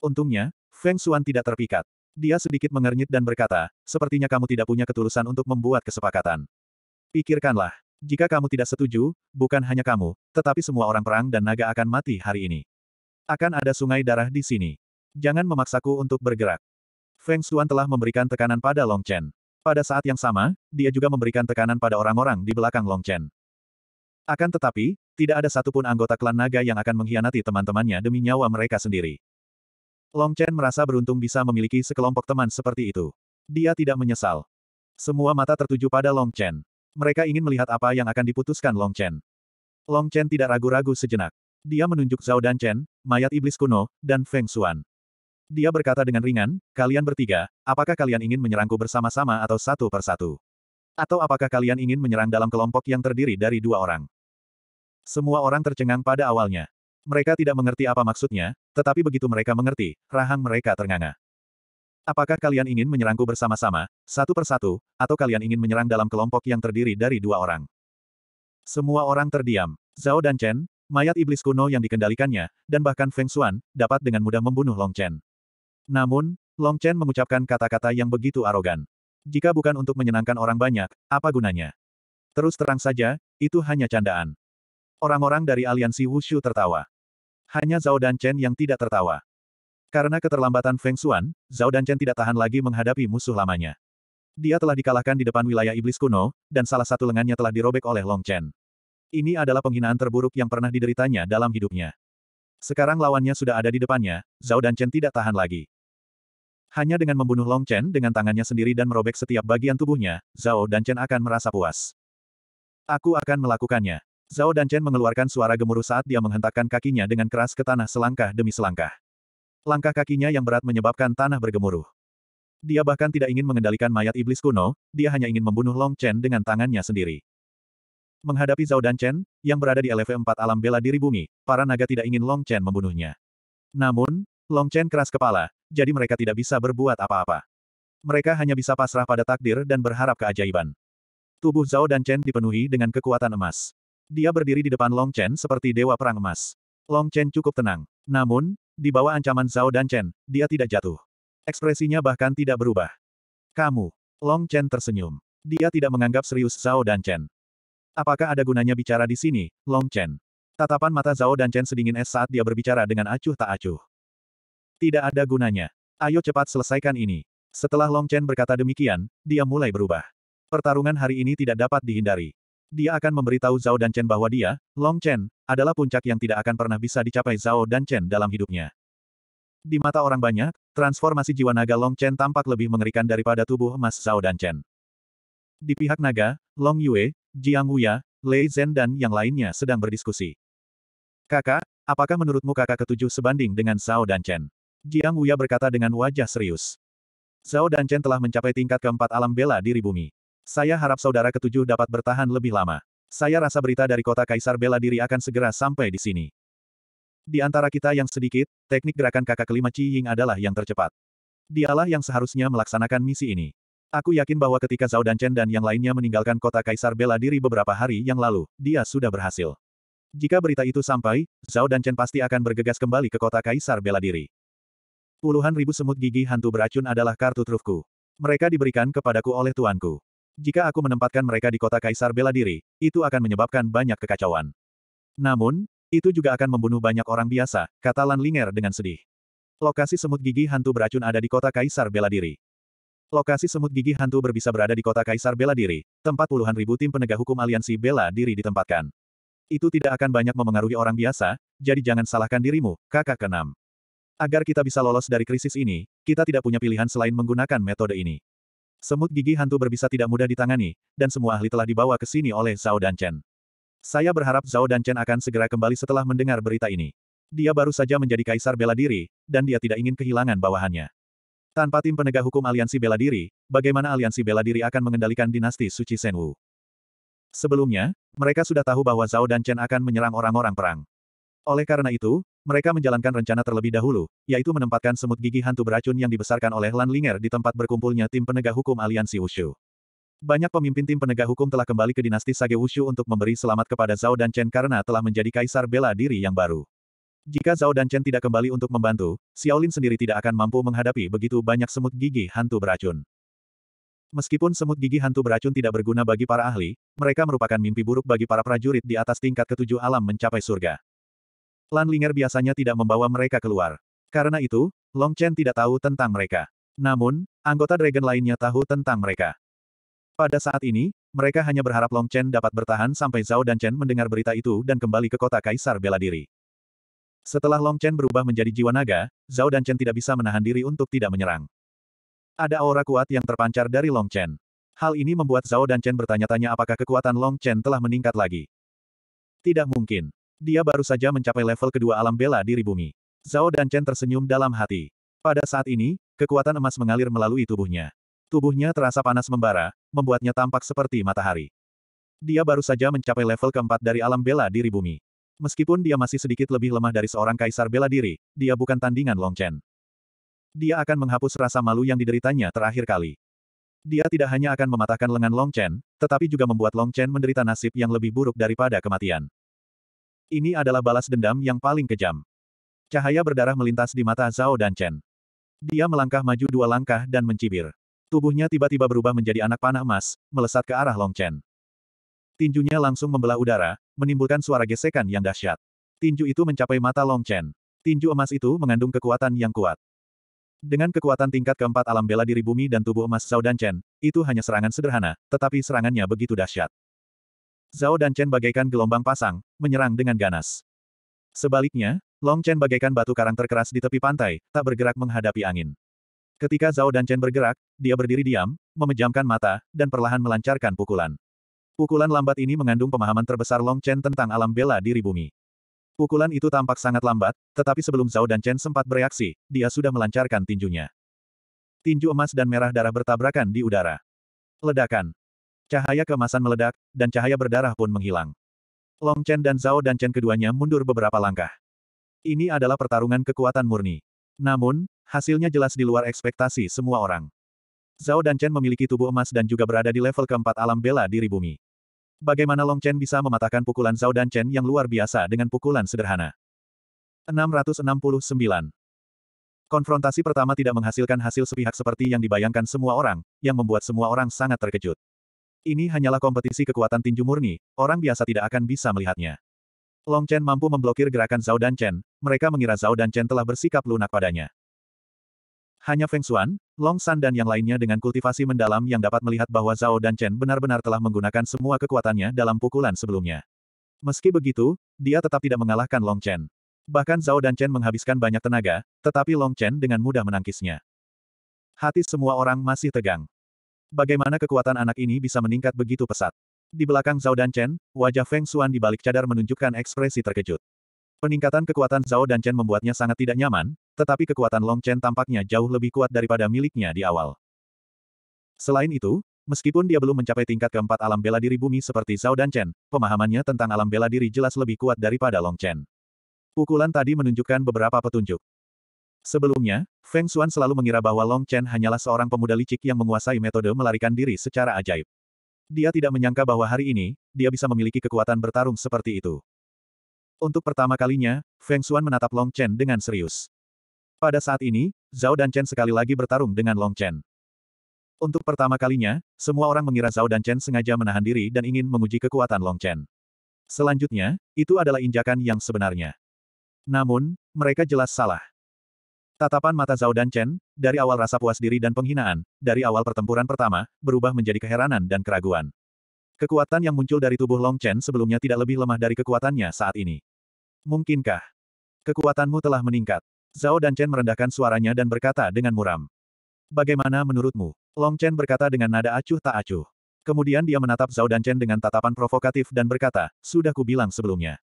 Untungnya, Feng Xuan tidak terpikat. Dia sedikit mengernyit dan berkata, sepertinya kamu tidak punya ketulusan untuk membuat kesepakatan. Pikirkanlah, jika kamu tidak setuju, bukan hanya kamu, tetapi semua orang perang dan naga akan mati hari ini. Akan ada sungai darah di sini. Jangan memaksaku untuk bergerak. Feng Xuan telah memberikan tekanan pada Long Chen. Pada saat yang sama, dia juga memberikan tekanan pada orang-orang di belakang Long Chen. Akan tetapi, tidak ada satupun anggota klan naga yang akan mengkhianati teman-temannya demi nyawa mereka sendiri. Long Chen merasa beruntung bisa memiliki sekelompok teman seperti itu. Dia tidak menyesal. Semua mata tertuju pada Long Chen. Mereka ingin melihat apa yang akan diputuskan Long Chen. Long Chen tidak ragu-ragu sejenak. Dia menunjuk Zhao Dan Chen, mayat iblis kuno, dan Feng Xuan. Dia berkata dengan ringan, kalian bertiga, apakah kalian ingin menyerangku bersama-sama atau satu persatu? Atau apakah kalian ingin menyerang dalam kelompok yang terdiri dari dua orang? Semua orang tercengang pada awalnya. Mereka tidak mengerti apa maksudnya, tetapi begitu mereka mengerti, rahang mereka ternganga. Apakah kalian ingin menyerangku bersama-sama, satu persatu, atau kalian ingin menyerang dalam kelompok yang terdiri dari dua orang? Semua orang terdiam. Zhao dan Chen, mayat iblis kuno yang dikendalikannya, dan bahkan Feng Xuan, dapat dengan mudah membunuh Long Chen. Namun, Long Chen mengucapkan kata-kata yang begitu arogan. Jika bukan untuk menyenangkan orang banyak, apa gunanya? Terus terang saja, itu hanya candaan. Orang-orang dari aliansi Wushu tertawa. Hanya Zhao dan Chen yang tidak tertawa. Karena keterlambatan Feng Xuan, Zhao dan Chen tidak tahan lagi menghadapi musuh lamanya. Dia telah dikalahkan di depan wilayah iblis kuno, dan salah satu lengannya telah dirobek oleh Long Chen. Ini adalah penghinaan terburuk yang pernah dideritanya dalam hidupnya. Sekarang lawannya sudah ada di depannya, Zhao dan Chen tidak tahan lagi. Hanya dengan membunuh Long Chen dengan tangannya sendiri dan merobek setiap bagian tubuhnya, Zhao dan Chen akan merasa puas. Aku akan melakukannya. Zhao dan Chen mengeluarkan suara gemuruh saat dia menghentakkan kakinya dengan keras ke tanah selangkah demi selangkah. Langkah kakinya yang berat menyebabkan tanah bergemuruh. Dia bahkan tidak ingin mengendalikan mayat iblis kuno, dia hanya ingin membunuh Long Chen dengan tangannya sendiri. Menghadapi Zhao dan Chen, yang berada di LV4 alam bela diri bumi, para naga tidak ingin Long Chen membunuhnya. Namun, Long Chen keras kepala, jadi mereka tidak bisa berbuat apa-apa. Mereka hanya bisa pasrah pada takdir dan berharap keajaiban. Tubuh Zhao dan Chen dipenuhi dengan kekuatan emas. Dia berdiri di depan Long Chen seperti dewa perang emas. Long Chen cukup tenang. Namun, di bawah ancaman Zhao dan Chen, dia tidak jatuh. Ekspresinya bahkan tidak berubah. Kamu. Long Chen tersenyum. Dia tidak menganggap serius Zhao dan Chen. Apakah ada gunanya bicara di sini, Long Chen? Tatapan mata Zhao dan Chen sedingin es saat dia berbicara dengan acuh tak acuh. Tidak ada gunanya. Ayo cepat selesaikan ini. Setelah Long Chen berkata demikian, dia mulai berubah. Pertarungan hari ini tidak dapat dihindari dia akan memberitahu Zhao dan Chen bahwa dia, Long Chen, adalah puncak yang tidak akan pernah bisa dicapai Zhao dan Chen dalam hidupnya. Di mata orang banyak, transformasi jiwa naga Long Chen tampak lebih mengerikan daripada tubuh emas Zhao dan Chen. Di pihak naga, Long Yue, Jiang Wuya, Lei Zhen dan yang lainnya sedang berdiskusi. Kakak, apakah menurutmu kakak ketujuh sebanding dengan Zhao dan Chen? Jiang Wuya berkata dengan wajah serius. Zhao dan Chen telah mencapai tingkat keempat alam bela diri bumi. Saya harap saudara ketujuh dapat bertahan lebih lama. Saya rasa berita dari kota Kaisar bela diri akan segera sampai di sini. Di antara kita yang sedikit, teknik gerakan kakak kelima Chi Ying adalah yang tercepat. Dialah yang seharusnya melaksanakan misi ini. Aku yakin bahwa ketika Zhao Chen dan yang lainnya meninggalkan kota Kaisar bela diri beberapa hari yang lalu, dia sudah berhasil. Jika berita itu sampai, Zhao dan Chen pasti akan bergegas kembali ke kota Kaisar bela diri. Puluhan ribu semut gigi hantu beracun adalah kartu trufku. Mereka diberikan kepadaku oleh tuanku. Jika aku menempatkan mereka di kota kaisar bela diri, itu akan menyebabkan banyak kekacauan. Namun, itu juga akan membunuh banyak orang biasa, kata Lan Linger dengan sedih. Lokasi semut gigi hantu beracun ada di kota kaisar bela diri. Lokasi semut gigi hantu berbisa berada di kota kaisar bela diri, tempat puluhan ribu tim penegak hukum aliansi bela diri ditempatkan. Itu tidak akan banyak memengaruhi orang biasa, jadi jangan salahkan dirimu, kakak keenam. Agar kita bisa lolos dari krisis ini, kita tidak punya pilihan selain menggunakan metode ini. Semut gigi hantu berbisa tidak mudah ditangani, dan semua ahli telah dibawa ke sini oleh Zhao Danchen. Saya berharap Zhao Danchen akan segera kembali setelah mendengar berita ini. Dia baru saja menjadi kaisar bela diri, dan dia tidak ingin kehilangan bawahannya. Tanpa tim penegak hukum aliansi bela diri, bagaimana aliansi bela diri akan mengendalikan dinasti suci Senwu? Sebelumnya, mereka sudah tahu bahwa Zhao Danchen akan menyerang orang-orang perang. Oleh karena itu, mereka menjalankan rencana terlebih dahulu, yaitu menempatkan semut gigi hantu beracun yang dibesarkan oleh Lan Linger di tempat berkumpulnya tim penegak hukum aliansi Wushu. Banyak pemimpin tim penegak hukum telah kembali ke dinasti Sage Wushu untuk memberi selamat kepada Zhao dan Chen karena telah menjadi kaisar bela diri yang baru. Jika Zhao dan Chen tidak kembali untuk membantu, Xiaolin sendiri tidak akan mampu menghadapi begitu banyak semut gigi hantu beracun. Meskipun semut gigi hantu beracun tidak berguna bagi para ahli, mereka merupakan mimpi buruk bagi para prajurit di atas tingkat ketujuh alam mencapai surga. Lan Linger biasanya tidak membawa mereka keluar. Karena itu, Long Chen tidak tahu tentang mereka. Namun, anggota Dragon lainnya tahu tentang mereka. Pada saat ini, mereka hanya berharap Long Chen dapat bertahan sampai Zhao dan Chen mendengar berita itu dan kembali ke kota Kaisar bela diri. Setelah Long Chen berubah menjadi jiwa naga, Zhao dan Chen tidak bisa menahan diri untuk tidak menyerang. Ada aura kuat yang terpancar dari Long Chen. Hal ini membuat Zhao dan Chen bertanya-tanya apakah kekuatan Long Chen telah meningkat lagi. Tidak mungkin. Dia baru saja mencapai level kedua alam bela diri bumi. Zhao dan Chen tersenyum dalam hati. Pada saat ini, kekuatan emas mengalir melalui tubuhnya. Tubuhnya terasa panas membara, membuatnya tampak seperti matahari. Dia baru saja mencapai level keempat dari alam bela diri bumi. Meskipun dia masih sedikit lebih lemah dari seorang kaisar bela diri, dia bukan tandingan Long Chen. Dia akan menghapus rasa malu yang dideritanya terakhir kali. Dia tidak hanya akan mematahkan lengan Long Chen, tetapi juga membuat Long Chen menderita nasib yang lebih buruk daripada kematian. Ini adalah balas dendam yang paling kejam. Cahaya berdarah melintas di mata Zhao dan Chen. Dia melangkah maju dua langkah dan mencibir. Tubuhnya tiba-tiba berubah menjadi anak panah emas, melesat ke arah Long Chen. Tinjunya langsung membelah udara, menimbulkan suara gesekan yang dahsyat. Tinju itu mencapai mata Long Chen. Tinju emas itu mengandung kekuatan yang kuat. Dengan kekuatan tingkat keempat alam bela diri bumi dan tubuh emas Zhao dan Chen, itu hanya serangan sederhana, tetapi serangannya begitu dahsyat. Zhao dan Chen bagaikan gelombang pasang, menyerang dengan ganas. Sebaliknya, Long Chen bagaikan batu karang terkeras di tepi pantai, tak bergerak menghadapi angin. Ketika Zhao dan Chen bergerak, dia berdiri diam, memejamkan mata, dan perlahan melancarkan pukulan. Pukulan lambat ini mengandung pemahaman terbesar Long Chen tentang alam bela diri bumi. Pukulan itu tampak sangat lambat, tetapi sebelum Zhao dan Chen sempat bereaksi, dia sudah melancarkan tinjunya. Tinju emas dan merah darah bertabrakan di udara. Ledakan. Cahaya kemasan meledak, dan cahaya berdarah pun menghilang. Long Chen dan Zhao dan Chen keduanya mundur beberapa langkah. Ini adalah pertarungan kekuatan murni. Namun, hasilnya jelas di luar ekspektasi semua orang. Zhao dan Chen memiliki tubuh emas dan juga berada di level keempat alam bela diri bumi. Bagaimana Long Chen bisa mematahkan pukulan Zhao dan Chen yang luar biasa dengan pukulan sederhana? 669. Konfrontasi pertama tidak menghasilkan hasil sepihak seperti yang dibayangkan semua orang, yang membuat semua orang sangat terkejut. Ini hanyalah kompetisi kekuatan tinju murni, orang biasa tidak akan bisa melihatnya. Long Chen mampu memblokir gerakan Zhao dan Chen, mereka mengira Zhao dan Chen telah bersikap lunak padanya. Hanya Feng Xuan, Long San dan yang lainnya dengan kultivasi mendalam yang dapat melihat bahwa Zhao dan Chen benar-benar telah menggunakan semua kekuatannya dalam pukulan sebelumnya. Meski begitu, dia tetap tidak mengalahkan Long Chen. Bahkan Zhao dan Chen menghabiskan banyak tenaga, tetapi Long Chen dengan mudah menangkisnya. Hati semua orang masih tegang. Bagaimana kekuatan anak ini bisa meningkat begitu pesat? Di belakang Zhao dan Chen, wajah Feng Xuan di balik cadar menunjukkan ekspresi terkejut. Peningkatan kekuatan Zhao dan Chen membuatnya sangat tidak nyaman, tetapi kekuatan Long Chen tampaknya jauh lebih kuat daripada miliknya di awal. Selain itu, meskipun dia belum mencapai tingkat keempat alam bela diri bumi seperti Zhao dan Chen, pemahamannya tentang alam bela diri jelas lebih kuat daripada Long Chen. Pukulan tadi menunjukkan beberapa petunjuk. Sebelumnya, Feng Xuan selalu mengira bahwa Long Chen hanyalah seorang pemuda licik yang menguasai metode melarikan diri secara ajaib. Dia tidak menyangka bahwa hari ini, dia bisa memiliki kekuatan bertarung seperti itu. Untuk pertama kalinya, Feng Xuan menatap Long Chen dengan serius. Pada saat ini, Zhao dan Chen sekali lagi bertarung dengan Long Chen. Untuk pertama kalinya, semua orang mengira Zhao dan Chen sengaja menahan diri dan ingin menguji kekuatan Long Chen. Selanjutnya, itu adalah injakan yang sebenarnya. Namun, mereka jelas salah. Tatapan mata Zhao dan Chen, dari awal rasa puas diri dan penghinaan, dari awal pertempuran pertama, berubah menjadi keheranan dan keraguan. Kekuatan yang muncul dari tubuh Long Chen sebelumnya tidak lebih lemah dari kekuatannya saat ini. Mungkinkah? Kekuatanmu telah meningkat. Zhao dan Chen merendahkan suaranya dan berkata dengan muram. Bagaimana menurutmu? Long Chen berkata dengan nada acuh tak acuh. Kemudian dia menatap Zhao dan Chen dengan tatapan provokatif dan berkata, Sudah ku bilang sebelumnya.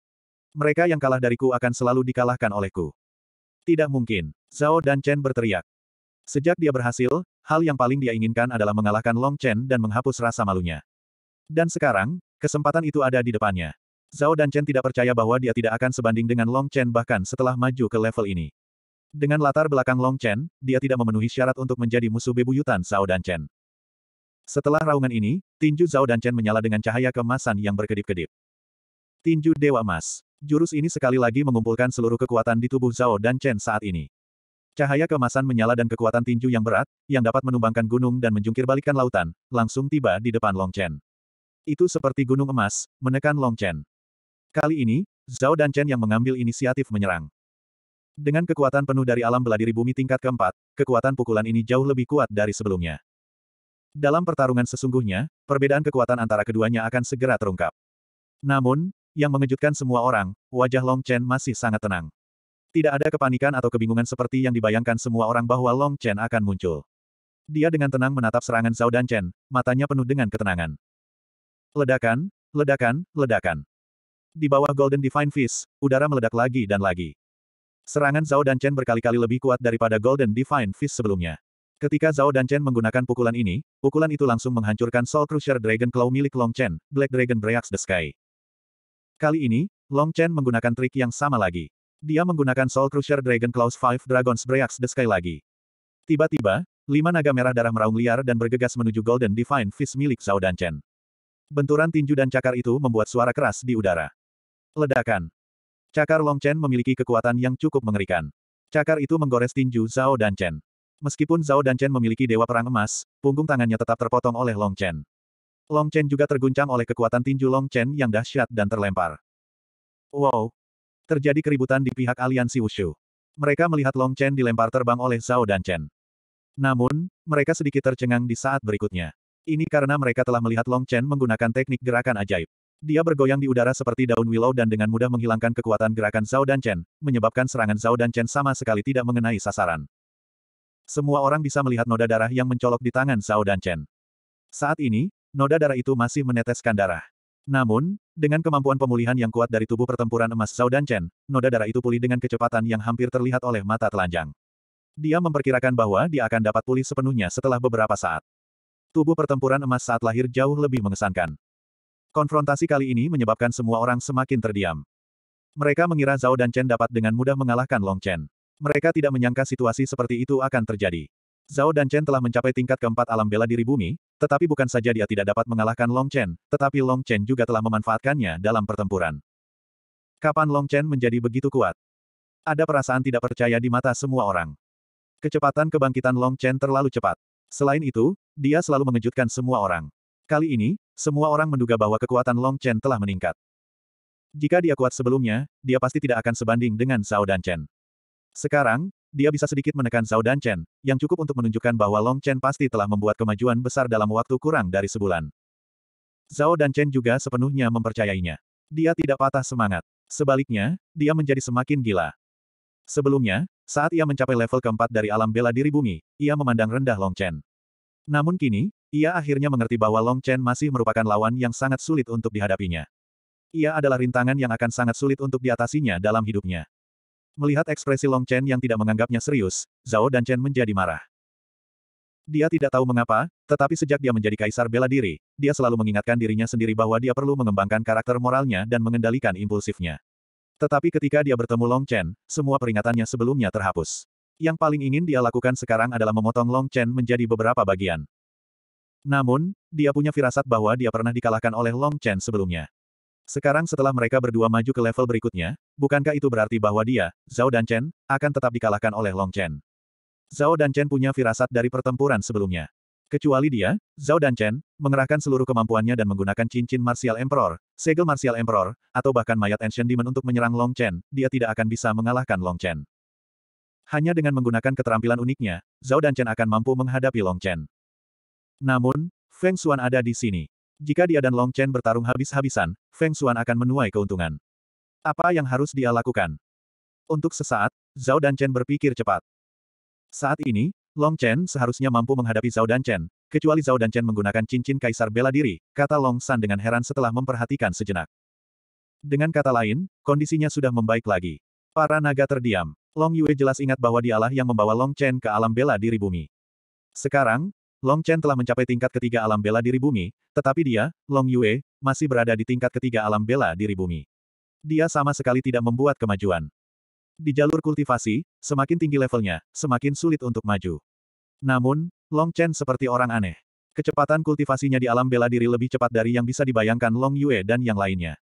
Mereka yang kalah dariku akan selalu dikalahkan olehku. Tidak mungkin. Zhao dan Chen berteriak. Sejak dia berhasil, hal yang paling dia inginkan adalah mengalahkan Long Chen dan menghapus rasa malunya. Dan sekarang, kesempatan itu ada di depannya. Zhao dan Chen tidak percaya bahwa dia tidak akan sebanding dengan Long Chen bahkan setelah maju ke level ini. Dengan latar belakang Long Chen, dia tidak memenuhi syarat untuk menjadi musuh bebuyutan Zhao dan Chen. Setelah raungan ini, tinju Zhao dan Chen menyala dengan cahaya kemasan yang berkedip-kedip. Tinju Dewa Emas. Jurus ini sekali lagi mengumpulkan seluruh kekuatan di tubuh Zhao dan Chen saat ini. Cahaya kemasan menyala dan kekuatan tinju yang berat, yang dapat menumbangkan gunung dan menjungkir lautan, langsung tiba di depan Long Chen. Itu seperti gunung emas, menekan Long Chen. Kali ini, Zhao dan Chen yang mengambil inisiatif menyerang. Dengan kekuatan penuh dari alam beladiri bumi tingkat keempat, kekuatan pukulan ini jauh lebih kuat dari sebelumnya. Dalam pertarungan sesungguhnya, perbedaan kekuatan antara keduanya akan segera terungkap. Namun, yang mengejutkan semua orang, wajah Long Chen masih sangat tenang. Tidak ada kepanikan atau kebingungan seperti yang dibayangkan semua orang bahwa Long Chen akan muncul. Dia dengan tenang menatap serangan Zhao dan Chen, matanya penuh dengan ketenangan. Ledakan, ledakan, ledakan. Di bawah Golden Divine Fist, udara meledak lagi dan lagi. Serangan Zhao dan Chen berkali-kali lebih kuat daripada Golden Divine Fist sebelumnya. Ketika Zhao dan Chen menggunakan pukulan ini, pukulan itu langsung menghancurkan Soul Crusher Dragon Claw milik Long Chen, Black Dragon Breaks the Sky. Kali ini, Long Chen menggunakan trik yang sama lagi. Dia menggunakan Soul Crusher Dragon Claws 5 Dragon's Breax the Sky lagi. Tiba-tiba, lima naga merah darah meraung liar dan bergegas menuju Golden Divine Fist milik Zhao dan Chen. Benturan tinju dan cakar itu membuat suara keras di udara. Ledakan. Cakar Long Chen memiliki kekuatan yang cukup mengerikan. Cakar itu menggores tinju Zhao dan Chen. Meskipun Zhao dan Chen memiliki dewa perang emas, punggung tangannya tetap terpotong oleh Long Chen. Long Chen juga terguncang oleh kekuatan tinju Long Chen yang dahsyat dan terlempar. Wow! Terjadi keributan di pihak aliansi Wushu. Mereka melihat Long Chen dilempar terbang oleh Zhao dan Chen. Namun, mereka sedikit tercengang di saat berikutnya. Ini karena mereka telah melihat Long Chen menggunakan teknik gerakan ajaib. Dia bergoyang di udara seperti daun willow dan dengan mudah menghilangkan kekuatan gerakan Zhao dan Chen, menyebabkan serangan Zhao dan Chen sama sekali tidak mengenai sasaran. Semua orang bisa melihat noda darah yang mencolok di tangan Zhao dan Chen. Saat ini, noda darah itu masih meneteskan darah. Namun, dengan kemampuan pemulihan yang kuat dari tubuh pertempuran emas Zhao dan Chen, noda darah itu pulih dengan kecepatan yang hampir terlihat oleh mata telanjang. Dia memperkirakan bahwa dia akan dapat pulih sepenuhnya setelah beberapa saat. Tubuh pertempuran emas saat lahir jauh lebih mengesankan. Konfrontasi kali ini menyebabkan semua orang semakin terdiam. Mereka mengira Zhao dan Chen dapat dengan mudah mengalahkan Long Chen. Mereka tidak menyangka situasi seperti itu akan terjadi. Zhao dan Chen telah mencapai tingkat keempat alam bela diri bumi, tetapi bukan saja dia tidak dapat mengalahkan Long Chen, tetapi Long Chen juga telah memanfaatkannya dalam pertempuran. Kapan Long Chen menjadi begitu kuat? Ada perasaan tidak percaya di mata semua orang. Kecepatan kebangkitan Long Chen terlalu cepat. Selain itu, dia selalu mengejutkan semua orang. Kali ini, semua orang menduga bahwa kekuatan Long Chen telah meningkat. Jika dia kuat sebelumnya, dia pasti tidak akan sebanding dengan Zhao dan Chen. Sekarang, dia bisa sedikit menekan Zhao dan Chen, yang cukup untuk menunjukkan bahwa Long Chen pasti telah membuat kemajuan besar dalam waktu kurang dari sebulan. Zhao dan Chen juga sepenuhnya mempercayainya. Dia tidak patah semangat. Sebaliknya, dia menjadi semakin gila. Sebelumnya, saat ia mencapai level keempat dari alam bela diri bumi, ia memandang rendah Long Chen. Namun kini, ia akhirnya mengerti bahwa Long Chen masih merupakan lawan yang sangat sulit untuk dihadapinya. Ia adalah rintangan yang akan sangat sulit untuk diatasinya dalam hidupnya. Melihat ekspresi Long Chen yang tidak menganggapnya serius, Zhao dan Chen menjadi marah. Dia tidak tahu mengapa, tetapi sejak dia menjadi kaisar bela diri, dia selalu mengingatkan dirinya sendiri bahwa dia perlu mengembangkan karakter moralnya dan mengendalikan impulsifnya. Tetapi ketika dia bertemu Long Chen, semua peringatannya sebelumnya terhapus. Yang paling ingin dia lakukan sekarang adalah memotong Long Chen menjadi beberapa bagian. Namun, dia punya firasat bahwa dia pernah dikalahkan oleh Long Chen sebelumnya. Sekarang setelah mereka berdua maju ke level berikutnya, bukankah itu berarti bahwa dia, Zhao dan Chen, akan tetap dikalahkan oleh Long Chen? Zhao dan Chen punya firasat dari pertempuran sebelumnya. Kecuali dia, Zhao dan Chen, mengerahkan seluruh kemampuannya dan menggunakan cincin Martial Emperor, segel Martial Emperor, atau bahkan mayat Ancient Demon untuk menyerang Long Chen, dia tidak akan bisa mengalahkan Long Chen. Hanya dengan menggunakan keterampilan uniknya, Zhao dan Chen akan mampu menghadapi Long Chen. Namun, Feng Xuan ada di sini. Jika dia dan Long Chen bertarung habis-habisan, Feng Xuan akan menuai keuntungan. Apa yang harus dia lakukan? Untuk sesaat, Zhao dan Chen berpikir cepat. Saat ini, Long Chen seharusnya mampu menghadapi Zhao dan Chen, kecuali Zhao dan Chen menggunakan cincin kaisar bela diri, kata Long San dengan heran setelah memperhatikan sejenak. Dengan kata lain, kondisinya sudah membaik lagi. Para naga terdiam. Long Yue jelas ingat bahwa dialah yang membawa Long Chen ke alam bela diri bumi. Sekarang, Long Chen telah mencapai tingkat ketiga alam bela diri bumi, tetapi dia, Long Yue, masih berada di tingkat ketiga alam bela diri bumi. Dia sama sekali tidak membuat kemajuan. Di jalur kultivasi, semakin tinggi levelnya, semakin sulit untuk maju. Namun, Long Chen seperti orang aneh. Kecepatan kultivasinya di alam bela diri lebih cepat dari yang bisa dibayangkan Long Yue dan yang lainnya.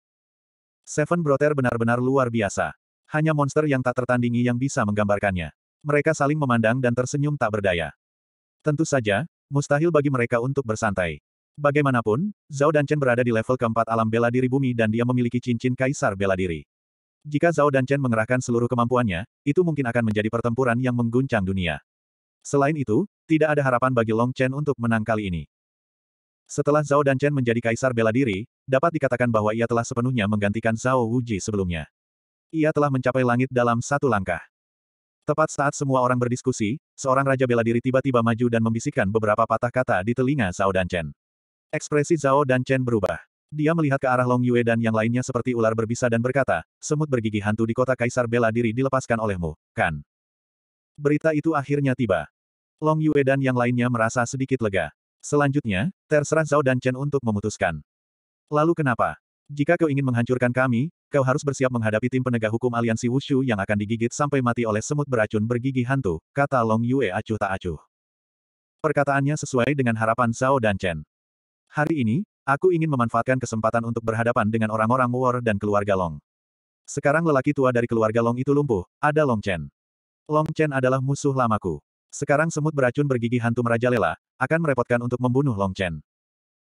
Seven Brother benar-benar luar biasa. Hanya monster yang tak tertandingi yang bisa menggambarkannya. Mereka saling memandang dan tersenyum tak berdaya. Tentu saja, mustahil bagi mereka untuk bersantai. Bagaimanapun, Zhao dan Chen berada di level keempat alam bela diri bumi dan dia memiliki cincin kaisar bela diri. Jika Zhao dan Chen mengerahkan seluruh kemampuannya, itu mungkin akan menjadi pertempuran yang mengguncang dunia. Selain itu, tidak ada harapan bagi Long Chen untuk menang kali ini. Setelah Zhao dan Chen menjadi kaisar bela diri, dapat dikatakan bahwa ia telah sepenuhnya menggantikan Zhao Wuji sebelumnya. Ia telah mencapai langit dalam satu langkah. Tepat saat semua orang berdiskusi, seorang raja bela diri tiba-tiba maju dan membisikkan beberapa patah kata di telinga Zhao dan Chen. Ekspresi Zhao dan Chen berubah. Dia melihat ke arah Long Yue dan yang lainnya seperti ular berbisa dan berkata, semut bergigi hantu di kota kaisar bela diri dilepaskan olehmu, kan? Berita itu akhirnya tiba. Long Yue dan yang lainnya merasa sedikit lega. Selanjutnya, terserah Zhao dan Chen untuk memutuskan. Lalu kenapa? Jika kau ingin menghancurkan kami, kau harus bersiap menghadapi tim penegak hukum aliansi Wushu yang akan digigit sampai mati oleh semut beracun bergigi hantu, kata Long Yue acuh tak acuh. Perkataannya sesuai dengan harapan Zhao dan Chen. Hari ini, aku ingin memanfaatkan kesempatan untuk berhadapan dengan orang-orang War dan keluarga Long. Sekarang lelaki tua dari keluarga Long itu lumpuh, ada Long Chen. Long Chen adalah musuh lamaku. Sekarang semut beracun bergigi hantu merajalela, akan merepotkan untuk membunuh Long Chen.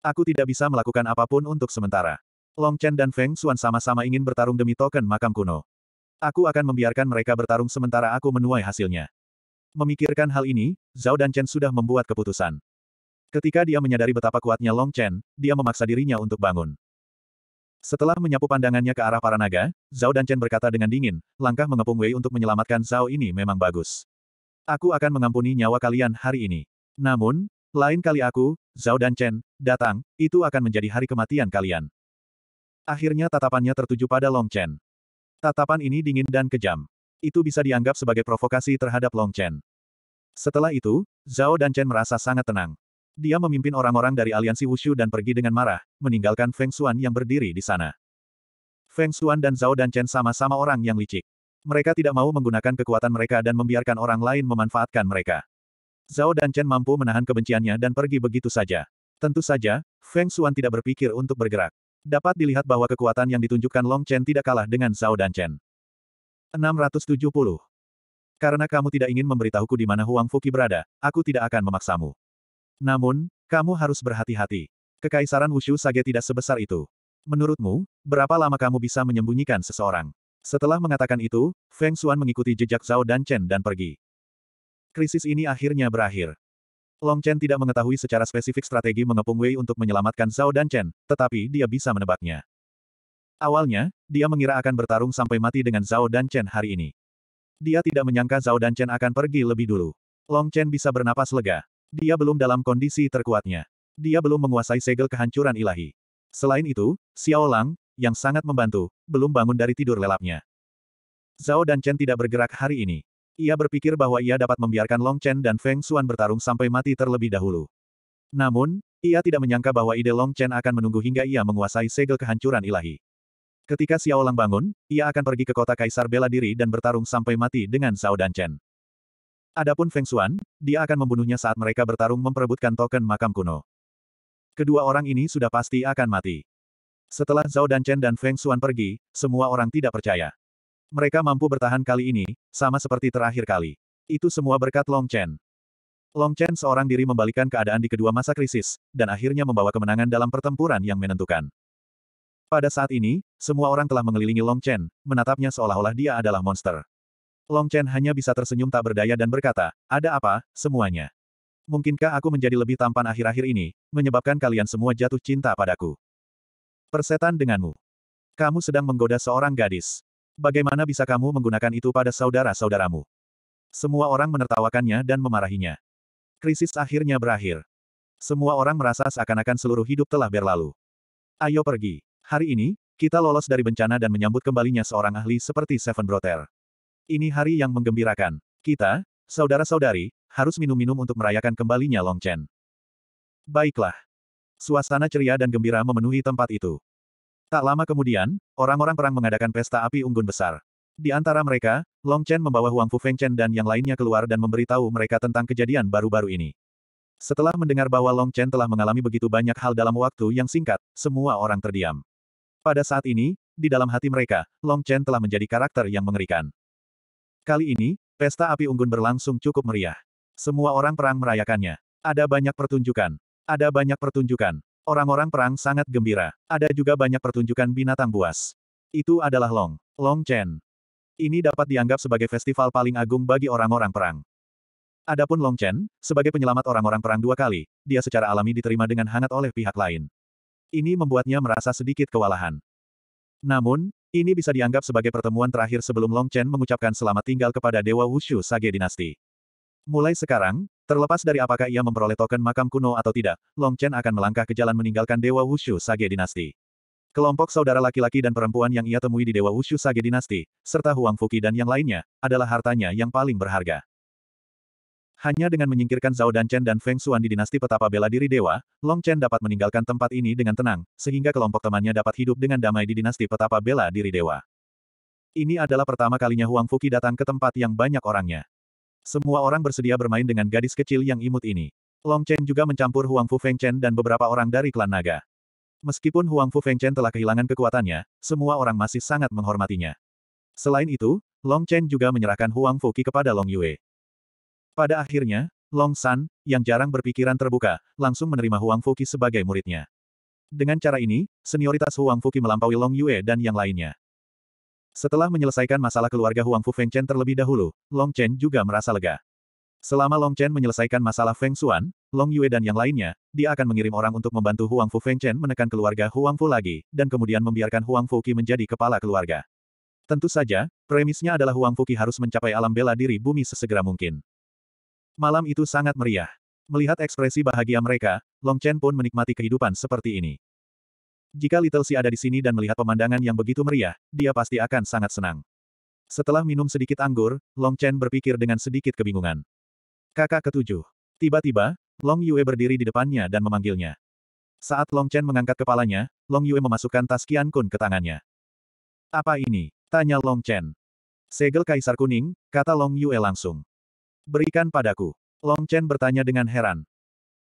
Aku tidak bisa melakukan apapun untuk sementara. Long Chen dan Feng Xuan sama-sama ingin bertarung demi token makam kuno. Aku akan membiarkan mereka bertarung sementara aku menuai hasilnya. Memikirkan hal ini, Zhao dan Chen sudah membuat keputusan. Ketika dia menyadari betapa kuatnya Long Chen, dia memaksa dirinya untuk bangun. Setelah menyapu pandangannya ke arah para naga, Zhao dan Chen berkata dengan dingin, langkah mengepung Wei untuk menyelamatkan Zhao ini memang bagus. Aku akan mengampuni nyawa kalian hari ini. Namun, lain kali aku, Zhao dan Chen, datang, itu akan menjadi hari kematian kalian. Akhirnya tatapannya tertuju pada Long Chen. Tatapan ini dingin dan kejam. Itu bisa dianggap sebagai provokasi terhadap Long Chen. Setelah itu, Zhao dan Chen merasa sangat tenang. Dia memimpin orang-orang dari aliansi Wushu dan pergi dengan marah, meninggalkan Feng Xuan yang berdiri di sana. Feng Xuan dan Zhao dan Chen sama-sama orang yang licik. Mereka tidak mau menggunakan kekuatan mereka dan membiarkan orang lain memanfaatkan mereka. Zhao dan Chen mampu menahan kebenciannya dan pergi begitu saja. Tentu saja, Feng Xuan tidak berpikir untuk bergerak dapat dilihat bahwa kekuatan yang ditunjukkan Long Chen tidak kalah dengan Zhao dan Chen. 670. Karena kamu tidak ingin memberitahuku di mana Huang Fuki berada, aku tidak akan memaksamu. Namun, kamu harus berhati-hati. Kekaisaran Wushu Sage tidak sebesar itu. Menurutmu, berapa lama kamu bisa menyembunyikan seseorang? Setelah mengatakan itu, Feng Xuan mengikuti jejak Zhao dan Chen dan pergi. Krisis ini akhirnya berakhir. Long Chen tidak mengetahui secara spesifik strategi mengepung Wei untuk menyelamatkan Zhao dan Chen, tetapi dia bisa menebaknya. Awalnya, dia mengira akan bertarung sampai mati dengan Zhao dan Chen hari ini. Dia tidak menyangka Zhao dan Chen akan pergi lebih dulu. Long Chen bisa bernapas lega. Dia belum dalam kondisi terkuatnya. Dia belum menguasai segel kehancuran ilahi. Selain itu, Xiao Lang, yang sangat membantu, belum bangun dari tidur lelapnya. Zhao dan Chen tidak bergerak hari ini. Ia berpikir bahwa ia dapat membiarkan Long Chen dan Feng Xuan bertarung sampai mati terlebih dahulu. Namun, ia tidak menyangka bahwa ide Long Chen akan menunggu hingga ia menguasai segel kehancuran ilahi. Ketika Xiao Lang bangun, ia akan pergi ke kota Kaisar bela diri dan bertarung sampai mati dengan Zhao dan Chen. Adapun Feng Xuan, dia akan membunuhnya saat mereka bertarung memperebutkan token makam kuno. Kedua orang ini sudah pasti akan mati. Setelah Zhao dan Chen dan Feng Xuan pergi, semua orang tidak percaya. Mereka mampu bertahan kali ini, sama seperti terakhir kali. Itu semua berkat Long Chen. Long Chen seorang diri membalikan keadaan di kedua masa krisis, dan akhirnya membawa kemenangan dalam pertempuran yang menentukan. Pada saat ini, semua orang telah mengelilingi Long Chen, menatapnya seolah-olah dia adalah monster. Long Chen hanya bisa tersenyum tak berdaya dan berkata, ada apa, semuanya. Mungkinkah aku menjadi lebih tampan akhir-akhir ini, menyebabkan kalian semua jatuh cinta padaku? Persetan denganmu. Kamu sedang menggoda seorang gadis. Bagaimana bisa kamu menggunakan itu pada saudara-saudaramu? Semua orang menertawakannya dan memarahinya. Krisis akhirnya berakhir. Semua orang merasa seakan-akan seluruh hidup telah berlalu. Ayo pergi. Hari ini, kita lolos dari bencana dan menyambut kembalinya seorang ahli seperti Seven Brother. Ini hari yang menggembirakan. Kita, saudara-saudari, harus minum-minum untuk merayakan kembalinya Long Chen. Baiklah. Suasana ceria dan gembira memenuhi tempat itu. Tak lama kemudian, orang-orang perang mengadakan pesta api unggun besar. Di antara mereka, Long Chen membawa Huang Fu Feng Chen dan yang lainnya keluar dan memberitahu mereka tentang kejadian baru-baru ini. Setelah mendengar bahwa Long Chen telah mengalami begitu banyak hal dalam waktu yang singkat, semua orang terdiam. Pada saat ini, di dalam hati mereka, Long Chen telah menjadi karakter yang mengerikan. Kali ini, pesta api unggun berlangsung cukup meriah. Semua orang perang merayakannya. Ada banyak pertunjukan. Ada banyak pertunjukan. Orang-orang perang sangat gembira. Ada juga banyak pertunjukan binatang buas. Itu adalah Long. Long Chen. Ini dapat dianggap sebagai festival paling agung bagi orang-orang perang. Adapun Long Chen, sebagai penyelamat orang-orang perang dua kali, dia secara alami diterima dengan hangat oleh pihak lain. Ini membuatnya merasa sedikit kewalahan. Namun, ini bisa dianggap sebagai pertemuan terakhir sebelum Long Chen mengucapkan selamat tinggal kepada Dewa Wushu Sage Dinasti. Mulai sekarang, terlepas dari apakah ia memperoleh token makam kuno atau tidak, Long Chen akan melangkah ke jalan meninggalkan Dewa Wushu Sage Dinasti. Kelompok saudara laki-laki dan perempuan yang ia temui di Dewa Wushu Sage Dinasti, serta Huang Fuki dan yang lainnya, adalah hartanya yang paling berharga. Hanya dengan menyingkirkan Zhao Dan Chen dan Feng Xuan di dinasti petapa bela diri dewa, Long Chen dapat meninggalkan tempat ini dengan tenang, sehingga kelompok temannya dapat hidup dengan damai di dinasti petapa bela diri dewa. Ini adalah pertama kalinya Huang Fuki datang ke tempat yang banyak orangnya. Semua orang bersedia bermain dengan gadis kecil yang imut ini. Long Chen juga mencampur Huang Fu Feng Chen dan beberapa orang dari klan naga. Meskipun Huang Fu Feng Chen telah kehilangan kekuatannya, semua orang masih sangat menghormatinya. Selain itu, Long Chen juga menyerahkan Huang Fu Qi kepada Long Yue. Pada akhirnya, Long San, yang jarang berpikiran terbuka, langsung menerima Huang Fu Qi sebagai muridnya. Dengan cara ini, senioritas Huang Fu Qi melampaui Long Yue dan yang lainnya. Setelah menyelesaikan masalah keluarga Huang Fu Feng Chen terlebih dahulu, Long Chen juga merasa lega. Selama Long Chen menyelesaikan masalah Feng Xuan, Long Yue dan yang lainnya, dia akan mengirim orang untuk membantu Huang Fu Feng Chen menekan keluarga Huang Fu lagi, dan kemudian membiarkan Huang Fu Qi menjadi kepala keluarga. Tentu saja, premisnya adalah Huang Fu Qi harus mencapai alam bela diri bumi sesegera mungkin. Malam itu sangat meriah. Melihat ekspresi bahagia mereka, Long Chen pun menikmati kehidupan seperti ini. Jika Little Si ada di sini dan melihat pemandangan yang begitu meriah, dia pasti akan sangat senang. Setelah minum sedikit anggur, Long Chen berpikir dengan sedikit kebingungan. Kakak ketujuh. Tiba-tiba, Long Yue berdiri di depannya dan memanggilnya. Saat Long Chen mengangkat kepalanya, Long Yue memasukkan tas Qian Kun ke tangannya. Apa ini? Tanya Long Chen. Segel Kaisar Kuning, kata Long Yue langsung. Berikan padaku. Long Chen bertanya dengan heran.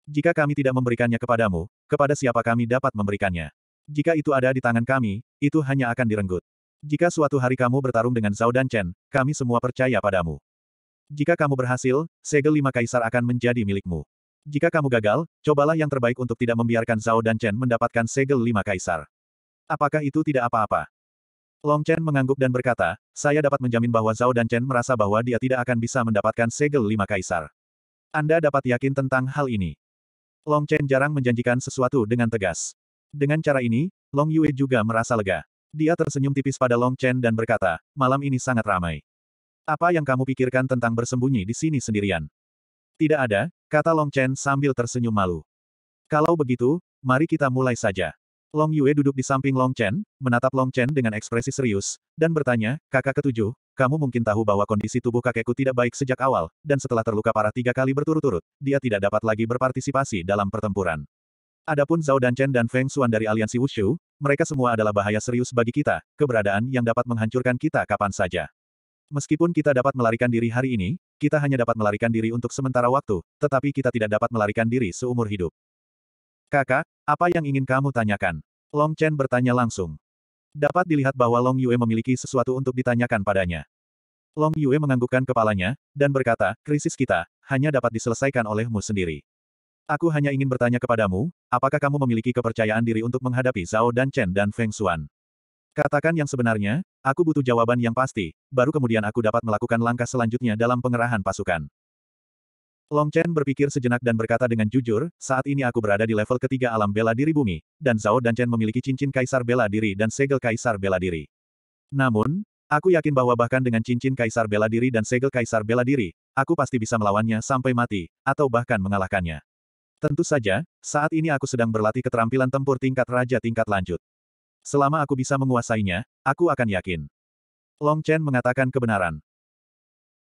Jika kami tidak memberikannya kepadamu, kepada siapa kami dapat memberikannya? Jika itu ada di tangan kami, itu hanya akan direnggut. Jika suatu hari kamu bertarung dengan Zhao dan Chen, kami semua percaya padamu. Jika kamu berhasil, segel lima kaisar akan menjadi milikmu. Jika kamu gagal, cobalah yang terbaik untuk tidak membiarkan Zhao dan Chen mendapatkan segel lima kaisar. Apakah itu tidak apa-apa? Long Chen mengangguk dan berkata, saya dapat menjamin bahwa Zhao dan Chen merasa bahwa dia tidak akan bisa mendapatkan segel lima kaisar. Anda dapat yakin tentang hal ini. Long Chen jarang menjanjikan sesuatu dengan tegas. Dengan cara ini, Long Yue juga merasa lega. Dia tersenyum tipis pada Long Chen dan berkata, malam ini sangat ramai. Apa yang kamu pikirkan tentang bersembunyi di sini sendirian? Tidak ada, kata Long Chen sambil tersenyum malu. Kalau begitu, mari kita mulai saja. Long Yue duduk di samping Long Chen, menatap Long Chen dengan ekspresi serius, dan bertanya, kakak ketujuh, kamu mungkin tahu bahwa kondisi tubuh kakekku tidak baik sejak awal, dan setelah terluka parah tiga kali berturut-turut, dia tidak dapat lagi berpartisipasi dalam pertempuran. Adapun Zhao dan Chen dan Feng Xuan dari aliansi Wushu, mereka semua adalah bahaya serius bagi kita, keberadaan yang dapat menghancurkan kita kapan saja. Meskipun kita dapat melarikan diri hari ini, kita hanya dapat melarikan diri untuk sementara waktu, tetapi kita tidak dapat melarikan diri seumur hidup. Kakak, apa yang ingin kamu tanyakan? Long Chen bertanya langsung. Dapat dilihat bahwa Long Yue memiliki sesuatu untuk ditanyakan padanya. Long Yue menganggukkan kepalanya, dan berkata, krisis kita, hanya dapat diselesaikan olehmu sendiri. Aku hanya ingin bertanya kepadamu, apakah kamu memiliki kepercayaan diri untuk menghadapi Zhao dan Chen dan Feng Xuan? Katakan yang sebenarnya, aku butuh jawaban yang pasti, baru kemudian aku dapat melakukan langkah selanjutnya dalam pengerahan pasukan. Long Chen berpikir sejenak dan berkata dengan jujur, saat ini aku berada di level ketiga alam bela diri bumi, dan Zhao dan Chen memiliki cincin kaisar bela diri dan segel kaisar bela diri. Namun, aku yakin bahwa bahkan dengan cincin kaisar bela diri dan segel kaisar bela diri, aku pasti bisa melawannya sampai mati, atau bahkan mengalahkannya. Tentu saja, saat ini aku sedang berlatih keterampilan tempur tingkat raja tingkat lanjut. Selama aku bisa menguasainya, aku akan yakin. Long Chen mengatakan kebenaran.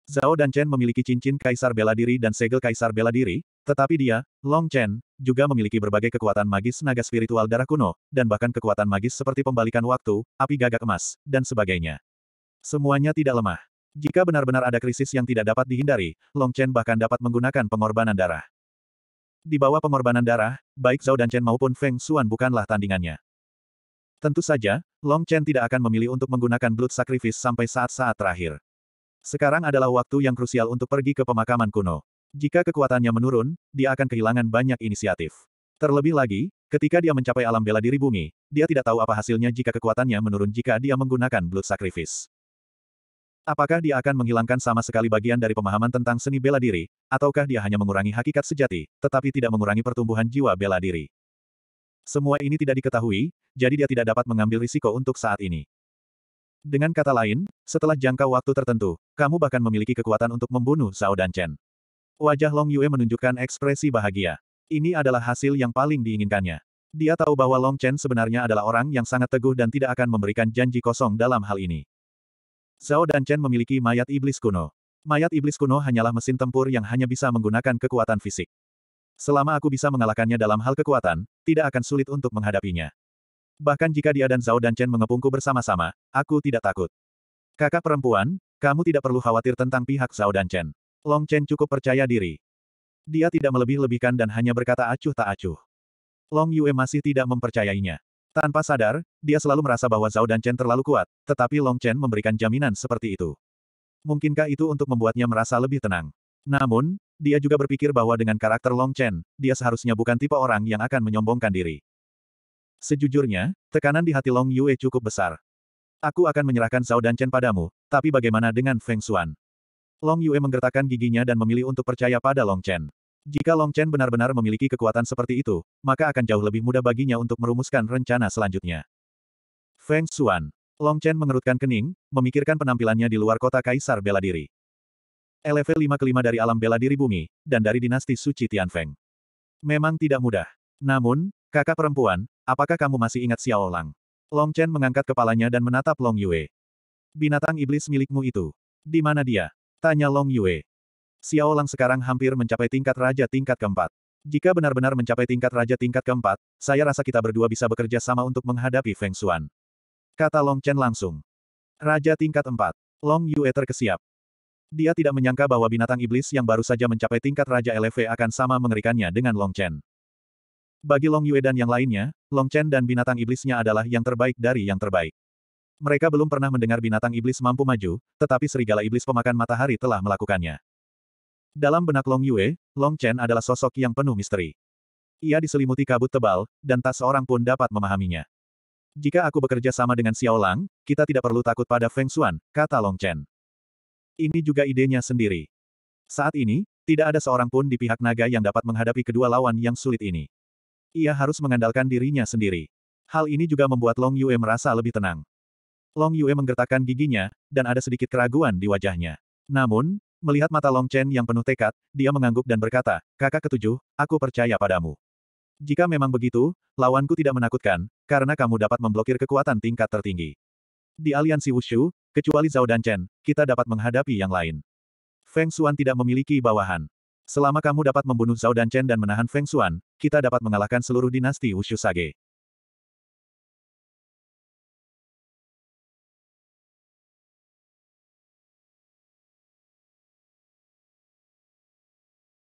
Zhao dan Chen memiliki cincin kaisar bela diri dan segel kaisar bela diri, tetapi dia, Long Chen, juga memiliki berbagai kekuatan magis naga spiritual darah kuno, dan bahkan kekuatan magis seperti pembalikan waktu, api gagak emas, dan sebagainya. Semuanya tidak lemah. Jika benar-benar ada krisis yang tidak dapat dihindari, Long Chen bahkan dapat menggunakan pengorbanan darah. Di bawah pengorbanan darah, baik Zhao dan Chen maupun Feng Xuan bukanlah tandingannya. Tentu saja, Long Chen tidak akan memilih untuk menggunakan blood sacrifice sampai saat-saat terakhir. Sekarang adalah waktu yang krusial untuk pergi ke pemakaman kuno. Jika kekuatannya menurun, dia akan kehilangan banyak inisiatif. Terlebih lagi, ketika dia mencapai alam bela diri bumi, dia tidak tahu apa hasilnya jika kekuatannya menurun jika dia menggunakan blood sacrifice. Apakah dia akan menghilangkan sama sekali bagian dari pemahaman tentang seni bela diri, ataukah dia hanya mengurangi hakikat sejati, tetapi tidak mengurangi pertumbuhan jiwa bela diri? Semua ini tidak diketahui, jadi dia tidak dapat mengambil risiko untuk saat ini. Dengan kata lain, setelah jangka waktu tertentu, kamu bahkan memiliki kekuatan untuk membunuh Zhao dan Chen. Wajah Long Yue menunjukkan ekspresi bahagia. Ini adalah hasil yang paling diinginkannya. Dia tahu bahwa Long Chen sebenarnya adalah orang yang sangat teguh dan tidak akan memberikan janji kosong dalam hal ini. Zhao dan Chen memiliki mayat iblis kuno. Mayat iblis kuno hanyalah mesin tempur yang hanya bisa menggunakan kekuatan fisik. Selama aku bisa mengalahkannya dalam hal kekuatan, tidak akan sulit untuk menghadapinya. Bahkan jika dia dan Zhao dan Chen mengepungku bersama-sama, aku tidak takut. Kakak perempuan, kamu tidak perlu khawatir tentang pihak Zhao dan Chen. Long Chen cukup percaya diri. Dia tidak melebih-lebihkan dan hanya berkata acuh tak acuh. Long Yue masih tidak mempercayainya. Tanpa sadar, dia selalu merasa bahwa Zhao dan Chen terlalu kuat, tetapi Long Chen memberikan jaminan seperti itu. Mungkinkah itu untuk membuatnya merasa lebih tenang? Namun, dia juga berpikir bahwa dengan karakter Long Chen, dia seharusnya bukan tipe orang yang akan menyombongkan diri. Sejujurnya, tekanan di hati Long Yue cukup besar. Aku akan menyerahkan Zhao dan Chen padamu, tapi bagaimana dengan Feng Xuan? Long Yue menggertakkan giginya dan memilih untuk percaya pada Long Chen. Jika Long Chen benar-benar memiliki kekuatan seperti itu, maka akan jauh lebih mudah baginya untuk merumuskan rencana selanjutnya. Feng Xuan. Long Chen mengerutkan kening, memikirkan penampilannya di luar kota Kaisar Bela Diri. LV 5 kelima dari alam bela diri bumi, dan dari dinasti Suci Tian Feng. Memang tidak mudah. Namun, kakak perempuan, apakah kamu masih ingat Xiao Lang? Long Chen mengangkat kepalanya dan menatap Long Yue. Binatang iblis milikmu itu. Di mana dia? Tanya Long Yue. Xiao Lang sekarang hampir mencapai tingkat raja tingkat keempat. Jika benar-benar mencapai tingkat raja tingkat keempat, saya rasa kita berdua bisa bekerja sama untuk menghadapi Feng Xuan. Kata Long Chen langsung. Raja tingkat empat. Long Yue terkesiap. Dia tidak menyangka bahwa binatang iblis yang baru saja mencapai tingkat Raja LV akan sama mengerikannya dengan Long Chen. Bagi Long Yue dan yang lainnya, Long Chen dan binatang iblisnya adalah yang terbaik dari yang terbaik. Mereka belum pernah mendengar binatang iblis mampu maju, tetapi serigala iblis pemakan matahari telah melakukannya. Dalam benak Long Yue, Long Chen adalah sosok yang penuh misteri. Ia diselimuti kabut tebal, dan tak seorang pun dapat memahaminya. Jika aku bekerja sama dengan Xiao Lang, kita tidak perlu takut pada Feng Xuan, kata Long Chen. Ini juga idenya sendiri. Saat ini, tidak ada seorang pun di pihak naga yang dapat menghadapi kedua lawan yang sulit ini. Ia harus mengandalkan dirinya sendiri. Hal ini juga membuat Long Yue merasa lebih tenang. Long Yue menggertakkan giginya, dan ada sedikit keraguan di wajahnya. Namun, Melihat mata Long Chen yang penuh tekad, dia mengangguk dan berkata, kakak ketujuh, aku percaya padamu. Jika memang begitu, lawanku tidak menakutkan, karena kamu dapat memblokir kekuatan tingkat tertinggi. Di aliansi Wushu, kecuali Zhao dan Chen, kita dapat menghadapi yang lain. Feng Xuan tidak memiliki bawahan. Selama kamu dapat membunuh Zhao dan Chen dan menahan Feng Xuan, kita dapat mengalahkan seluruh dinasti Wushu Sage.